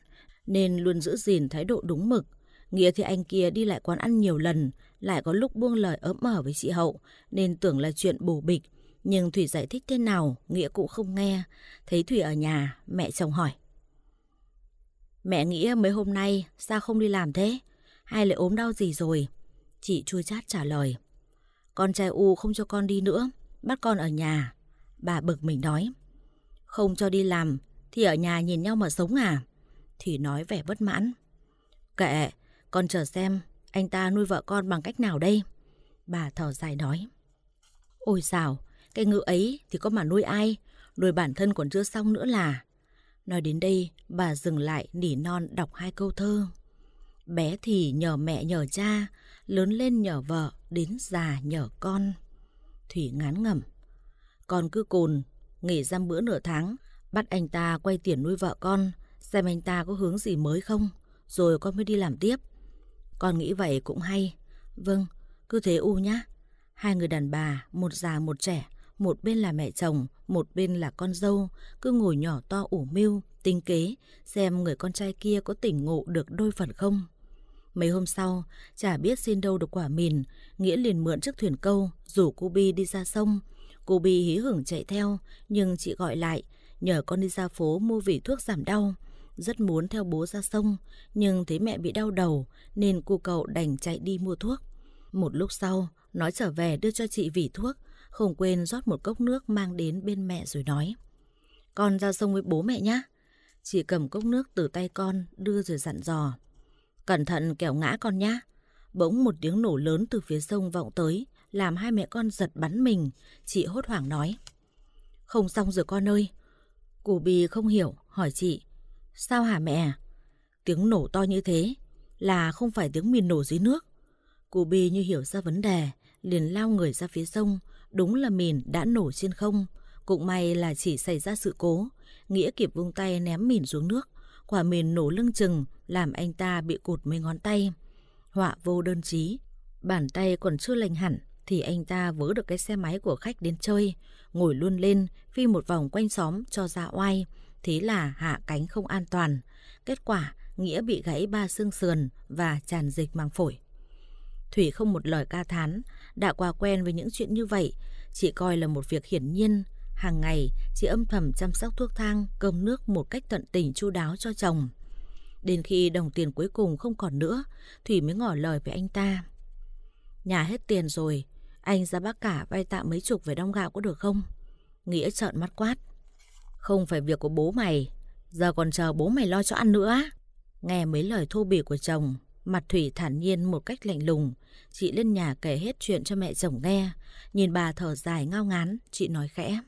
nên luôn giữ gìn thái độ đúng mực. Nghĩa thì anh kia đi lại quán ăn nhiều lần, lại có lúc buông lời ấm mở với chị Hậu, nên tưởng là chuyện bổ bịch. Nhưng Thủy giải thích thế nào, Nghĩa cũng không nghe. Thấy Thủy ở nhà, mẹ chồng hỏi. Mẹ Nghĩa mấy hôm nay sao không đi làm thế? Hay lại ốm đau gì rồi? Chị chua chát trả lời. Con trai U không cho con đi nữa, bắt con ở nhà. Bà bực mình nói. Không cho đi làm thì ở nhà nhìn nhau mà sống à? Thủy nói vẻ bất mãn. Kệ, con chờ xem anh ta nuôi vợ con bằng cách nào đây? Bà thở dài nói. Ôi xào, cái ngựa ấy thì có mà nuôi ai? Nuôi bản thân còn chưa xong nữa là. Nói đến đây, bà dừng lại nỉ non đọc hai câu thơ. Bé thì nhờ mẹ nhờ cha, lớn lên nhờ vợ, đến già nhờ con. Thủy ngán ngẩm. Con cứ cồn, nghỉ giam bữa nửa tháng, Bắt anh ta quay tiền nuôi vợ con, xem anh ta có hướng gì mới không, rồi con mới đi làm tiếp. Con nghĩ vậy cũng hay. Vâng, cứ thế U nhá. Hai người đàn bà, một già một trẻ, một bên là mẹ chồng, một bên là con dâu, cứ ngồi nhỏ to ủ mưu, tinh kế, xem người con trai kia có tỉnh ngộ được đôi phần không. Mấy hôm sau, chả biết xin đâu được quả mìn, Nghĩa liền mượn chiếc thuyền câu, rủ cô Bi đi ra sông. Cô Bi hí hưởng chạy theo, nhưng chị gọi lại, nhờ con đi ra phố mua vỉ thuốc giảm đau. Rất muốn theo bố ra sông, nhưng thấy mẹ bị đau đầu nên cô cậu đành chạy đi mua thuốc. Một lúc sau, nói trở về đưa cho chị vỉ thuốc, không quên rót một cốc nước mang đến bên mẹ rồi nói. Con ra sông với bố mẹ nhé. Chị cầm cốc nước từ tay con đưa rồi dặn dò. Cẩn thận kẻo ngã con nhé. Bỗng một tiếng nổ lớn từ phía sông vọng tới, làm hai mẹ con giật bắn mình. Chị hốt hoảng nói. Không xong rồi con ơi, Cụ Bì không hiểu, hỏi chị. Sao hả mẹ? Tiếng nổ to như thế là không phải tiếng mìn nổ dưới nước. Cụ Bì như hiểu ra vấn đề, liền lao người ra phía sông. Đúng là mìn đã nổ trên không. Cũng may là chỉ xảy ra sự cố. Nghĩa kịp vung tay ném mìn xuống nước. Quả mìn nổ lưng chừng làm anh ta bị cụt mấy ngón tay. Họa vô đơn chí. Bàn tay còn chưa lành hẳn thì anh ta vớ được cái xe máy của khách đến chơi ngồi luôn lên phi một vòng quanh xóm cho ra oai, thế là hạ cánh không an toàn. Kết quả, Nghĩa bị gãy ba xương sườn và tràn dịch màng phổi. Thủy không một lời ca thán, đã qua quen với những chuyện như vậy, chỉ coi là một việc hiển nhiên. Hàng ngày, chị âm thầm chăm sóc thuốc thang, cơm nước một cách tận tình chu đáo cho chồng. Đến khi đồng tiền cuối cùng không còn nữa, Thủy mới ngỏ lời với anh ta. Nhà hết tiền rồi, anh ra bác cả vay tạm mấy chục về đông gạo có được không? Nghĩa trợn mắt quát. Không phải việc của bố mày, giờ còn chờ bố mày lo cho ăn nữa. Nghe mấy lời thô bỉ của chồng, mặt Thủy thản nhiên một cách lạnh lùng. Chị lên nhà kể hết chuyện cho mẹ chồng nghe. Nhìn bà thở dài ngao ngán, chị nói khẽ.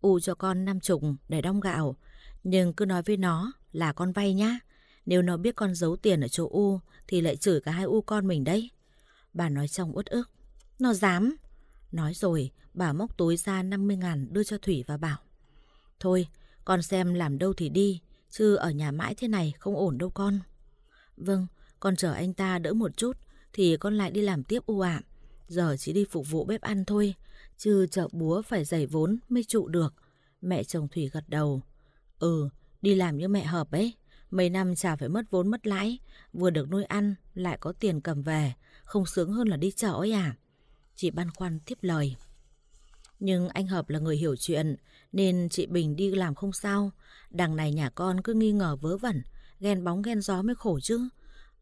U cho con năm chục để đông gạo, nhưng cứ nói với nó là con vay nhá. Nếu nó biết con giấu tiền ở chỗ U thì lại chửi cả hai U con mình đấy. Bà nói trong uất ức. Nó dám. Nói rồi, bà móc túi ra 50 ngàn đưa cho Thủy và bảo. Thôi, con xem làm đâu thì đi, chứ ở nhà mãi thế này không ổn đâu con. Vâng, con chờ anh ta đỡ một chút, thì con lại đi làm tiếp u ạ. Giờ chỉ đi phục vụ bếp ăn thôi, chứ chợ búa phải dày vốn mới trụ được. Mẹ chồng Thủy gật đầu. Ừ, đi làm như mẹ hợp ấy. Mấy năm chả phải mất vốn mất lãi, vừa được nuôi ăn, lại có tiền cầm về, không sướng hơn là đi chợ ấy à. Chị băn khoăn tiếp lời. Nhưng anh Hợp là người hiểu chuyện nên chị Bình đi làm không sao. Đằng này nhà con cứ nghi ngờ vớ vẩn, ghen bóng ghen gió mới khổ chứ.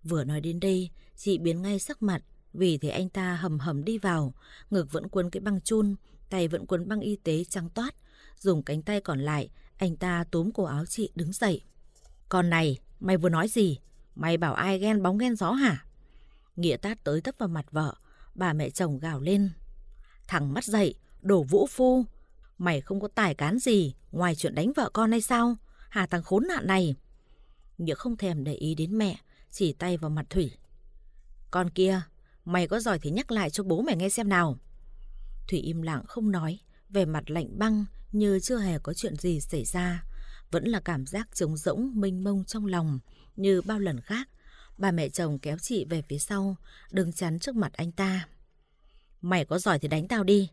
Vừa nói đến đây, chị biến ngay sắc mặt vì thế anh ta hầm hầm đi vào, ngực vẫn cuốn cái băng chun, tay vẫn cuốn băng y tế trắng toát. Dùng cánh tay còn lại, anh ta túm cổ áo chị đứng dậy. Con này, mày vừa nói gì? Mày bảo ai ghen bóng ghen gió hả? Nghĩa tát tới tấp vào mặt vợ, Bà mẹ chồng gào lên. Thằng mắt dậy, đổ vũ phu. Mày không có tài cán gì ngoài chuyện đánh vợ con hay sao? Hà thằng khốn nạn này. Nhớ không thèm để ý đến mẹ, chỉ tay vào mặt Thủy. Con kia, mày có giỏi thì nhắc lại cho bố mày nghe xem nào. Thủy im lặng không nói, về mặt lạnh băng như chưa hề có chuyện gì xảy ra. Vẫn là cảm giác trống rỗng mênh mông trong lòng như bao lần khác Bà mẹ chồng kéo chị về phía sau, đứng chắn trước mặt anh ta. Mày có giỏi thì đánh tao đi.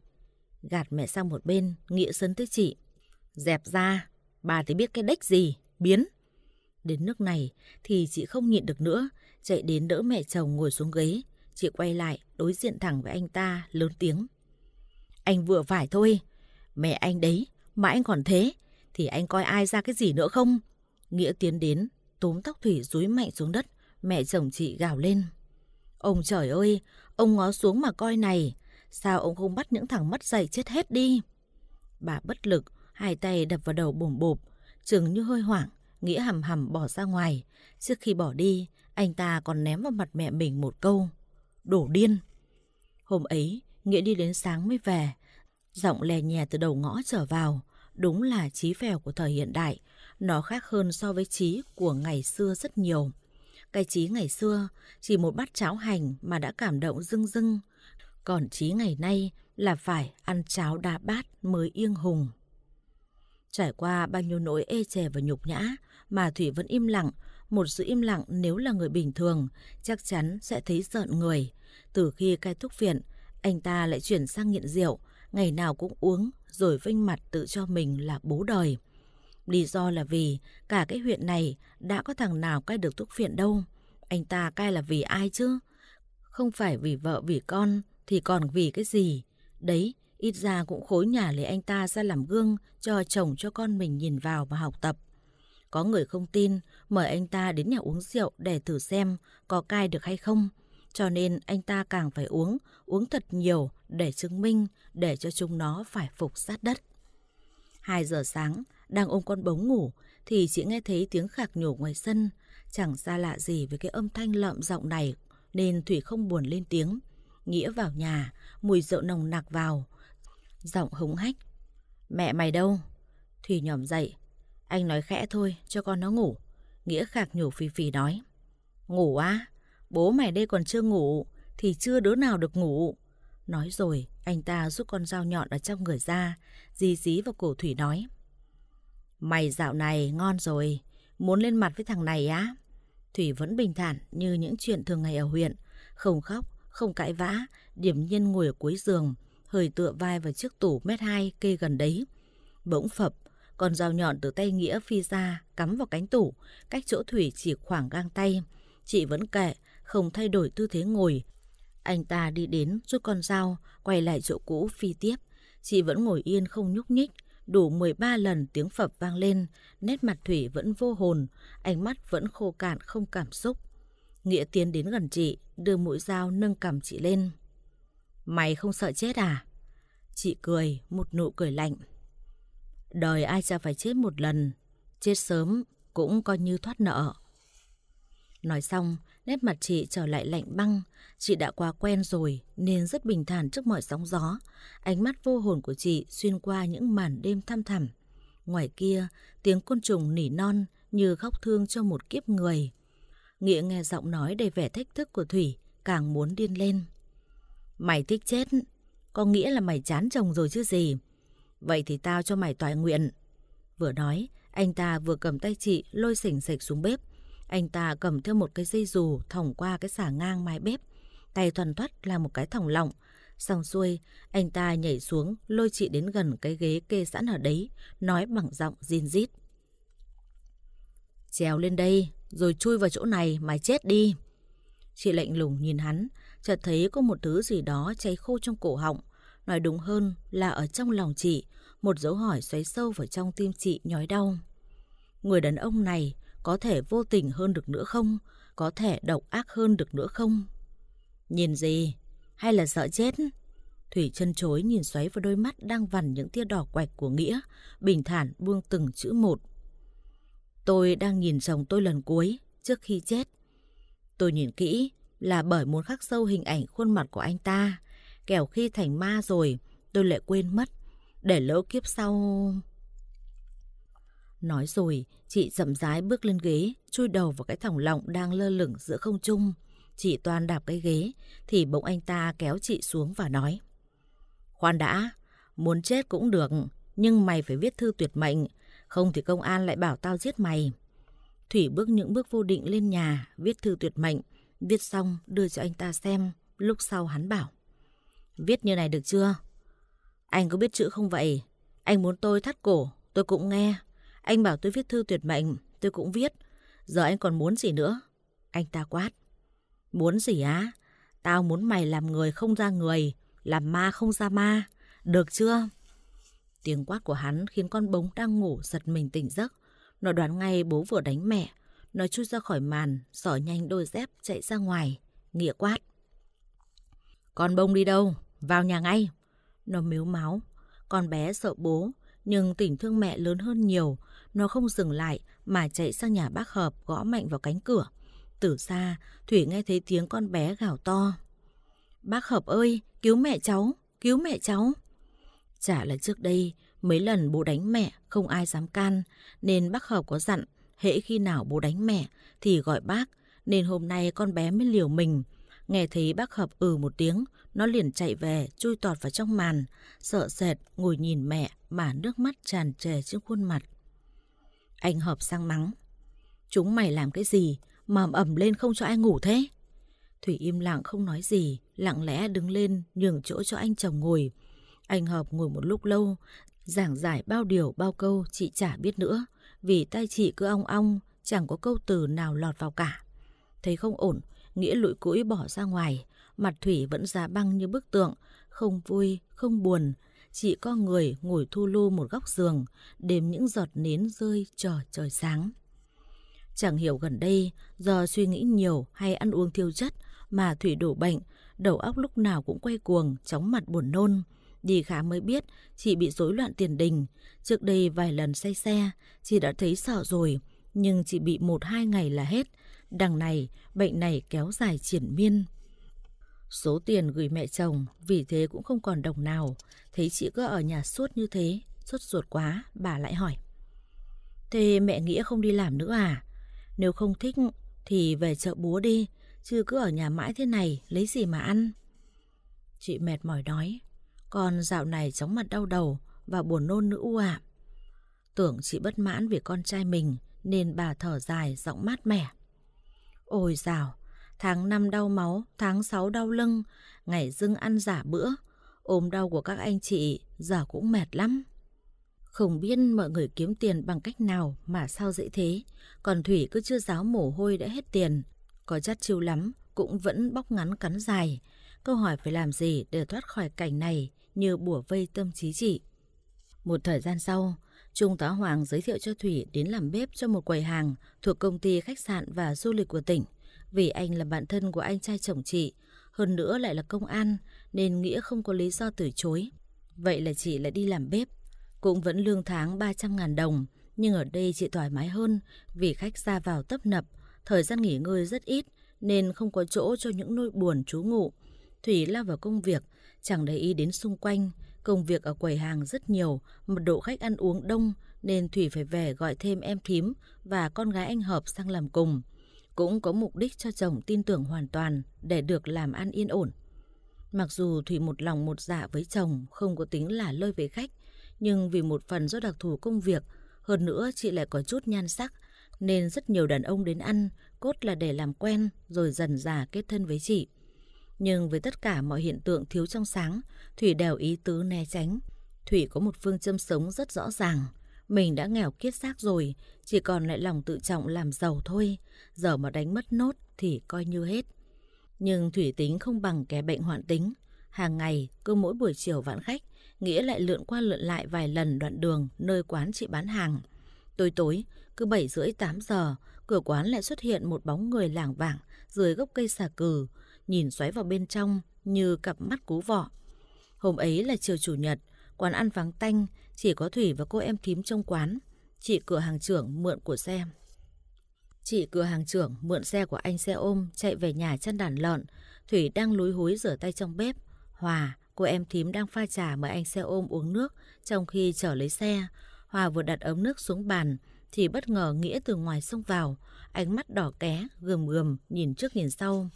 Gạt mẹ sang một bên, nghĩa sân tới chị. Dẹp ra, bà thì biết cái đếch gì, biến. Đến nước này thì chị không nhịn được nữa, chạy đến đỡ mẹ chồng ngồi xuống ghế. Chị quay lại, đối diện thẳng với anh ta, lớn tiếng. Anh vừa phải thôi, mẹ anh đấy, mà anh còn thế, thì anh coi ai ra cái gì nữa không? Nghĩa tiến đến, túm tóc Thủy dúi mạnh xuống đất, Mẹ chồng chị gào lên. Ông trời ơi, ông ngó xuống mà coi này. Sao ông không bắt những thằng mất dạy chết hết đi? Bà bất lực, hai tay đập vào đầu bồm bộp. Chừng như hơi hoảng, Nghĩa hầm hầm bỏ ra ngoài. Trước khi bỏ đi, anh ta còn ném vào mặt mẹ mình một câu. Đổ điên! Hôm ấy, Nghĩa đi đến sáng mới về. Giọng lè nhè từ đầu ngõ trở vào. Đúng là trí phèo của thời hiện đại. Nó khác hơn so với trí của ngày xưa rất nhiều. Cái trí ngày xưa chỉ một bát cháo hành mà đã cảm động dưng dưng, Còn trí ngày nay là phải ăn cháo đa bát mới yên hùng. Trải qua bao nhiêu nỗi ê chề và nhục nhã mà Thủy vẫn im lặng, một sự im lặng nếu là người bình thường chắc chắn sẽ thấy giận người. Từ khi cai thuốc viện, anh ta lại chuyển sang nghiện rượu, ngày nào cũng uống rồi vinh mặt tự cho mình là bố đời. Lý do là vì cả cái huyện này đã có thằng nào cai được thuốc phiện đâu. Anh ta cai là vì ai chứ? Không phải vì vợ vì con thì còn vì cái gì? Đấy, ít ra cũng khối nhà lấy anh ta ra làm gương cho chồng cho con mình nhìn vào và học tập. Có người không tin, mời anh ta đến nhà uống rượu để thử xem có cai được hay không. Cho nên anh ta càng phải uống, uống thật nhiều để chứng minh, để cho chúng nó phải phục sát đất. 2 giờ sáng, đang ôm con bóng ngủ thì chị nghe thấy tiếng khạc nhổ ngoài sân. Chẳng xa lạ gì với cái âm thanh lợm giọng này nên Thủy không buồn lên tiếng. Nghĩa vào nhà, mùi rượu nồng nặc vào. Giọng hống hách. Mẹ mày đâu? Thủy nhòm dậy. Anh nói khẽ thôi cho con nó ngủ. Nghĩa khạc nhổ phì phì nói. Ngủ á? À? Bố mày đây còn chưa ngủ thì chưa đứa nào được ngủ. Nói rồi, anh ta rút con dao nhọn ở trong người ra, dí dí vào cổ Thủy nói. Mày dạo này ngon rồi, muốn lên mặt với thằng này á? Thủy vẫn bình thản như những chuyện thường ngày ở huyện, không khóc, không cãi vã, điểm nhiên ngồi ở cuối giường, hơi tựa vai vào chiếc tủ mét hai kê gần đấy. Bỗng phập, con dao nhọn từ tay Nghĩa phi ra, cắm vào cánh tủ, cách chỗ Thủy chỉ khoảng gang tay. Chị vẫn kệ, không thay đổi tư thế ngồi. Anh ta đi đến rút con dao, quay lại chỗ cũ phi tiếp. Chị vẫn ngồi yên không nhúc nhích, đủ 13 lần tiếng phật vang lên, nét mặt Thủy vẫn vô hồn, ánh mắt vẫn khô cạn không cảm xúc. Nghĩa tiến đến gần chị, đưa mũi dao nâng cầm chị lên. Mày không sợ chết à? Chị cười, một nụ cười lạnh. Đời ai chả phải chết một lần, chết sớm cũng coi như thoát nợ. Nói xong, Nét mặt chị trở lại lạnh băng, chị đã quá quen rồi nên rất bình thản trước mọi sóng gió. Ánh mắt vô hồn của chị xuyên qua những màn đêm thăm thẳm. Ngoài kia, tiếng côn trùng nỉ non như khóc thương cho một kiếp người. Nghĩa nghe giọng nói đầy vẻ thách thức của Thủy, càng muốn điên lên. Mày thích chết, có nghĩa là mày chán chồng rồi chứ gì. Vậy thì tao cho mày toại nguyện. Vừa nói, anh ta vừa cầm tay chị lôi sỉnh sạch xuống bếp, anh ta cầm theo một cái dây dù thòng qua cái xả ngang mái bếp. Tay thuần thoát là một cái thòng lọng. Xong xuôi, anh ta nhảy xuống lôi chị đến gần cái ghế kê sẵn ở đấy, nói bằng giọng zin rít. Trèo lên đây, rồi chui vào chỗ này mà chết đi. Chị lạnh lùng nhìn hắn, chợt thấy có một thứ gì đó cháy khô trong cổ họng. Nói đúng hơn là ở trong lòng chị, một dấu hỏi xoáy sâu vào trong tim chị nhói đau. Người đàn ông này có thể vô tình hơn được nữa không? Có thể độc ác hơn được nữa không? Nhìn gì? Hay là sợ chết? Thủy chân chối nhìn xoáy vào đôi mắt đang vằn những tia đỏ quạch của Nghĩa, bình thản buông từng chữ một. Tôi đang nhìn chồng tôi lần cuối, trước khi chết. Tôi nhìn kỹ là bởi muốn khắc sâu hình ảnh khuôn mặt của anh ta. Kẻo khi thành ma rồi, tôi lại quên mất. Để lỡ kiếp sau... Nói rồi, chị chậm rãi bước lên ghế, chui đầu vào cái thòng lọng đang lơ lửng giữa không trung. Chị toàn đạp cái ghế, thì bỗng anh ta kéo chị xuống và nói. Khoan đã, muốn chết cũng được, nhưng mày phải viết thư tuyệt mệnh, không thì công an lại bảo tao giết mày. Thủy bước những bước vô định lên nhà, viết thư tuyệt mệnh, viết xong đưa cho anh ta xem, lúc sau hắn bảo. Viết như này được chưa? Anh có biết chữ không vậy? Anh muốn tôi thắt cổ, tôi cũng nghe, anh bảo tôi viết thư tuyệt mệnh, tôi cũng viết. Giờ anh còn muốn gì nữa? Anh ta quát. Muốn gì á? Tao muốn mày làm người không ra người, làm ma không ra ma. Được chưa? Tiếng quát của hắn khiến con bóng đang ngủ giật mình tỉnh giấc. Nó đoán ngay bố vừa đánh mẹ. Nó chui ra khỏi màn, sỏ nhanh đôi dép chạy ra ngoài. Nghĩa quát. Con bông đi đâu? Vào nhà ngay. Nó miếu máu. Con bé sợ bố, nhưng tình thương mẹ lớn hơn nhiều. Nó không dừng lại mà chạy sang nhà bác Hợp gõ mạnh vào cánh cửa. Từ xa, Thủy nghe thấy tiếng con bé gào to. Bác Hợp ơi, cứu mẹ cháu, cứu mẹ cháu. Chả là trước đây, mấy lần bố đánh mẹ không ai dám can, nên bác Hợp có dặn hễ khi nào bố đánh mẹ thì gọi bác, nên hôm nay con bé mới liều mình. Nghe thấy bác Hợp ừ một tiếng, nó liền chạy về, chui tọt vào trong màn, sợ sệt ngồi nhìn mẹ mà nước mắt tràn trề trên khuôn mặt. Anh hợp sang mắng. Chúng mày làm cái gì mà ẩm lên không cho ai ngủ thế? Thủy im lặng không nói gì, lặng lẽ đứng lên nhường chỗ cho anh chồng ngồi. Anh Hợp ngồi một lúc lâu, giảng giải bao điều bao câu chị chả biết nữa, vì tay chị cứ ong ong, chẳng có câu từ nào lọt vào cả. Thấy không ổn, Nghĩa lụi cũi bỏ ra ngoài, mặt Thủy vẫn giá băng như bức tượng, không vui, không buồn, chị co người ngồi thu lu một góc giường, đếm những giọt nến rơi trò trời sáng. Chẳng hiểu gần đây, do suy nghĩ nhiều hay ăn uống thiêu chất mà Thủy đổ bệnh, đầu óc lúc nào cũng quay cuồng, chóng mặt buồn nôn. Đi khám mới biết chị bị rối loạn tiền đình. Trước đây vài lần say xe, chị đã thấy sợ rồi, nhưng chị bị một hai ngày là hết. Đằng này, bệnh này kéo dài triển miên. Số tiền gửi mẹ chồng vì thế cũng không còn đồng nào. Thấy chị cứ ở nhà suốt như thế, suốt ruột quá, bà lại hỏi. Thế mẹ Nghĩa không đi làm nữa à? Nếu không thích thì về chợ búa đi, chứ cứ ở nhà mãi thế này lấy gì mà ăn. Chị mệt mỏi nói, con dạo này chóng mặt đau đầu và buồn nôn nữa u ạ. Tưởng chị bất mãn vì con trai mình nên bà thở dài giọng mát mẻ. Ôi dào, tháng 5 đau máu, tháng 6 đau lưng, ngày dưng ăn giả bữa, ôm đau của các anh chị giờ cũng mệt lắm. Không biết mọi người kiếm tiền bằng cách nào mà sao dễ thế, còn Thủy cứ chưa giáo mồ hôi đã hết tiền, có chắc chiêu lắm cũng vẫn bóc ngắn cắn dài. Câu hỏi phải làm gì để thoát khỏi cảnh này như bùa vây tâm trí chị. Một thời gian sau, Trung tá Hoàng giới thiệu cho Thủy đến làm bếp cho một quầy hàng thuộc công ty khách sạn và du lịch của tỉnh. Vì anh là bạn thân của anh trai chồng chị, hơn nữa lại là công an, nên Nghĩa không có lý do từ chối. Vậy là chị lại đi làm bếp, cũng vẫn lương tháng 300.000 đồng, nhưng ở đây chị thoải mái hơn vì khách ra vào tấp nập, thời gian nghỉ ngơi rất ít nên không có chỗ cho những nỗi buồn trú ngụ. Thủy lao vào công việc, chẳng để ý đến xung quanh, công việc ở quầy hàng rất nhiều, mật độ khách ăn uống đông nên Thủy phải về gọi thêm em thím và con gái anh Hợp sang làm cùng cũng có mục đích cho chồng tin tưởng hoàn toàn để được làm ăn yên ổn. Mặc dù Thủy một lòng một dạ với chồng không có tính là lơi về khách, nhưng vì một phần do đặc thù công việc, hơn nữa chị lại có chút nhan sắc, nên rất nhiều đàn ông đến ăn, cốt là để làm quen rồi dần già kết thân với chị. Nhưng với tất cả mọi hiện tượng thiếu trong sáng, Thủy đều ý tứ né tránh. Thủy có một phương châm sống rất rõ ràng, mình đã nghèo kiết xác rồi, chỉ còn lại lòng tự trọng làm giàu thôi. Giờ mà đánh mất nốt thì coi như hết. Nhưng thủy tính không bằng kẻ bệnh hoạn tính. Hàng ngày, cứ mỗi buổi chiều vãn khách, Nghĩa lại lượn qua lượn lại vài lần đoạn đường nơi quán chị bán hàng. Tối tối, cứ 7 rưỡi 8 giờ, cửa quán lại xuất hiện một bóng người lảng vảng dưới gốc cây xà cừ, nhìn xoáy vào bên trong như cặp mắt cú vọ. Hôm ấy là chiều chủ nhật, quán ăn vắng tanh, chỉ có Thủy và cô em thím trong quán, chị cửa hàng trưởng mượn của xe. Chị cửa hàng trưởng mượn xe của anh xe ôm chạy về nhà chăn đàn lợn. Thủy đang lúi húi rửa tay trong bếp. Hòa, cô em thím đang pha trà mời anh xe ôm uống nước trong khi chở lấy xe. Hòa vừa đặt ống nước xuống bàn thì bất ngờ Nghĩa từ ngoài xông vào, ánh mắt đỏ ké, gườm gườm, nhìn trước nhìn sau.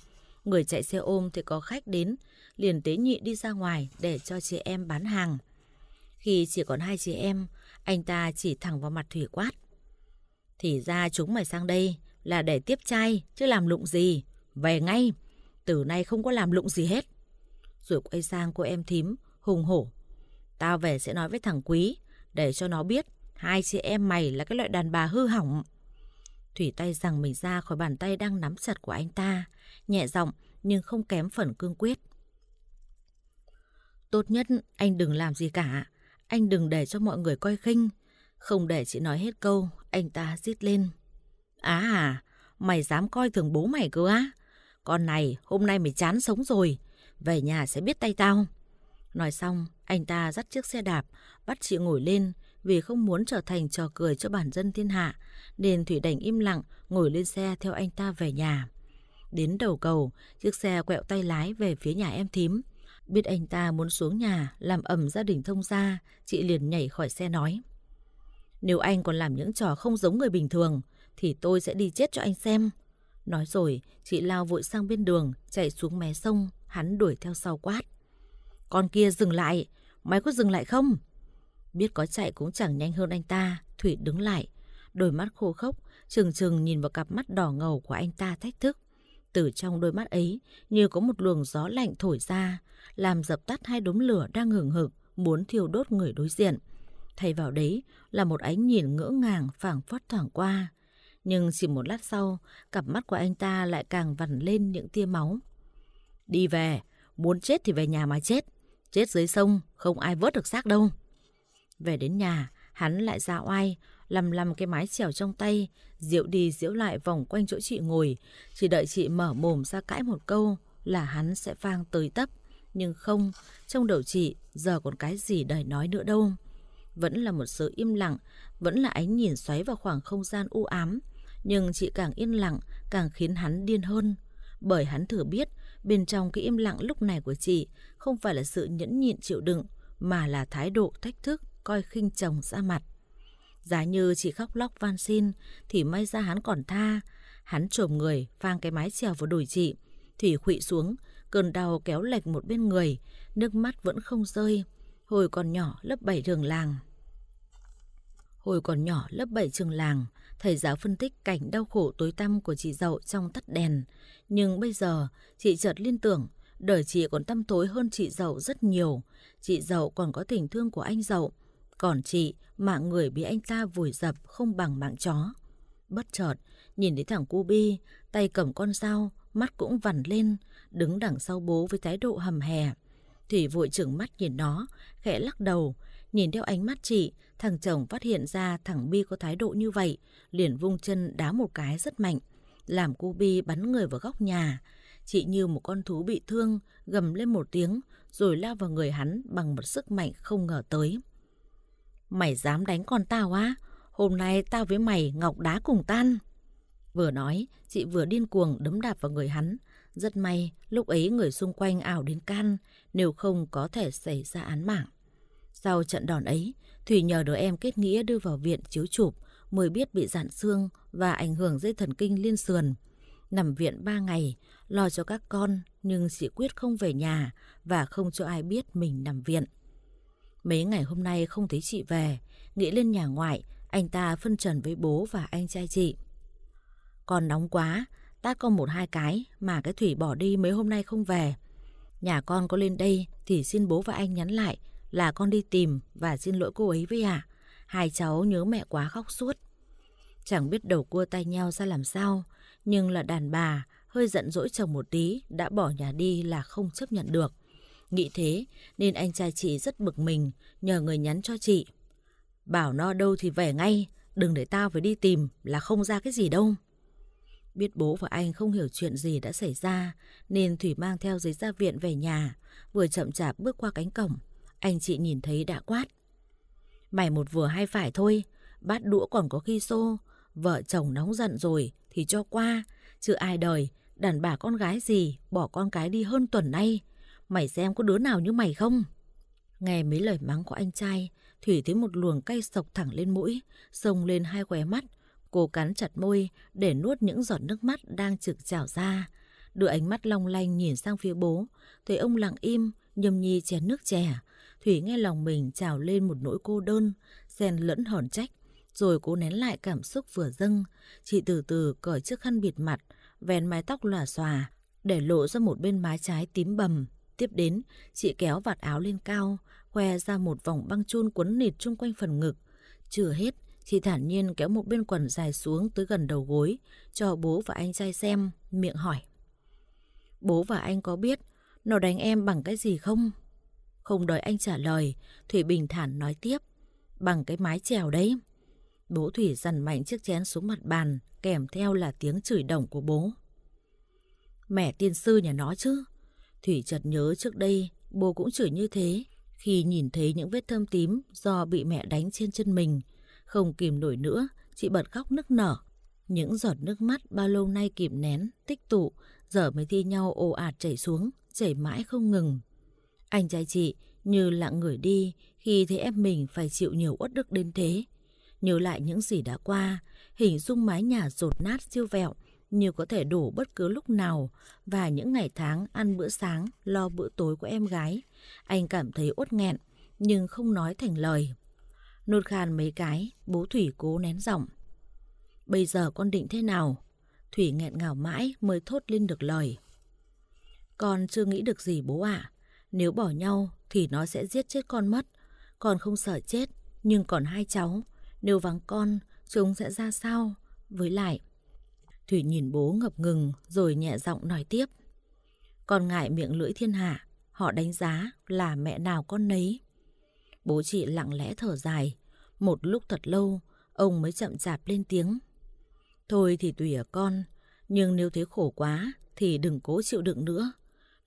Người chạy xe ôm thì có khách đến, liền tế nhị đi ra ngoài để cho chị em bán hàng. Khi chỉ còn hai chị em, anh ta chỉ thẳng vào mặt Thủy quát. Thì ra chúng mày sang đây là để tiếp trai chứ làm lụng gì. Về ngay, từ nay không có làm lụng gì hết. Rồi quay sang cô em thím, hùng hổ. Tao về sẽ nói với thằng Quý để cho nó biết hai chị em mày là cái loại đàn bà hư hỏng. Thủy tay rằng mình ra khỏi bàn tay đang nắm chặt của anh ta, nhẹ giọng nhưng không kém phần cương quyết. Tốt nhất anh đừng làm gì cả, anh đừng để cho mọi người coi khinh. Không để chị nói hết câu, anh ta rít lên. Á à, mày dám coi thường bố mày cơ á? Con này, hôm nay mày chán sống rồi. Về nhà sẽ biết tay tao. Nói xong, anh ta dắt chiếc xe đạp, bắt chị ngồi lên vì không muốn trở thành trò cười cho bản dân thiên hạ, nên Thủy đành im lặng ngồi lên xe theo anh ta về nhà. Đến đầu cầu, chiếc xe quẹo tay lái về phía nhà em thím, Biết anh ta muốn xuống nhà làm ẩm gia đình thông gia, chị liền nhảy khỏi xe nói. Nếu anh còn làm những trò không giống người bình thường, thì tôi sẽ đi chết cho anh xem. Nói rồi, chị lao vội sang bên đường, chạy xuống mé sông, hắn đuổi theo sau quát. Con kia dừng lại, mày có dừng lại không? Biết có chạy cũng chẳng nhanh hơn anh ta, Thủy đứng lại. Đôi mắt khô khốc, trừng trừng nhìn vào cặp mắt đỏ ngầu của anh ta thách thức. Từ trong đôi mắt ấy, như có một luồng gió lạnh thổi ra, làm dập tắt hai đốm lửa đang hừng hực, muốn thiêu đốt người đối diện. Thay vào đấy là một ánh nhìn ngỡ ngàng phảng phất thoảng qua. Nhưng chỉ một lát sau, cặp mắt của anh ta lại càng vằn lên những tia máu. Đi về, muốn chết thì về nhà mà chết. Chết dưới sông, không ai vớt được xác đâu. Về đến nhà, hắn lại ra oai, lầm lầm cái mái chèo trong tay, diễu đi diễu lại vòng quanh chỗ chị ngồi, chỉ đợi chị mở mồm ra cãi một câu là hắn sẽ vang tới tấp. Nhưng không, trong đầu chị giờ còn cái gì đời nói nữa đâu. Vẫn là một sự im lặng, vẫn là ánh nhìn xoáy vào khoảng không gian u ám. Nhưng chị càng yên lặng, càng khiến hắn điên hơn. Bởi hắn thử biết, bên trong cái im lặng lúc này của chị không phải là sự nhẫn nhịn chịu đựng, mà là thái độ thách thức, coi khinh chồng ra mặt. Giá như chỉ khóc lóc van xin thì may ra hắn còn tha. Hắn trồm người, phang cái mái trèo vào đùi chị. Thủy khụy xuống, cơn đau kéo lệch một bên người, nước mắt vẫn không rơi. Hồi còn nhỏ lớp 7 trường làng. Hồi còn nhỏ lớp 7 trường làng, thầy giáo phân tích cảnh đau khổ tối tăm của chị Dậu trong tắt đèn. Nhưng bây giờ, chị chợt liên tưởng, đời chị còn tăm tối hơn chị Dậu rất nhiều. Chị Dậu còn có tình thương của anh Dậu còn chị, mạng người bị anh ta vùi dập không bằng mạng chó. Bất chợt, nhìn thấy thằng cubi tay cầm con dao, mắt cũng vằn lên, đứng đằng sau bố với thái độ hầm hè. Thủy vội trừng mắt nhìn nó, khẽ lắc đầu, nhìn theo ánh mắt chị, thằng chồng phát hiện ra thằng Bi có thái độ như vậy, liền vung chân đá một cái rất mạnh, làm cubi bắn người vào góc nhà. Chị như một con thú bị thương, gầm lên một tiếng, rồi lao vào người hắn bằng một sức mạnh không ngờ tới. Mày dám đánh con tao á? Hôm nay tao với mày ngọc đá cùng tan. Vừa nói, chị vừa điên cuồng đấm đạp vào người hắn. Rất may, lúc ấy người xung quanh ảo đến can, nếu không có thể xảy ra án mạng. Sau trận đòn ấy, Thủy nhờ đứa em kết nghĩa đưa vào viện chiếu chụp, mới biết bị dạn xương và ảnh hưởng dây thần kinh liên sườn. Nằm viện 3 ngày, lo cho các con, nhưng chị quyết không về nhà và không cho ai biết mình nằm viện. Mấy ngày hôm nay không thấy chị về, nghĩ lên nhà ngoại, anh ta phân trần với bố và anh trai chị. Còn nóng quá, ta con một hai cái mà cái Thủy bỏ đi mấy hôm nay không về. Nhà con có lên đây thì xin bố và anh nhắn lại là con đi tìm và xin lỗi cô ấy với ạ. À. Hai cháu nhớ mẹ quá khóc suốt. Chẳng biết đầu cua tay nhau ra làm sao, nhưng là đàn bà, hơi giận dỗi chồng một tí đã bỏ nhà đi là không chấp nhận được. Nghĩ thế nên anh trai chị rất bực mình nhờ người nhắn cho chị. Bảo nó đâu thì về ngay, đừng để tao phải đi tìm là không ra cái gì đâu. Biết bố và anh không hiểu chuyện gì đã xảy ra nên Thủy mang theo giấy ra viện về nhà. Vừa chậm chạp bước qua cánh cổng, anh chị nhìn thấy đã quát. Mày một vừa hai phải thôi, bát đũa còn có khi xô, vợ chồng nóng giận rồi thì cho qua, chứ ai đời đàn bà con gái gì bỏ con cái đi hơn tuần nay mày xem có đứa nào như mày không? Nghe mấy lời mắng của anh trai, Thủy thấy một luồng cay sộc thẳng lên mũi, sông lên hai khóe mắt. Cô cắn chặt môi để nuốt những giọt nước mắt đang trực trào ra. Đưa ánh mắt long lanh nhìn sang phía bố, thấy ông lặng im, nhâm nhi chén nước chè. Thủy nghe lòng mình trào lên một nỗi cô đơn, xen lẫn hòn trách. Rồi cố nén lại cảm xúc vừa dâng, chị từ từ cởi chiếc khăn bịt mặt, vén mái tóc lòa xòa, để lộ ra một bên mái trái tím bầm. Tiếp đến, chị kéo vạt áo lên cao, khoe ra một vòng băng chun quấn nịt chung quanh phần ngực. Chưa hết, chị thản nhiên kéo một bên quần dài xuống tới gần đầu gối, cho bố và anh trai xem, miệng hỏi. Bố và anh có biết nó đánh em bằng cái gì không? Không đợi anh trả lời, Thủy bình thản nói tiếp. Bằng cái mái chèo đấy. Bố Thủy dằn mạnh chiếc chén xuống mặt bàn, kèm theo là tiếng chửi động của bố. Mẹ tiên sư nhà nó chứ, Thủy chợt nhớ trước đây bố cũng chửi như thế khi nhìn thấy những vết thâm tím do bị mẹ đánh trên chân mình. Không kìm nổi nữa, chị bật khóc nức nở. Những giọt nước mắt bao lâu nay kìm nén, tích tụ, giờ mới thi nhau ồ ạt chảy xuống, chảy mãi không ngừng. Anh trai chị như lặng người đi khi thấy em mình phải chịu nhiều uất đức đến thế. Nhớ lại những gì đã qua, hình dung mái nhà rột nát siêu vẹo, như có thể đổ bất cứ lúc nào và những ngày tháng ăn bữa sáng, lo bữa tối của em gái. Anh cảm thấy uất nghẹn nhưng không nói thành lời. Nôn khàn mấy cái, bố Thủy cố nén giọng. Bây giờ con định thế nào? Thủy nghẹn ngào mãi mới thốt lên được lời. Con chưa nghĩ được gì bố ạ. À. Nếu bỏ nhau thì nó sẽ giết chết con mất. Con không sợ chết, nhưng còn hai cháu. Nếu vắng con, chúng sẽ ra sao? Với lại, Thủy nhìn bố ngập ngừng rồi nhẹ giọng nói tiếp. Con ngại miệng lưỡi thiên hạ, họ đánh giá là mẹ nào con nấy. Bố chị lặng lẽ thở dài, một lúc thật lâu, ông mới chậm chạp lên tiếng. Thôi thì tùy ở con, nhưng nếu thấy khổ quá thì đừng cố chịu đựng nữa.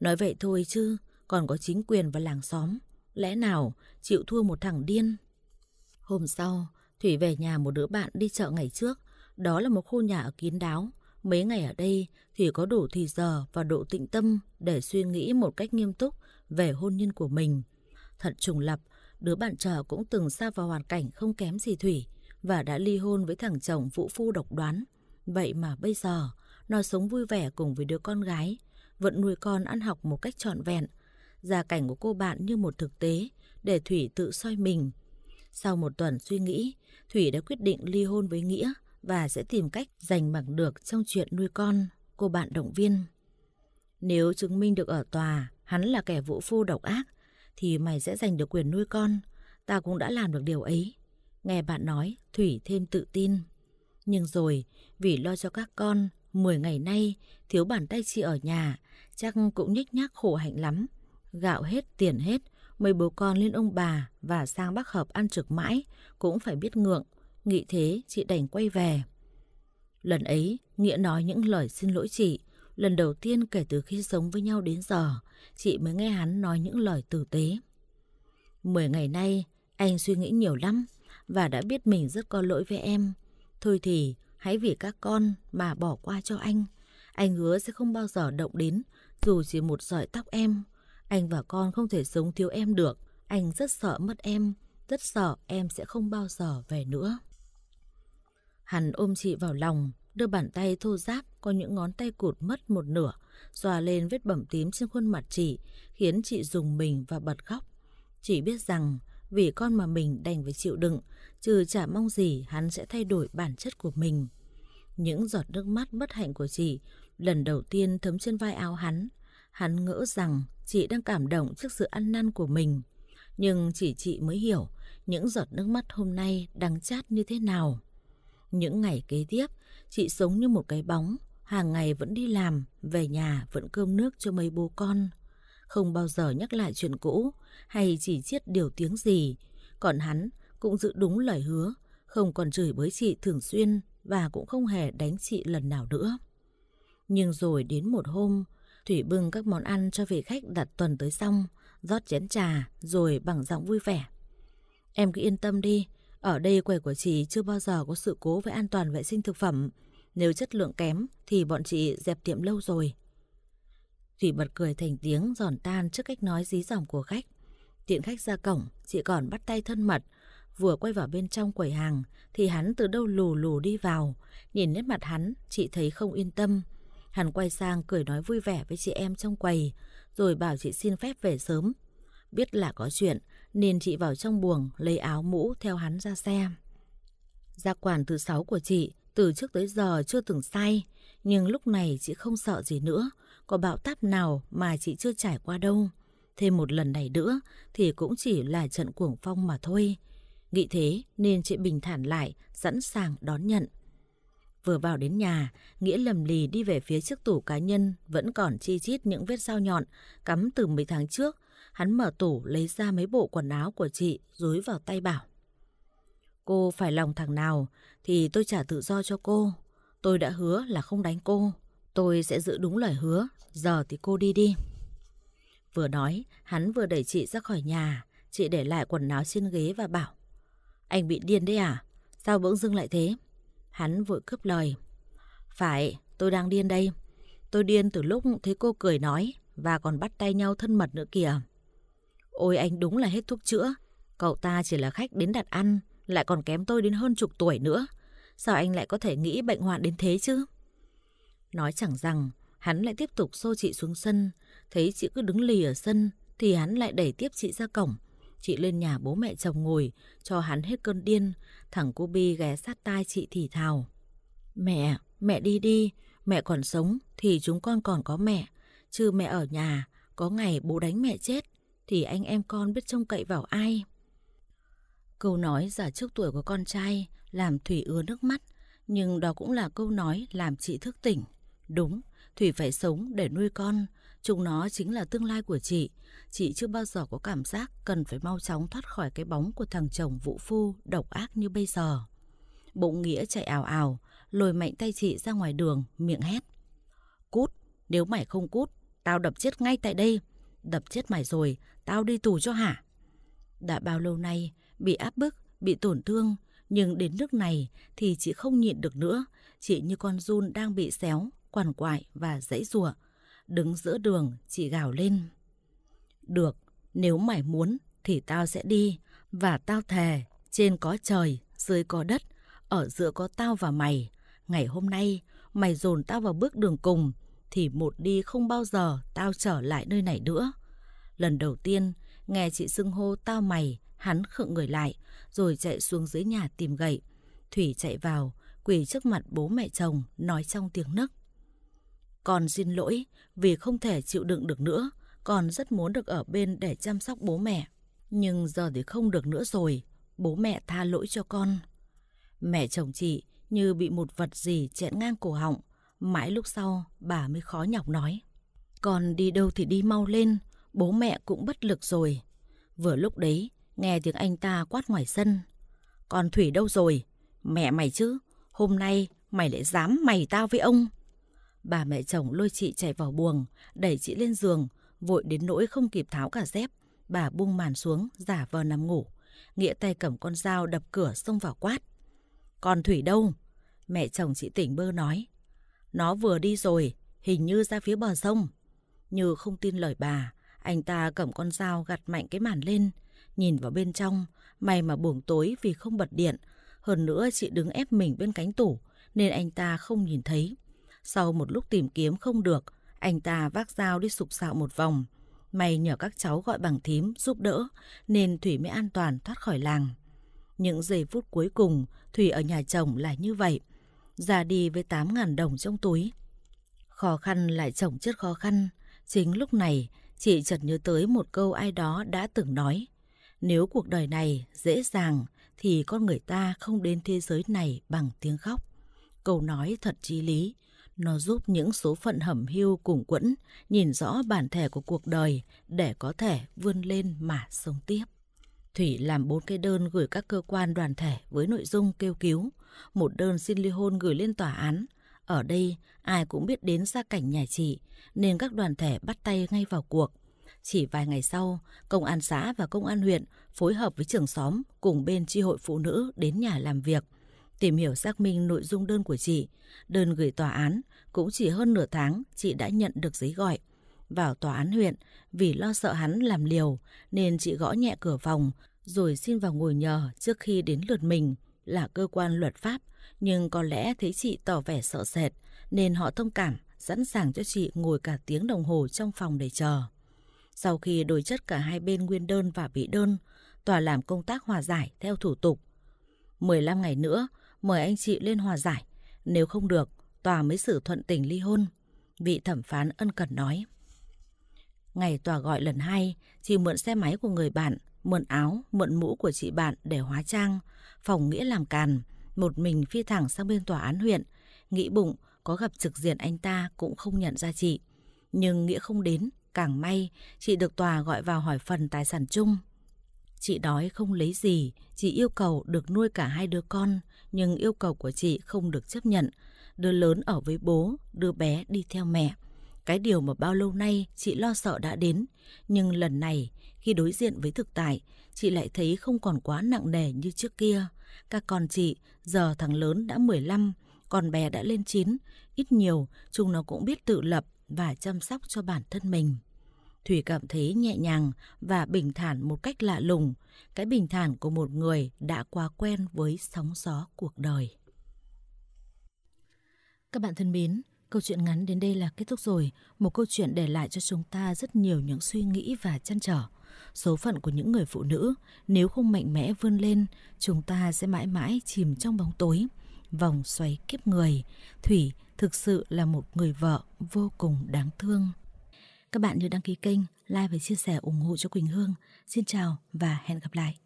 Nói vậy thôi chứ, còn có chính quyền và làng xóm, lẽ nào chịu thua một thằng điên. Hôm sau, Thủy về nhà một đứa bạn đi chợ ngày trước, đó là một khu nhà ở kín đáo. Mấy ngày ở đây, Thủy có đủ thì giờ và độ tịnh tâm để suy nghĩ một cách nghiêm túc về hôn nhân của mình. Thật trùng lập, đứa bạn trở cũng từng xa vào hoàn cảnh không kém gì Thủy và đã ly hôn với thằng chồng vũ phu độc đoán. Vậy mà bây giờ, nó sống vui vẻ cùng với đứa con gái, vẫn nuôi con ăn học một cách trọn vẹn. Gia cảnh của cô bạn như một thực tế, để Thủy tự soi mình. Sau một tuần suy nghĩ, Thủy đã quyết định ly hôn với Nghĩa và sẽ tìm cách giành bằng được trong chuyện nuôi con, cô bạn động viên. Nếu chứng minh được ở tòa hắn là kẻ vũ phu độc ác, thì mày sẽ giành được quyền nuôi con. Ta cũng đã làm được điều ấy. Nghe bạn nói, Thủy thêm tự tin. Nhưng rồi, vì lo cho các con, 10 ngày nay, thiếu bàn tay chị ở nhà, chắc cũng nhích nhác khổ hạnh lắm. Gạo hết, tiền hết, mấy bố con lên ông bà và sang bác hợp ăn trực mãi, cũng phải biết ngượng. Nghĩ thế chị đành quay về Lần ấy Nghĩa nói những lời xin lỗi chị Lần đầu tiên kể từ khi sống với nhau đến giờ Chị mới nghe hắn nói những lời tử tế Mười ngày nay Anh suy nghĩ nhiều lắm Và đã biết mình rất có lỗi với em Thôi thì hãy vì các con Mà bỏ qua cho anh Anh hứa sẽ không bao giờ động đến Dù chỉ một sợi tóc em Anh và con không thể sống thiếu em được Anh rất sợ mất em Rất sợ em sẽ không bao giờ về nữa Hắn ôm chị vào lòng, đưa bàn tay thô ráp có những ngón tay cụt mất một nửa, xòa lên vết bầm tím trên khuôn mặt chị, khiến chị dùng mình và bật khóc. Chị biết rằng vì con mà mình đành phải chịu đựng, trừ chả mong gì hắn sẽ thay đổi bản chất của mình. Những giọt nước mắt bất hạnh của chị lần đầu tiên thấm trên vai áo hắn. Hắn ngỡ rằng chị đang cảm động trước sự ăn năn của mình. Nhưng chỉ chị mới hiểu những giọt nước mắt hôm nay đắng chát như thế nào. Những ngày kế tiếp, chị sống như một cái bóng, hàng ngày vẫn đi làm, về nhà vẫn cơm nước cho mấy bố con. Không bao giờ nhắc lại chuyện cũ hay chỉ chiết điều tiếng gì. Còn hắn cũng giữ đúng lời hứa, không còn chửi bới chị thường xuyên và cũng không hề đánh chị lần nào nữa. Nhưng rồi đến một hôm, Thủy bưng các món ăn cho vị khách đặt tuần tới xong, rót chén trà rồi bằng giọng vui vẻ. Em cứ yên tâm đi, ở đây quầy của chị chưa bao giờ có sự cố về an toàn vệ sinh thực phẩm. Nếu chất lượng kém thì bọn chị dẹp tiệm lâu rồi. Thủy bật cười thành tiếng giòn tan trước cách nói dí dỏm của khách. Tiện khách ra cổng, chị còn bắt tay thân mật. Vừa quay vào bên trong quầy hàng thì hắn từ đâu lù lù đi vào. Nhìn nét mặt hắn, chị thấy không yên tâm. Hắn quay sang cười nói vui vẻ với chị em trong quầy, rồi bảo chị xin phép về sớm. Biết là có chuyện, nên chị vào trong buồng lấy áo mũ theo hắn ra xe. Gia quản thứ sáu của chị từ trước tới giờ chưa từng say, nhưng lúc này chị không sợ gì nữa, có bão táp nào mà chị chưa trải qua đâu. Thêm một lần này nữa thì cũng chỉ là trận cuồng phong mà thôi. Nghĩ thế nên chị bình thản lại, sẵn sàng đón nhận. Vừa vào đến nhà, Nghĩa lầm lì đi về phía chiếc tủ cá nhân vẫn còn chi chít những vết dao nhọn cắm từ mấy tháng trước Hắn mở tủ lấy ra mấy bộ quần áo của chị dối vào tay bảo. Cô phải lòng thằng nào thì tôi trả tự do cho cô. Tôi đã hứa là không đánh cô. Tôi sẽ giữ đúng lời hứa. Giờ thì cô đi đi. Vừa nói, hắn vừa đẩy chị ra khỏi nhà. Chị để lại quần áo trên ghế và bảo. Anh bị điên đấy à? Sao bỗng dưng lại thế? Hắn vội cướp lời. Phải, tôi đang điên đây. Tôi điên từ lúc thấy cô cười nói và còn bắt tay nhau thân mật nữa kìa. Ôi anh đúng là hết thuốc chữa. Cậu ta chỉ là khách đến đặt ăn, lại còn kém tôi đến hơn chục tuổi nữa. Sao anh lại có thể nghĩ bệnh hoạn đến thế chứ? Nói chẳng rằng, hắn lại tiếp tục xô chị xuống sân. Thấy chị cứ đứng lì ở sân, thì hắn lại đẩy tiếp chị ra cổng. Chị lên nhà bố mẹ chồng ngồi, cho hắn hết cơn điên. Thằng cô Bi ghé sát tai chị thì thào. Mẹ, mẹ đi đi, mẹ còn sống thì chúng con còn có mẹ. Chứ mẹ ở nhà, có ngày bố đánh mẹ chết thì anh em con biết trông cậy vào ai. Câu nói giả trước tuổi của con trai làm Thủy ứa nước mắt, nhưng đó cũng là câu nói làm chị thức tỉnh. Đúng, Thủy phải sống để nuôi con, chúng nó chính là tương lai của chị. Chị chưa bao giờ có cảm giác cần phải mau chóng thoát khỏi cái bóng của thằng chồng vũ phu độc ác như bây giờ. Bụng Nghĩa chạy ào ào, lồi mạnh tay chị ra ngoài đường, miệng hét. Cút, nếu mày không cút, tao đập chết ngay tại đây đập chết mày rồi, tao đi tù cho hả? Đã bao lâu nay, bị áp bức, bị tổn thương, nhưng đến nước này thì chị không nhịn được nữa, chị như con run đang bị xéo, quằn quại và dãy rủa Đứng giữa đường, chị gào lên. Được, nếu mày muốn thì tao sẽ đi, và tao thề, trên có trời, dưới có đất, ở giữa có tao và mày. Ngày hôm nay, mày dồn tao vào bước đường cùng, thì một đi không bao giờ tao trở lại nơi này nữa. Lần đầu tiên, nghe chị xưng hô tao mày, hắn khựng người lại, rồi chạy xuống dưới nhà tìm gậy. Thủy chạy vào, quỳ trước mặt bố mẹ chồng, nói trong tiếng nấc. Con xin lỗi vì không thể chịu đựng được nữa, con rất muốn được ở bên để chăm sóc bố mẹ. Nhưng giờ thì không được nữa rồi, bố mẹ tha lỗi cho con. Mẹ chồng chị như bị một vật gì chẹn ngang cổ họng, Mãi lúc sau, bà mới khó nhọc nói. Con đi đâu thì đi mau lên, bố mẹ cũng bất lực rồi. Vừa lúc đấy, nghe tiếng anh ta quát ngoài sân. Con Thủy đâu rồi? Mẹ mày chứ, hôm nay mày lại dám mày tao với ông. Bà mẹ chồng lôi chị chạy vào buồng, đẩy chị lên giường, vội đến nỗi không kịp tháo cả dép. Bà buông màn xuống, giả vờ nằm ngủ. Nghĩa tay cầm con dao đập cửa xông vào quát. con Thủy đâu? Mẹ chồng chị tỉnh bơ nói. Nó vừa đi rồi, hình như ra phía bờ sông. Như không tin lời bà, anh ta cầm con dao gặt mạnh cái màn lên, nhìn vào bên trong, may mà buồng tối vì không bật điện. Hơn nữa chị đứng ép mình bên cánh tủ, nên anh ta không nhìn thấy. Sau một lúc tìm kiếm không được, anh ta vác dao đi sục sạo một vòng. May nhờ các cháu gọi bằng thím giúp đỡ, nên Thủy mới an toàn thoát khỏi làng. Những giây phút cuối cùng, Thủy ở nhà chồng là như vậy ra đi với 8.000 đồng trong túi. Khó khăn lại chồng chất khó khăn. Chính lúc này, chị chợt nhớ tới một câu ai đó đã từng nói. Nếu cuộc đời này dễ dàng, thì con người ta không đến thế giới này bằng tiếng khóc. Câu nói thật chí lý. Nó giúp những số phận hẩm hiu cùng quẫn nhìn rõ bản thể của cuộc đời để có thể vươn lên mà sống tiếp. Thủy làm bốn cái đơn gửi các cơ quan đoàn thể với nội dung kêu cứu, một đơn xin ly hôn gửi lên tòa án. Ở đây, ai cũng biết đến gia cảnh nhà chị, nên các đoàn thể bắt tay ngay vào cuộc. Chỉ vài ngày sau, công an xã và công an huyện phối hợp với trưởng xóm cùng bên tri hội phụ nữ đến nhà làm việc, tìm hiểu xác minh nội dung đơn của chị. Đơn gửi tòa án, cũng chỉ hơn nửa tháng chị đã nhận được giấy gọi. Vào tòa án huyện, vì lo sợ hắn làm liều nên chị gõ nhẹ cửa phòng rồi xin vào ngồi nhờ trước khi đến lượt mình là cơ quan luật pháp, nhưng có lẽ thấy chị tỏ vẻ sợ sệt nên họ thông cảm, sẵn sàng cho chị ngồi cả tiếng đồng hồ trong phòng để chờ. Sau khi đổi chất cả hai bên nguyên đơn và bị đơn, tòa làm công tác hòa giải theo thủ tục. 15 ngày nữa, mời anh chị lên hòa giải. Nếu không được, tòa mới xử thuận tình ly hôn. Vị thẩm phán ân cần nói. Ngày tòa gọi lần hai, chị mượn xe máy của người bạn, mượn áo, mượn mũ của chị bạn để hóa trang, phòng nghĩa làm càn, một mình phi thẳng sang bên tòa án huyện, nghĩ bụng có gặp trực diện anh ta cũng không nhận ra chị. Nhưng nghĩa không đến, càng may chị được tòa gọi vào hỏi phần tài sản chung. Chị đói không lấy gì, chị yêu cầu được nuôi cả hai đứa con, nhưng yêu cầu của chị không được chấp nhận. Đứa lớn ở với bố, đứa bé đi theo mẹ. Cái điều mà bao lâu nay chị lo sợ đã đến, nhưng lần này khi đối diện với thực tại, chị lại thấy không còn quá nặng nề như trước kia. Các con chị, giờ thằng lớn đã 15, còn bé đã lên 9, ít nhiều chúng nó cũng biết tự lập và chăm sóc cho bản thân mình. Thủy cảm thấy nhẹ nhàng và bình thản một cách lạ lùng, cái bình thản của một người đã quá quen với sóng gió cuộc đời. Các bạn thân mến, câu chuyện ngắn đến đây là kết thúc rồi, một câu chuyện để lại cho chúng ta rất nhiều những suy nghĩ và chăn trở. Số phận của những người phụ nữ, nếu không mạnh mẽ vươn lên, chúng ta sẽ mãi mãi chìm trong bóng tối, vòng xoáy kiếp người. Thủy thực sự là một người vợ vô cùng đáng thương. Các bạn nhớ đăng ký kênh, like và chia sẻ ủng hộ cho Quỳnh Hương. Xin chào và hẹn gặp lại.